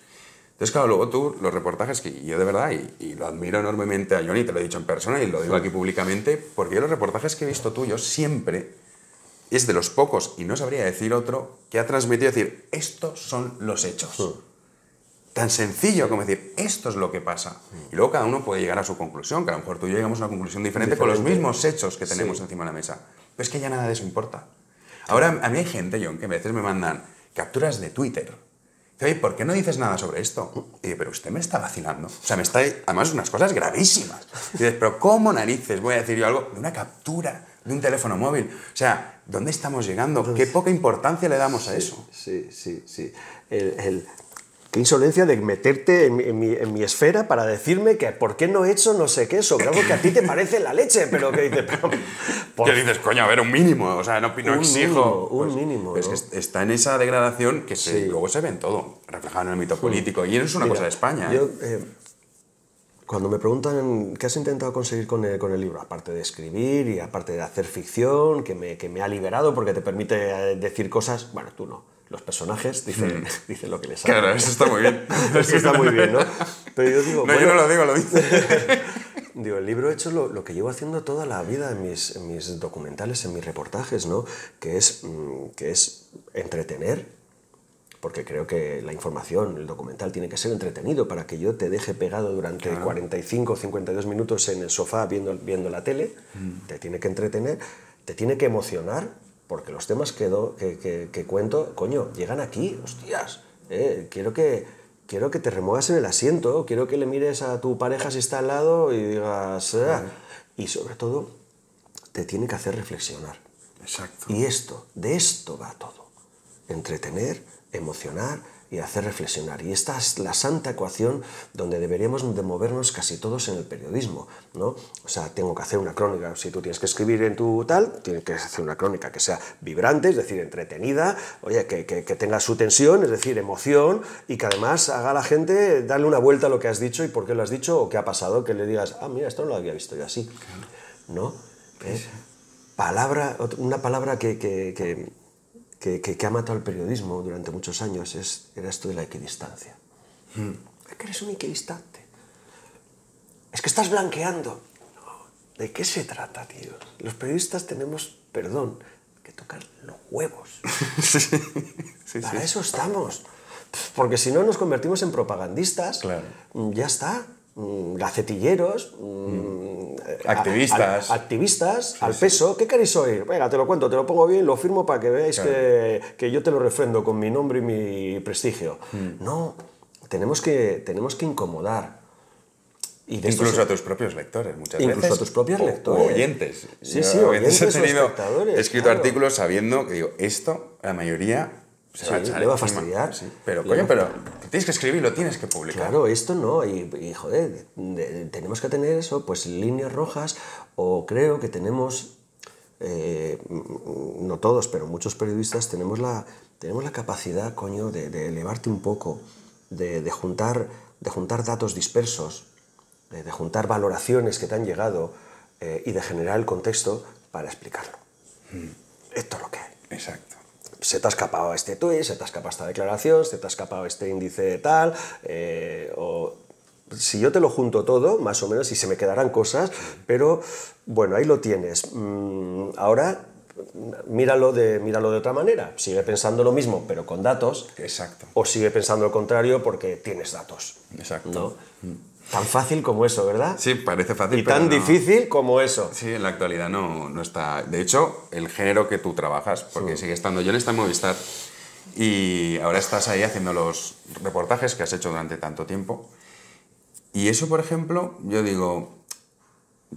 Entonces, claro, luego tú, los reportajes que yo de verdad, y, lo admiro enormemente a Johnny, te lo he dicho en persona y lo digo aquí públicamente, porque yo los reportajes que he visto tuyos siempre es de los pocos, y no sabría decir otro, que ha transmitido decir, estos son los hechos. Hmm. Tan sencillo como decir, esto es lo que pasa. Hmm. Y luego cada uno puede llegar a su conclusión, que a lo mejor tú y yo llegamos a una conclusión diferente, con los mismos hechos que tenemos encima de la mesa. Pero es que ya nada de eso importa. Ahora, a mí hay gente, John, que a veces me mandan capturas de Twitter oye, ¿por qué no dices nada sobre esto? Y pero usted me está vacilando. O sea, me está... Además, unas cosas gravísimas. dices, pero ¿cómo narices voy a decir yo algo de una captura de un teléfono móvil? O sea, ¿dónde estamos llegando? ¿Qué poca importancia le damos a eso? Sí, sí, sí. el qué insolencia de meterte en mi, esfera para decirme que por qué no he hecho no sé qué sobre algo que a ti te parece la leche, pero que dices, pero, coño, a ver, un mínimo, o sea, no, exijo. un pues, mínimo. está en esa degradación que luego se ve en todo, reflejado en el mito político, y eso es una cosa de España. ¿eh? Eh, cuando me preguntan qué has intentado conseguir con el, libro, aparte de escribir y aparte de hacer ficción, que me ha liberado porque te permite eh, decir cosas, bueno, tú no los personajes mm. dicen, lo que les sale. Claro, eso está muy bien. eso está muy bien, ¿no? Pero yo digo. No, yo no lo digo, lo dice. digo, el libro he hecho lo, lo, que llevo haciendo toda la vida en mis, en mis documentales, en mis reportajes, ¿no? Que es, mm, que es entretener, porque creo que la información, el documental tiene que ser entretenido para que yo te deje pegado durante 45 o 52 minutos en el sofá viendo, viendo la tele, mm. te tiene que entretener, te tiene que emocionar porque los temas que, que, cuento, coño, llegan aquí, hostias. Eh, quiero, que, quiero que te remuevas en el asiento, quiero que le mires a tu pareja si está al lado y digas... Ah". Y sobre todo, te tiene que hacer reflexionar. Exacto. Y esto, de esto va todo. Entretener, emocionar, y hacer reflexionar. Y esta es la santa ecuación donde deberíamos de movernos casi todos en el periodismo, ¿no? O sea, tengo que hacer una crónica, si tú tienes que escribir en tu tal, tienes que hacer una crónica que sea vibrante, es decir, entretenida, oye, que, que, tenga su tensión, es decir, emoción, y que además haga a la gente darle una vuelta a lo que has dicho y por qué lo has dicho o qué ha pasado, que le digas, ah, mira, esto no lo había visto yo así, ¿no? es ¿Eh? Palabra, una palabra que que, que, ha matado al periodismo durante muchos años es, era esto de la equidistancia. Hmm. Es que eres un equidistante. Es que estás blanqueando. ¿De qué se trata, tío? Los periodistas tenemos, perdón, que tocar los huevos. Para eso estamos. Porque si no nos convertimos en propagandistas, ya está. Mm, gacetilleros, mm, mm. activistas, activistas al peso. ¿Qué queréis oír? Venga, te lo cuento, te lo pongo bien, lo firmo para que veáis que, yo te lo refrendo con mi nombre y mi prestigio. No, tenemos que, tenemos que incomodar. incluso a tus propios lectores, muchas veces. Incluso a tus propios lectores. oyentes. Sí, sí, oyentes. He tenido, he escrito artículos sabiendo que digo, esto, la mayoría se le va a fastidiar. Pero, coño, pero tienes que escribir, lo tienes que publicar. Claro, esto no, y, y joder, tenemos que tener eso, pues líneas rojas, o creo que tenemos, eh, no todos, pero muchos periodistas tenemos la, tenemos la capacidad, coño, de, elevarte un poco, de, juntar, de juntar datos dispersos, de, juntar valoraciones que te han llegado eh, y de generar el contexto para explicarlo. Mm. Esto es lo que hay. Exacto se te ha escapado este tweet, se te ha escapado esta declaración, se te ha escapado este índice de tal, eh, o si yo te lo junto todo, más o menos, y se me quedarán cosas, pero bueno, ahí lo tienes. Mm, ahora míralo de, míralo de otra manera. Sigue pensando lo mismo, pero con datos. Exacto. O sigue pensando lo contrario porque tienes datos. Exacto. Mm. Tan fácil como eso, ¿verdad? Sí, parece fácil. Y tan difícil como eso. Sí, en la actualidad no, no está. De hecho, el género que tú trabajas, porque sigue estando. Yo en esta Movistar y ahora estás ahí haciendo los reportajes que has hecho durante tanto tiempo. Y eso, por ejemplo, yo digo,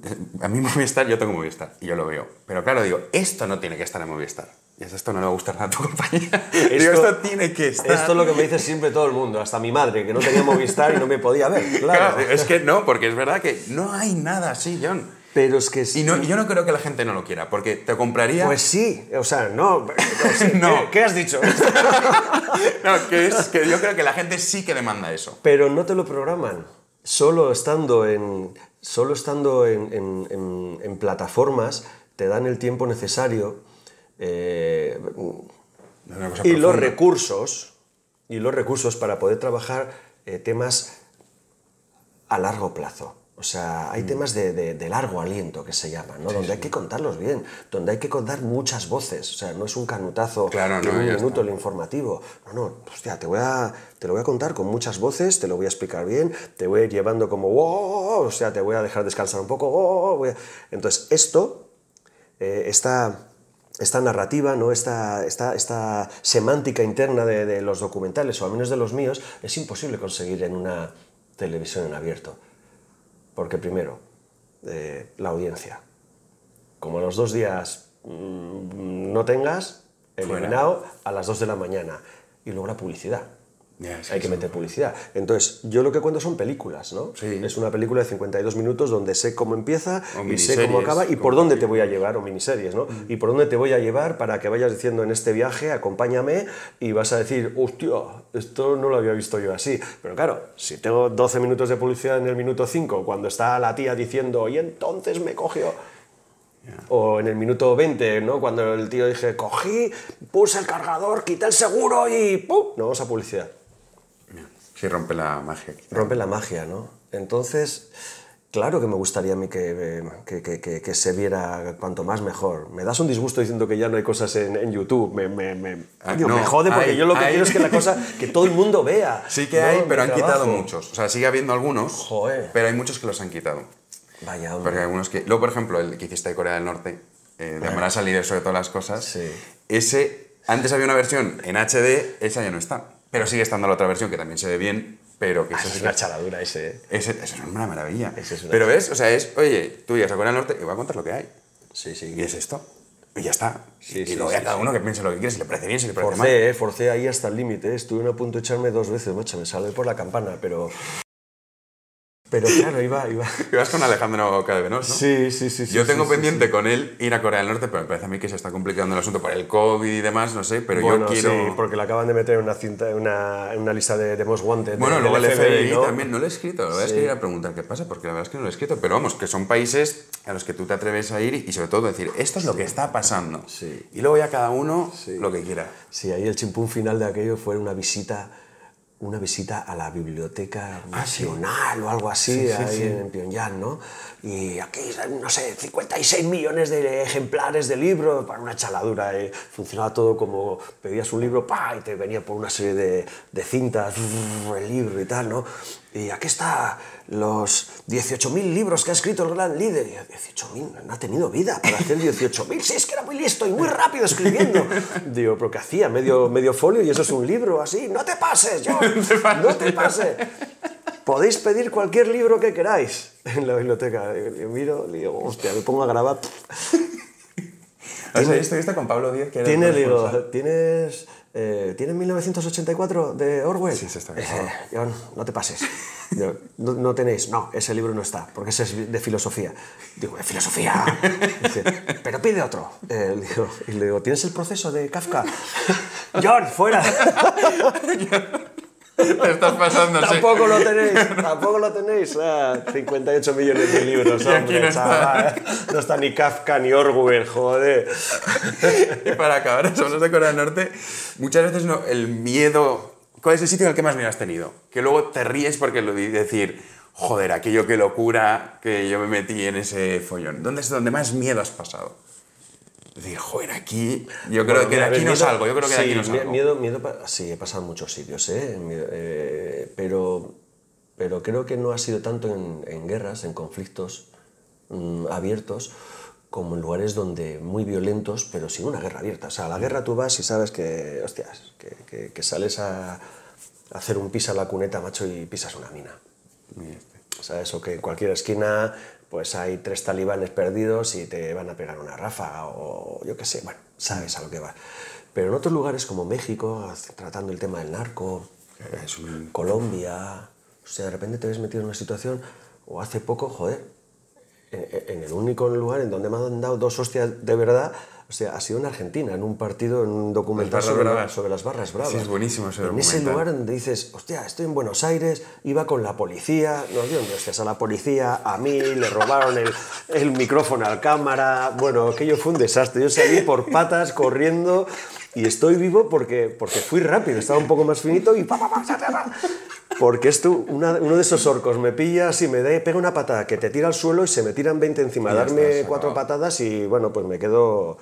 a mí Movistar, yo tengo Movistar y yo lo veo. Pero claro, digo, esto no tiene que estar en Movistar. Y esto no le gusta a a tu compañía. Esto, tiene que estar. Esto es lo que me dice siempre todo el mundo, hasta mi madre, que no tenía Movistar y no me podía ver. Claro. es que no, porque es verdad que no hay nada así, John. Pero es que sí. Y, no, yo no creo que la gente no lo quiera, porque te compraría. Pues sí, o sea, no. no. ¿Qué, has dicho? no, que, es, que yo creo que la gente sí que demanda eso. Pero no te lo programan. Solo estando en, solo estando en, en plataformas te dan el tiempo necesario eh, y los recursos y los recursos para poder trabajar eh, temas a largo plazo. O sea, hay mm. temas de, de, largo aliento que se llaman, ¿no? donde hay que contarlos bien, donde hay que contar muchas voces. O sea, no es un canutazo claro, un minuto el informativo. No, no, hostia, te, voy a, te lo voy a contar con muchas voces, te lo voy a explicar bien, te voy a ir llevando como, o sea, te voy a dejar descansar un poco. Entonces, esto, está eh, esta esta narrativa, ¿no? esta, esta, esta semántica interna de, los documentales, o al menos de los míos, es imposible conseguir en una televisión en abierto. Porque primero, eh, la audiencia. Como los dos días mm, no tengas, eliminado a las dos de la mañana. Y luego la publicidad hay que meter publicidad. Entonces, yo lo que cuento son películas, ¿no? Es una película de 52 minutos donde sé cómo empieza y sé cómo acaba y por dónde te voy a llevar, o miniseries, ¿no? Mm. Y por dónde te voy a llevar para que vayas diciendo en este viaje, acompáñame, y vas a decir, hostia, esto no lo había visto yo así. Pero claro, si tengo 12 minutos de publicidad en el minuto 5, cuando está la tía diciendo, y entonces me cogió. O en el minuto 20, ¿no? Cuando el tío dije, cogí, puse el cargador, quité el seguro y ¡pum! No vamos a publicidad. Sí, rompe la magia. Rompe la magia, ¿no? Entonces, claro que me gustaría a mí eh, que, que, que, que, se viera cuanto más mejor. Me das un disgusto diciendo que ya no hay cosas en, en YouTube. Me, me, me, ah, jode porque yo lo que quiero es que la cosa, que todo el mundo vea. Sí que hay, pero han quitado muchos. O sea, sigue habiendo algunos, pero hay muchos que los han quitado. Vaya hombre. Porque algunos que... Luego, por ejemplo, el que hiciste de Corea del Norte, eh, de ah. Amar Líder, sobre todas las cosas, sí. ese... Antes había una versión en HD, esa ya no está. Pero sigue estando la otra versión que también se ve bien, pero que ah, eso es, una chaladura ese. ¿eh? Ese, eso es una maravilla. Ese es pero ves, o sea, es, oye, tú ya a Corea del Norte y voy a contar lo que hay. Sí, sí. Y es esto. Y ya está. Sí, y lo luego a cada uno que piense lo que quiere, si le parece bien, si le parece forcé, Eh, forcé ahí hasta el límite. Eh. Estuve a punto de echarme dos veces, macho, me salvé por la campana, pero pero claro, iba... iba... Ibas con Alejandro Cadevenos, ¿no? Sí, sí, sí. Yo tengo pendiente con él ir a Corea del Norte, pero me parece a mí que se está complicando el asunto por el COVID y demás, no sé, pero yo quiero... sí, porque le acaban de meter en una, cinta, una, una lista de, de Most Wanted. Bueno, luego el FBI, también, no lo he escrito, lo voy a que ir a preguntar qué pasa, porque la verdad es que no lo he escrito, pero vamos, que son países a los que tú te atreves a ir y, sobre todo decir, esto es lo que está pasando. Sí. Y luego ya cada uno lo que quiera. Sí, ahí el chimpún final de aquello fue una visita una visita a la biblioteca ah, nacional o algo así, ahí en Pyongyang, ¿no? Y aquí, no sé, 56 millones de ejemplares de libros para una chaladura. ¿eh? Funcionaba todo como pedías un libro, pa, y te venía por una serie de, de cintas, el libro y tal, ¿no? Y aquí está los 18.000 libros que ha escrito el gran líder. 18.000, no ha tenido vida para hacer 18.000. Sí, es que era muy listo y muy rápido escribiendo. Digo, pero ¿qué hacía? Medio, medio folio y eso es un libro así. No te pases, yo. No te pases. Podéis pedir cualquier libro que queráis en la biblioteca. Yo miro, le digo, hostia, me pongo a grabar. ¿Has visto con Pablo Díaz? digo, tienes eh, Tiene 1984 de Orwell? Sí, sí, está bien. Eh, John, no te pases. no, tenéis, no, ese libro no está, porque ese es de filosofía. Digo, ¿de filosofía? pero pide otro. Eh, y le digo, ¿tienes el proceso de Kafka? John, fuera estás pasando Tampoco lo tenéis, tampoco lo tenéis. 58 ah, millones de libros, hombre, no Está? No está ni Kafka ni Orwell, joder. Y para acabar, somos de Corea del Norte. Muchas veces no, el miedo. ¿Cuál es el sitio en el que más miedo has tenido? Que luego te ríes porque lo decir, joder, aquello que locura que yo me metí en ese follón. ¿Dónde es donde más miedo has pasado? dijo joder, aquí. Yo creo que de aquí no salgo, yo creo que de aquí no salgo. Miedo, miedo, sí, he pasado en muchos sitios, ¿eh? ¿eh? pero, pero creo que no ha sido tanto en, guerras, en conflictos mm, abiertos, como en lugares donde muy violentos, pero sin una guerra abierta. O sea, a la guerra tú vas y sabes que, hostias, que, que, sales a hacer un pis a la cuneta, macho, y pisas una mina. O sea, eso que en cualquier esquina pues hay tres talibanes perdidos y te van a pegar una ráfaga o yo qué sé, bueno, sabes a lo que vas. Pero en otros lugares como México, tratando el tema del narco, eh, Colombia, o sea, de repente te ves metido en una situación, o hace poco, joder, en, en el único lugar en donde me han dado dos hostias de verdad o sea, ha sido en Argentina, en un partido, en un documental sobre, las barras bravas. es buenísimo ese En ese lugar donde dices, hostia, estoy en Buenos Aires, iba con la policía, nos dieron gracias a la policía, a mí, le robaron el, micrófono micrófono la cámara. Bueno, aquello fue un desastre. Yo salí por patas corriendo y estoy vivo porque, porque fui rápido, estaba un poco más finito y... Pa, pa, porque esto, uno de esos orcos me pilla así, me da, pega una patada que te tira al suelo y se me tiran 20 encima, darme cuatro patadas y bueno, pues me quedo...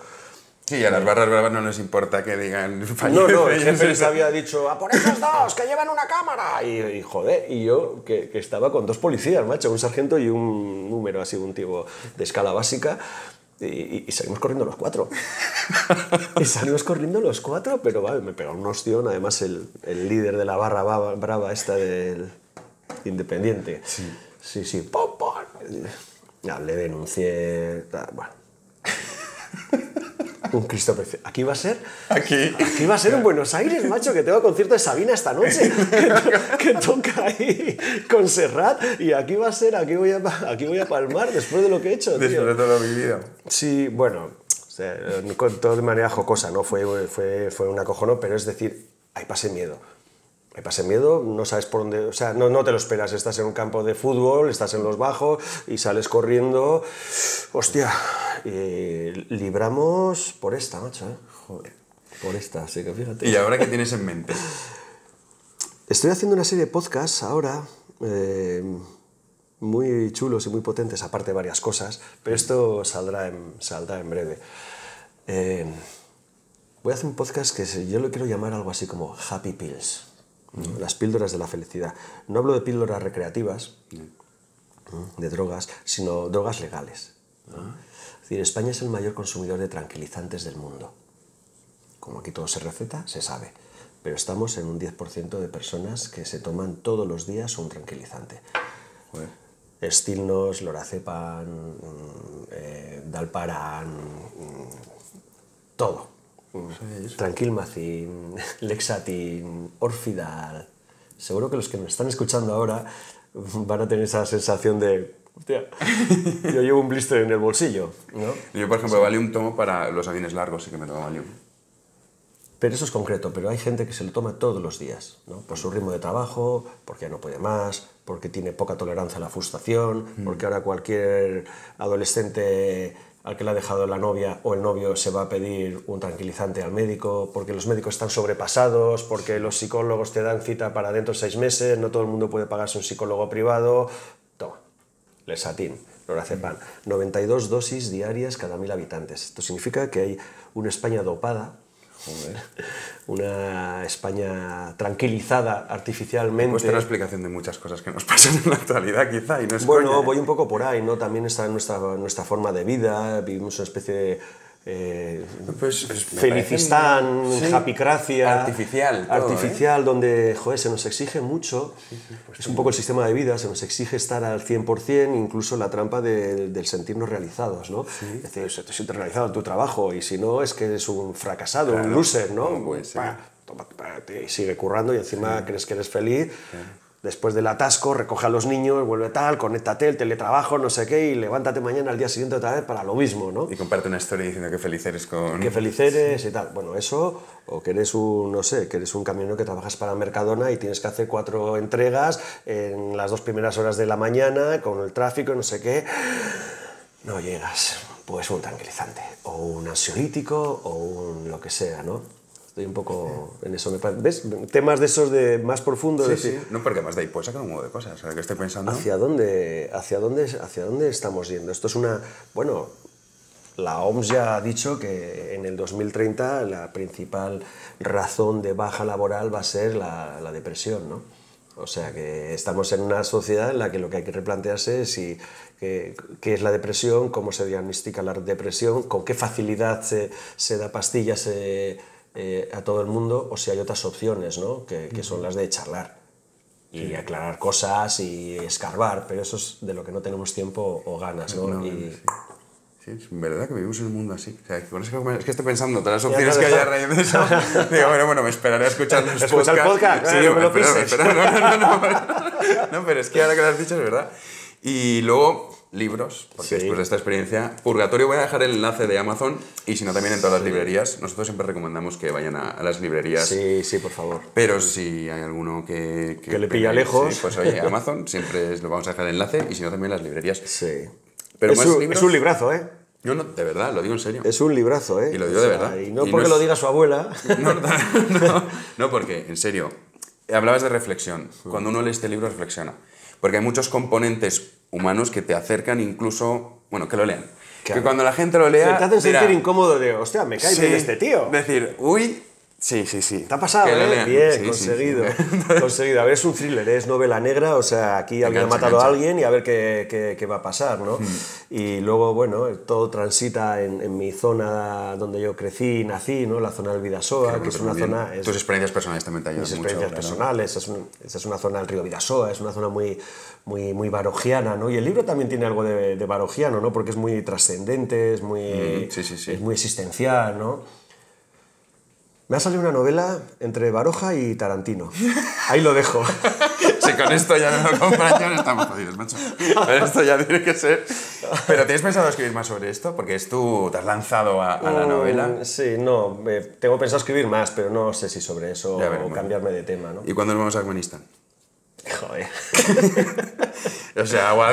Sí, a las barras bravas no les importa que digan No, no, el les había dicho, a ah, por esos dos, que llevan una cámara. Y, joder, y yo que, que, estaba con dos policías, macho, un sargento y un número así, un tipo de escala básica. Y, salimos corriendo los cuatro. y salimos corriendo los cuatro, pero vale, me pegó un ostión. Además, el, líder de la barra brava, esta del Independiente. Sí, sí, sí. ¡Pum, pum! Ya, le denuncié. Bueno un Cristo Aquí va a ser. Aquí. Aquí va a ser un Buenos Aires, macho, que tengo concierto de Sabina esta noche, que, toca ahí con Serrat, y aquí va a ser, aquí voy a, palmar después de lo que he hecho. Después de todo Sí, bueno, todo de manera jocosa, ¿no? Fue, fue, fue un acojono, pero es decir, ahí pasé miedo me pasé miedo, no sabes por dónde, o sea, no, te lo esperas, estás en un campo de fútbol, estás en los bajos y sales corriendo, hostia, eh, libramos por esta, macho, ¿eh? Joder, por esta, así que fíjate. ¿Y ahora qué tienes en mente? Estoy haciendo una serie de podcasts ahora, eh, muy chulos y muy potentes, aparte de varias cosas, pero esto saldrá en, saldrá en breve. Eh, voy a hacer un podcast que yo lo quiero llamar algo así como Happy Pills las píldoras de la felicidad. No hablo de píldoras recreativas, de drogas, sino drogas legales. Ah. Es decir, España es el mayor consumidor de tranquilizantes del mundo. Como aquí todo se receta, se sabe. Pero estamos en un 10% de personas que se toman todos los días un tranquilizante. Estilnos, lorazepam, mm, eh, dalparan, mm, todo. Tranquilmacin, mm. Tranquil Lexatin, Orfidal. Seguro que los que me están escuchando ahora van a tener esa sensación de. yo llevo un blister en el bolsillo. ¿no? Yo, por ejemplo, vale un tomo para los aviones largos, y que me tomo Valium. Pero eso es concreto, pero hay gente que se lo toma todos los días, ¿no? por su ritmo de trabajo, porque ya no puede más, porque tiene poca tolerancia a la frustración, mm. porque ahora cualquier adolescente al que le ha dejado la novia o el novio se va a pedir un tranquilizante al médico, porque los médicos están sobrepasados, porque los psicólogos te dan cita para dentro de seis meses, no todo el mundo puede pagarse un psicólogo privado. Toma, lesatín, lorazepam. 92 mm. dosis diarias cada mil habitantes. Esto significa que hay una España dopada una España tranquilizada artificialmente. Pues una explicación de muchas cosas que nos pasan en la actualidad, quizá, y no es Bueno, ¿eh? voy un poco por ahí, ¿no? También está nuestra, nuestra forma de vida, vivimos una especie de eh, pues, pues, Felicistán, Artificial. ¿eh? artificial, donde, joder, se nos exige mucho. es un poco el sistema de vida, se nos exige estar al 100%, incluso la trampa del sentirnos realizados, ¿no? Es te sientes realizado en tu trabajo y si no, es que eres un fracasado, un loser, ¿no? sigue currando y encima crees que eres feliz después del atasco, recoge a los niños, vuelve tal, conéctate, el teletrabajo, no sé qué, y levántate mañana al día siguiente otra vez para lo mismo, ¿no? Y comparte una historia diciendo que feliz eres con... Que feliz eres y tal. Bueno, eso, o que eres un, no sé, que eres un camionero que trabajas para Mercadona y tienes que hacer cuatro entregas en las dos primeras horas de la mañana, con el tráfico, no sé qué, no llegas. Pues un tranquilizante, o un ansiolítico, o un lo que sea, ¿no? Estoy un poco en eso, ¿Ves? Temas de esos de más profundos. Sí, sí. No, porque más de ahí pues sacar un modo de cosas. estoy pensando... ¿Hacia dónde, hacia, dónde, ¿Hacia dónde estamos yendo? Esto es una... Bueno, la OMS ya ha dicho que en el 2030 la principal razón de baja laboral va a ser la, la depresión, ¿no? O sea que estamos en una sociedad en la que lo que hay que replantearse es si, qué, qué es la depresión, cómo se diagnostica la depresión, con qué facilidad se, se da pastillas. Se, eh, a todo el mundo o si hay otras opciones, ¿no? que, que son las de charlar y aclarar cosas y escarbar, pero eso es de lo que no tenemos tiempo o ganas. y... Sí, es verdad que vivimos en un mundo así. O sea, que, es que estoy pensando todas las opciones que haya a de eso. bueno, bueno, me esperaré a escuchar los el podcast? Sí, eh, no, me lo pises. pero es que ahora que lo has dicho es verdad. Y luego, libros, porque después de esta experiencia, Purgatorio voy a dejar el enlace de Amazon y si no también en todas las librerías. Nosotros siempre recomendamos que vayan a, las librerías. Sí, sí, por favor. Pero si hay alguno que... Que, le pilla lejos. pues oye, Amazon siempre lo vamos a dejar el enlace y si no también las librerías. Sí. Pero es, un, es un librazo, ¿eh? No, no, de verdad, lo digo en serio. Es un librazo, ¿eh? Y lo digo de verdad. Y no porque lo diga su abuela. No, no, no, porque, en serio, hablabas de reflexión. Cuando uno lee este libro reflexiona. Porque hay muchos componentes humanos que te acercan incluso, bueno, que lo lean. Que cuando la gente lo lea... te hace sentir incómodo de, hostia, me cae bien este tío. decir, uy, Sí, sí, sí. Te ha pasado, ¿eh? Bien, conseguido. conseguido. A ver, es un thriller, es novela negra, o sea, aquí alguien ha matado a alguien y a ver qué, qué, va a pasar, ¿no? Hmm. Y luego, bueno, todo transita en, mi zona donde yo crecí y nací, ¿no? La zona del Vidasoa, que es una zona... Tus experiencias personales también te ayudan Mis experiencias personales, es, es, una zona del río Vidasoa, es una zona muy, muy, muy ¿no? Y el libro también tiene algo de, de ¿no? Porque es muy trascendente, es muy, mm, es muy existencial, ¿no? Me ha salido una novela entre Baroja y Tarantino. Ahí lo dejo. si con esto ya no lo comparamos, ya no estamos jodidos, macho. Pero esto ya tiene que ser. Pero ¿tienes pensado escribir más sobre esto? Porque es tú, te has lanzado a, la mm, novela. sí, no. tengo pensado escribir más, pero no sé si sobre eso o cambiarme de tema. ¿no? ¿Y cuándo nos vamos a Afganistán? Joder.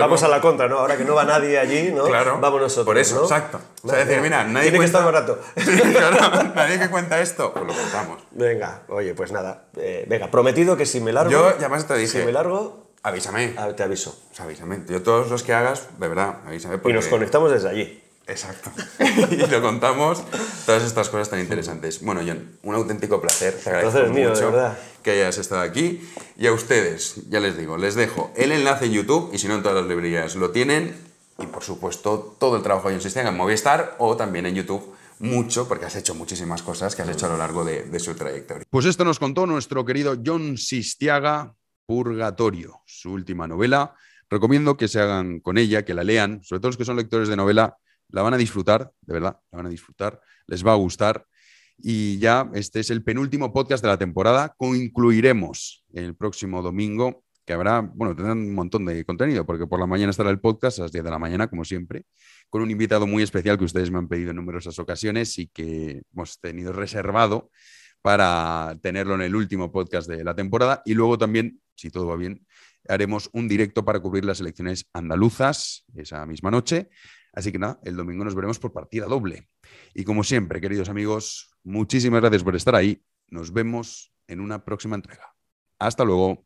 Vamos a la contra, ¿no? Ahora que no va nadie allí, ¿no? Claro. Vamos nosotros. Por eso, exacto. O sea, decir, mira, nadie. Tiene que estar un rato nadie que cuenta esto, pues lo contamos. Venga, oye, pues nada. Eh, venga, prometido que si me largo. Yo, ya más te dije. Si me largo, Avísame. te aviso. O pues sea, avísame. Yo todos los que hagas, de verdad, avísame. Y nos conectamos desde allí. Exacto. y lo contamos, todas estas cosas tan interesantes. Bueno, John, un auténtico placer. Te agradezco que hayas estado aquí. Y a ustedes, ya les digo, les dejo el enlace en YouTube y si no en todas las librerías lo tienen. Y por supuesto, todo el trabajo de John Sistiaga en Movistar o también en YouTube mucho, porque has hecho muchísimas cosas que has hecho a lo largo de, su trayectoria. Pues esto nos contó nuestro querido John Sistiaga, Purgatorio, su última novela. Recomiendo que se hagan con ella, que la lean, sobre todo los que son lectores de novela, la van a disfrutar, de verdad, la van a disfrutar, les va a gustar. Y ya este es el penúltimo podcast de la temporada. Concluiremos el próximo domingo, que habrá, bueno, tendrán un montón de contenido, porque por la mañana estará el podcast a las 10 de la mañana, como siempre, con un invitado muy especial que ustedes me han pedido en numerosas ocasiones y que hemos tenido reservado para tenerlo en el último podcast de la temporada. Y luego también, si todo va bien, haremos un directo para cubrir las elecciones andaluzas esa misma noche. Así que nada, el domingo nos veremos por partida doble. Y como siempre, queridos amigos, muchísimas gracias por estar ahí. Nos vemos en una próxima entrega. Hasta luego.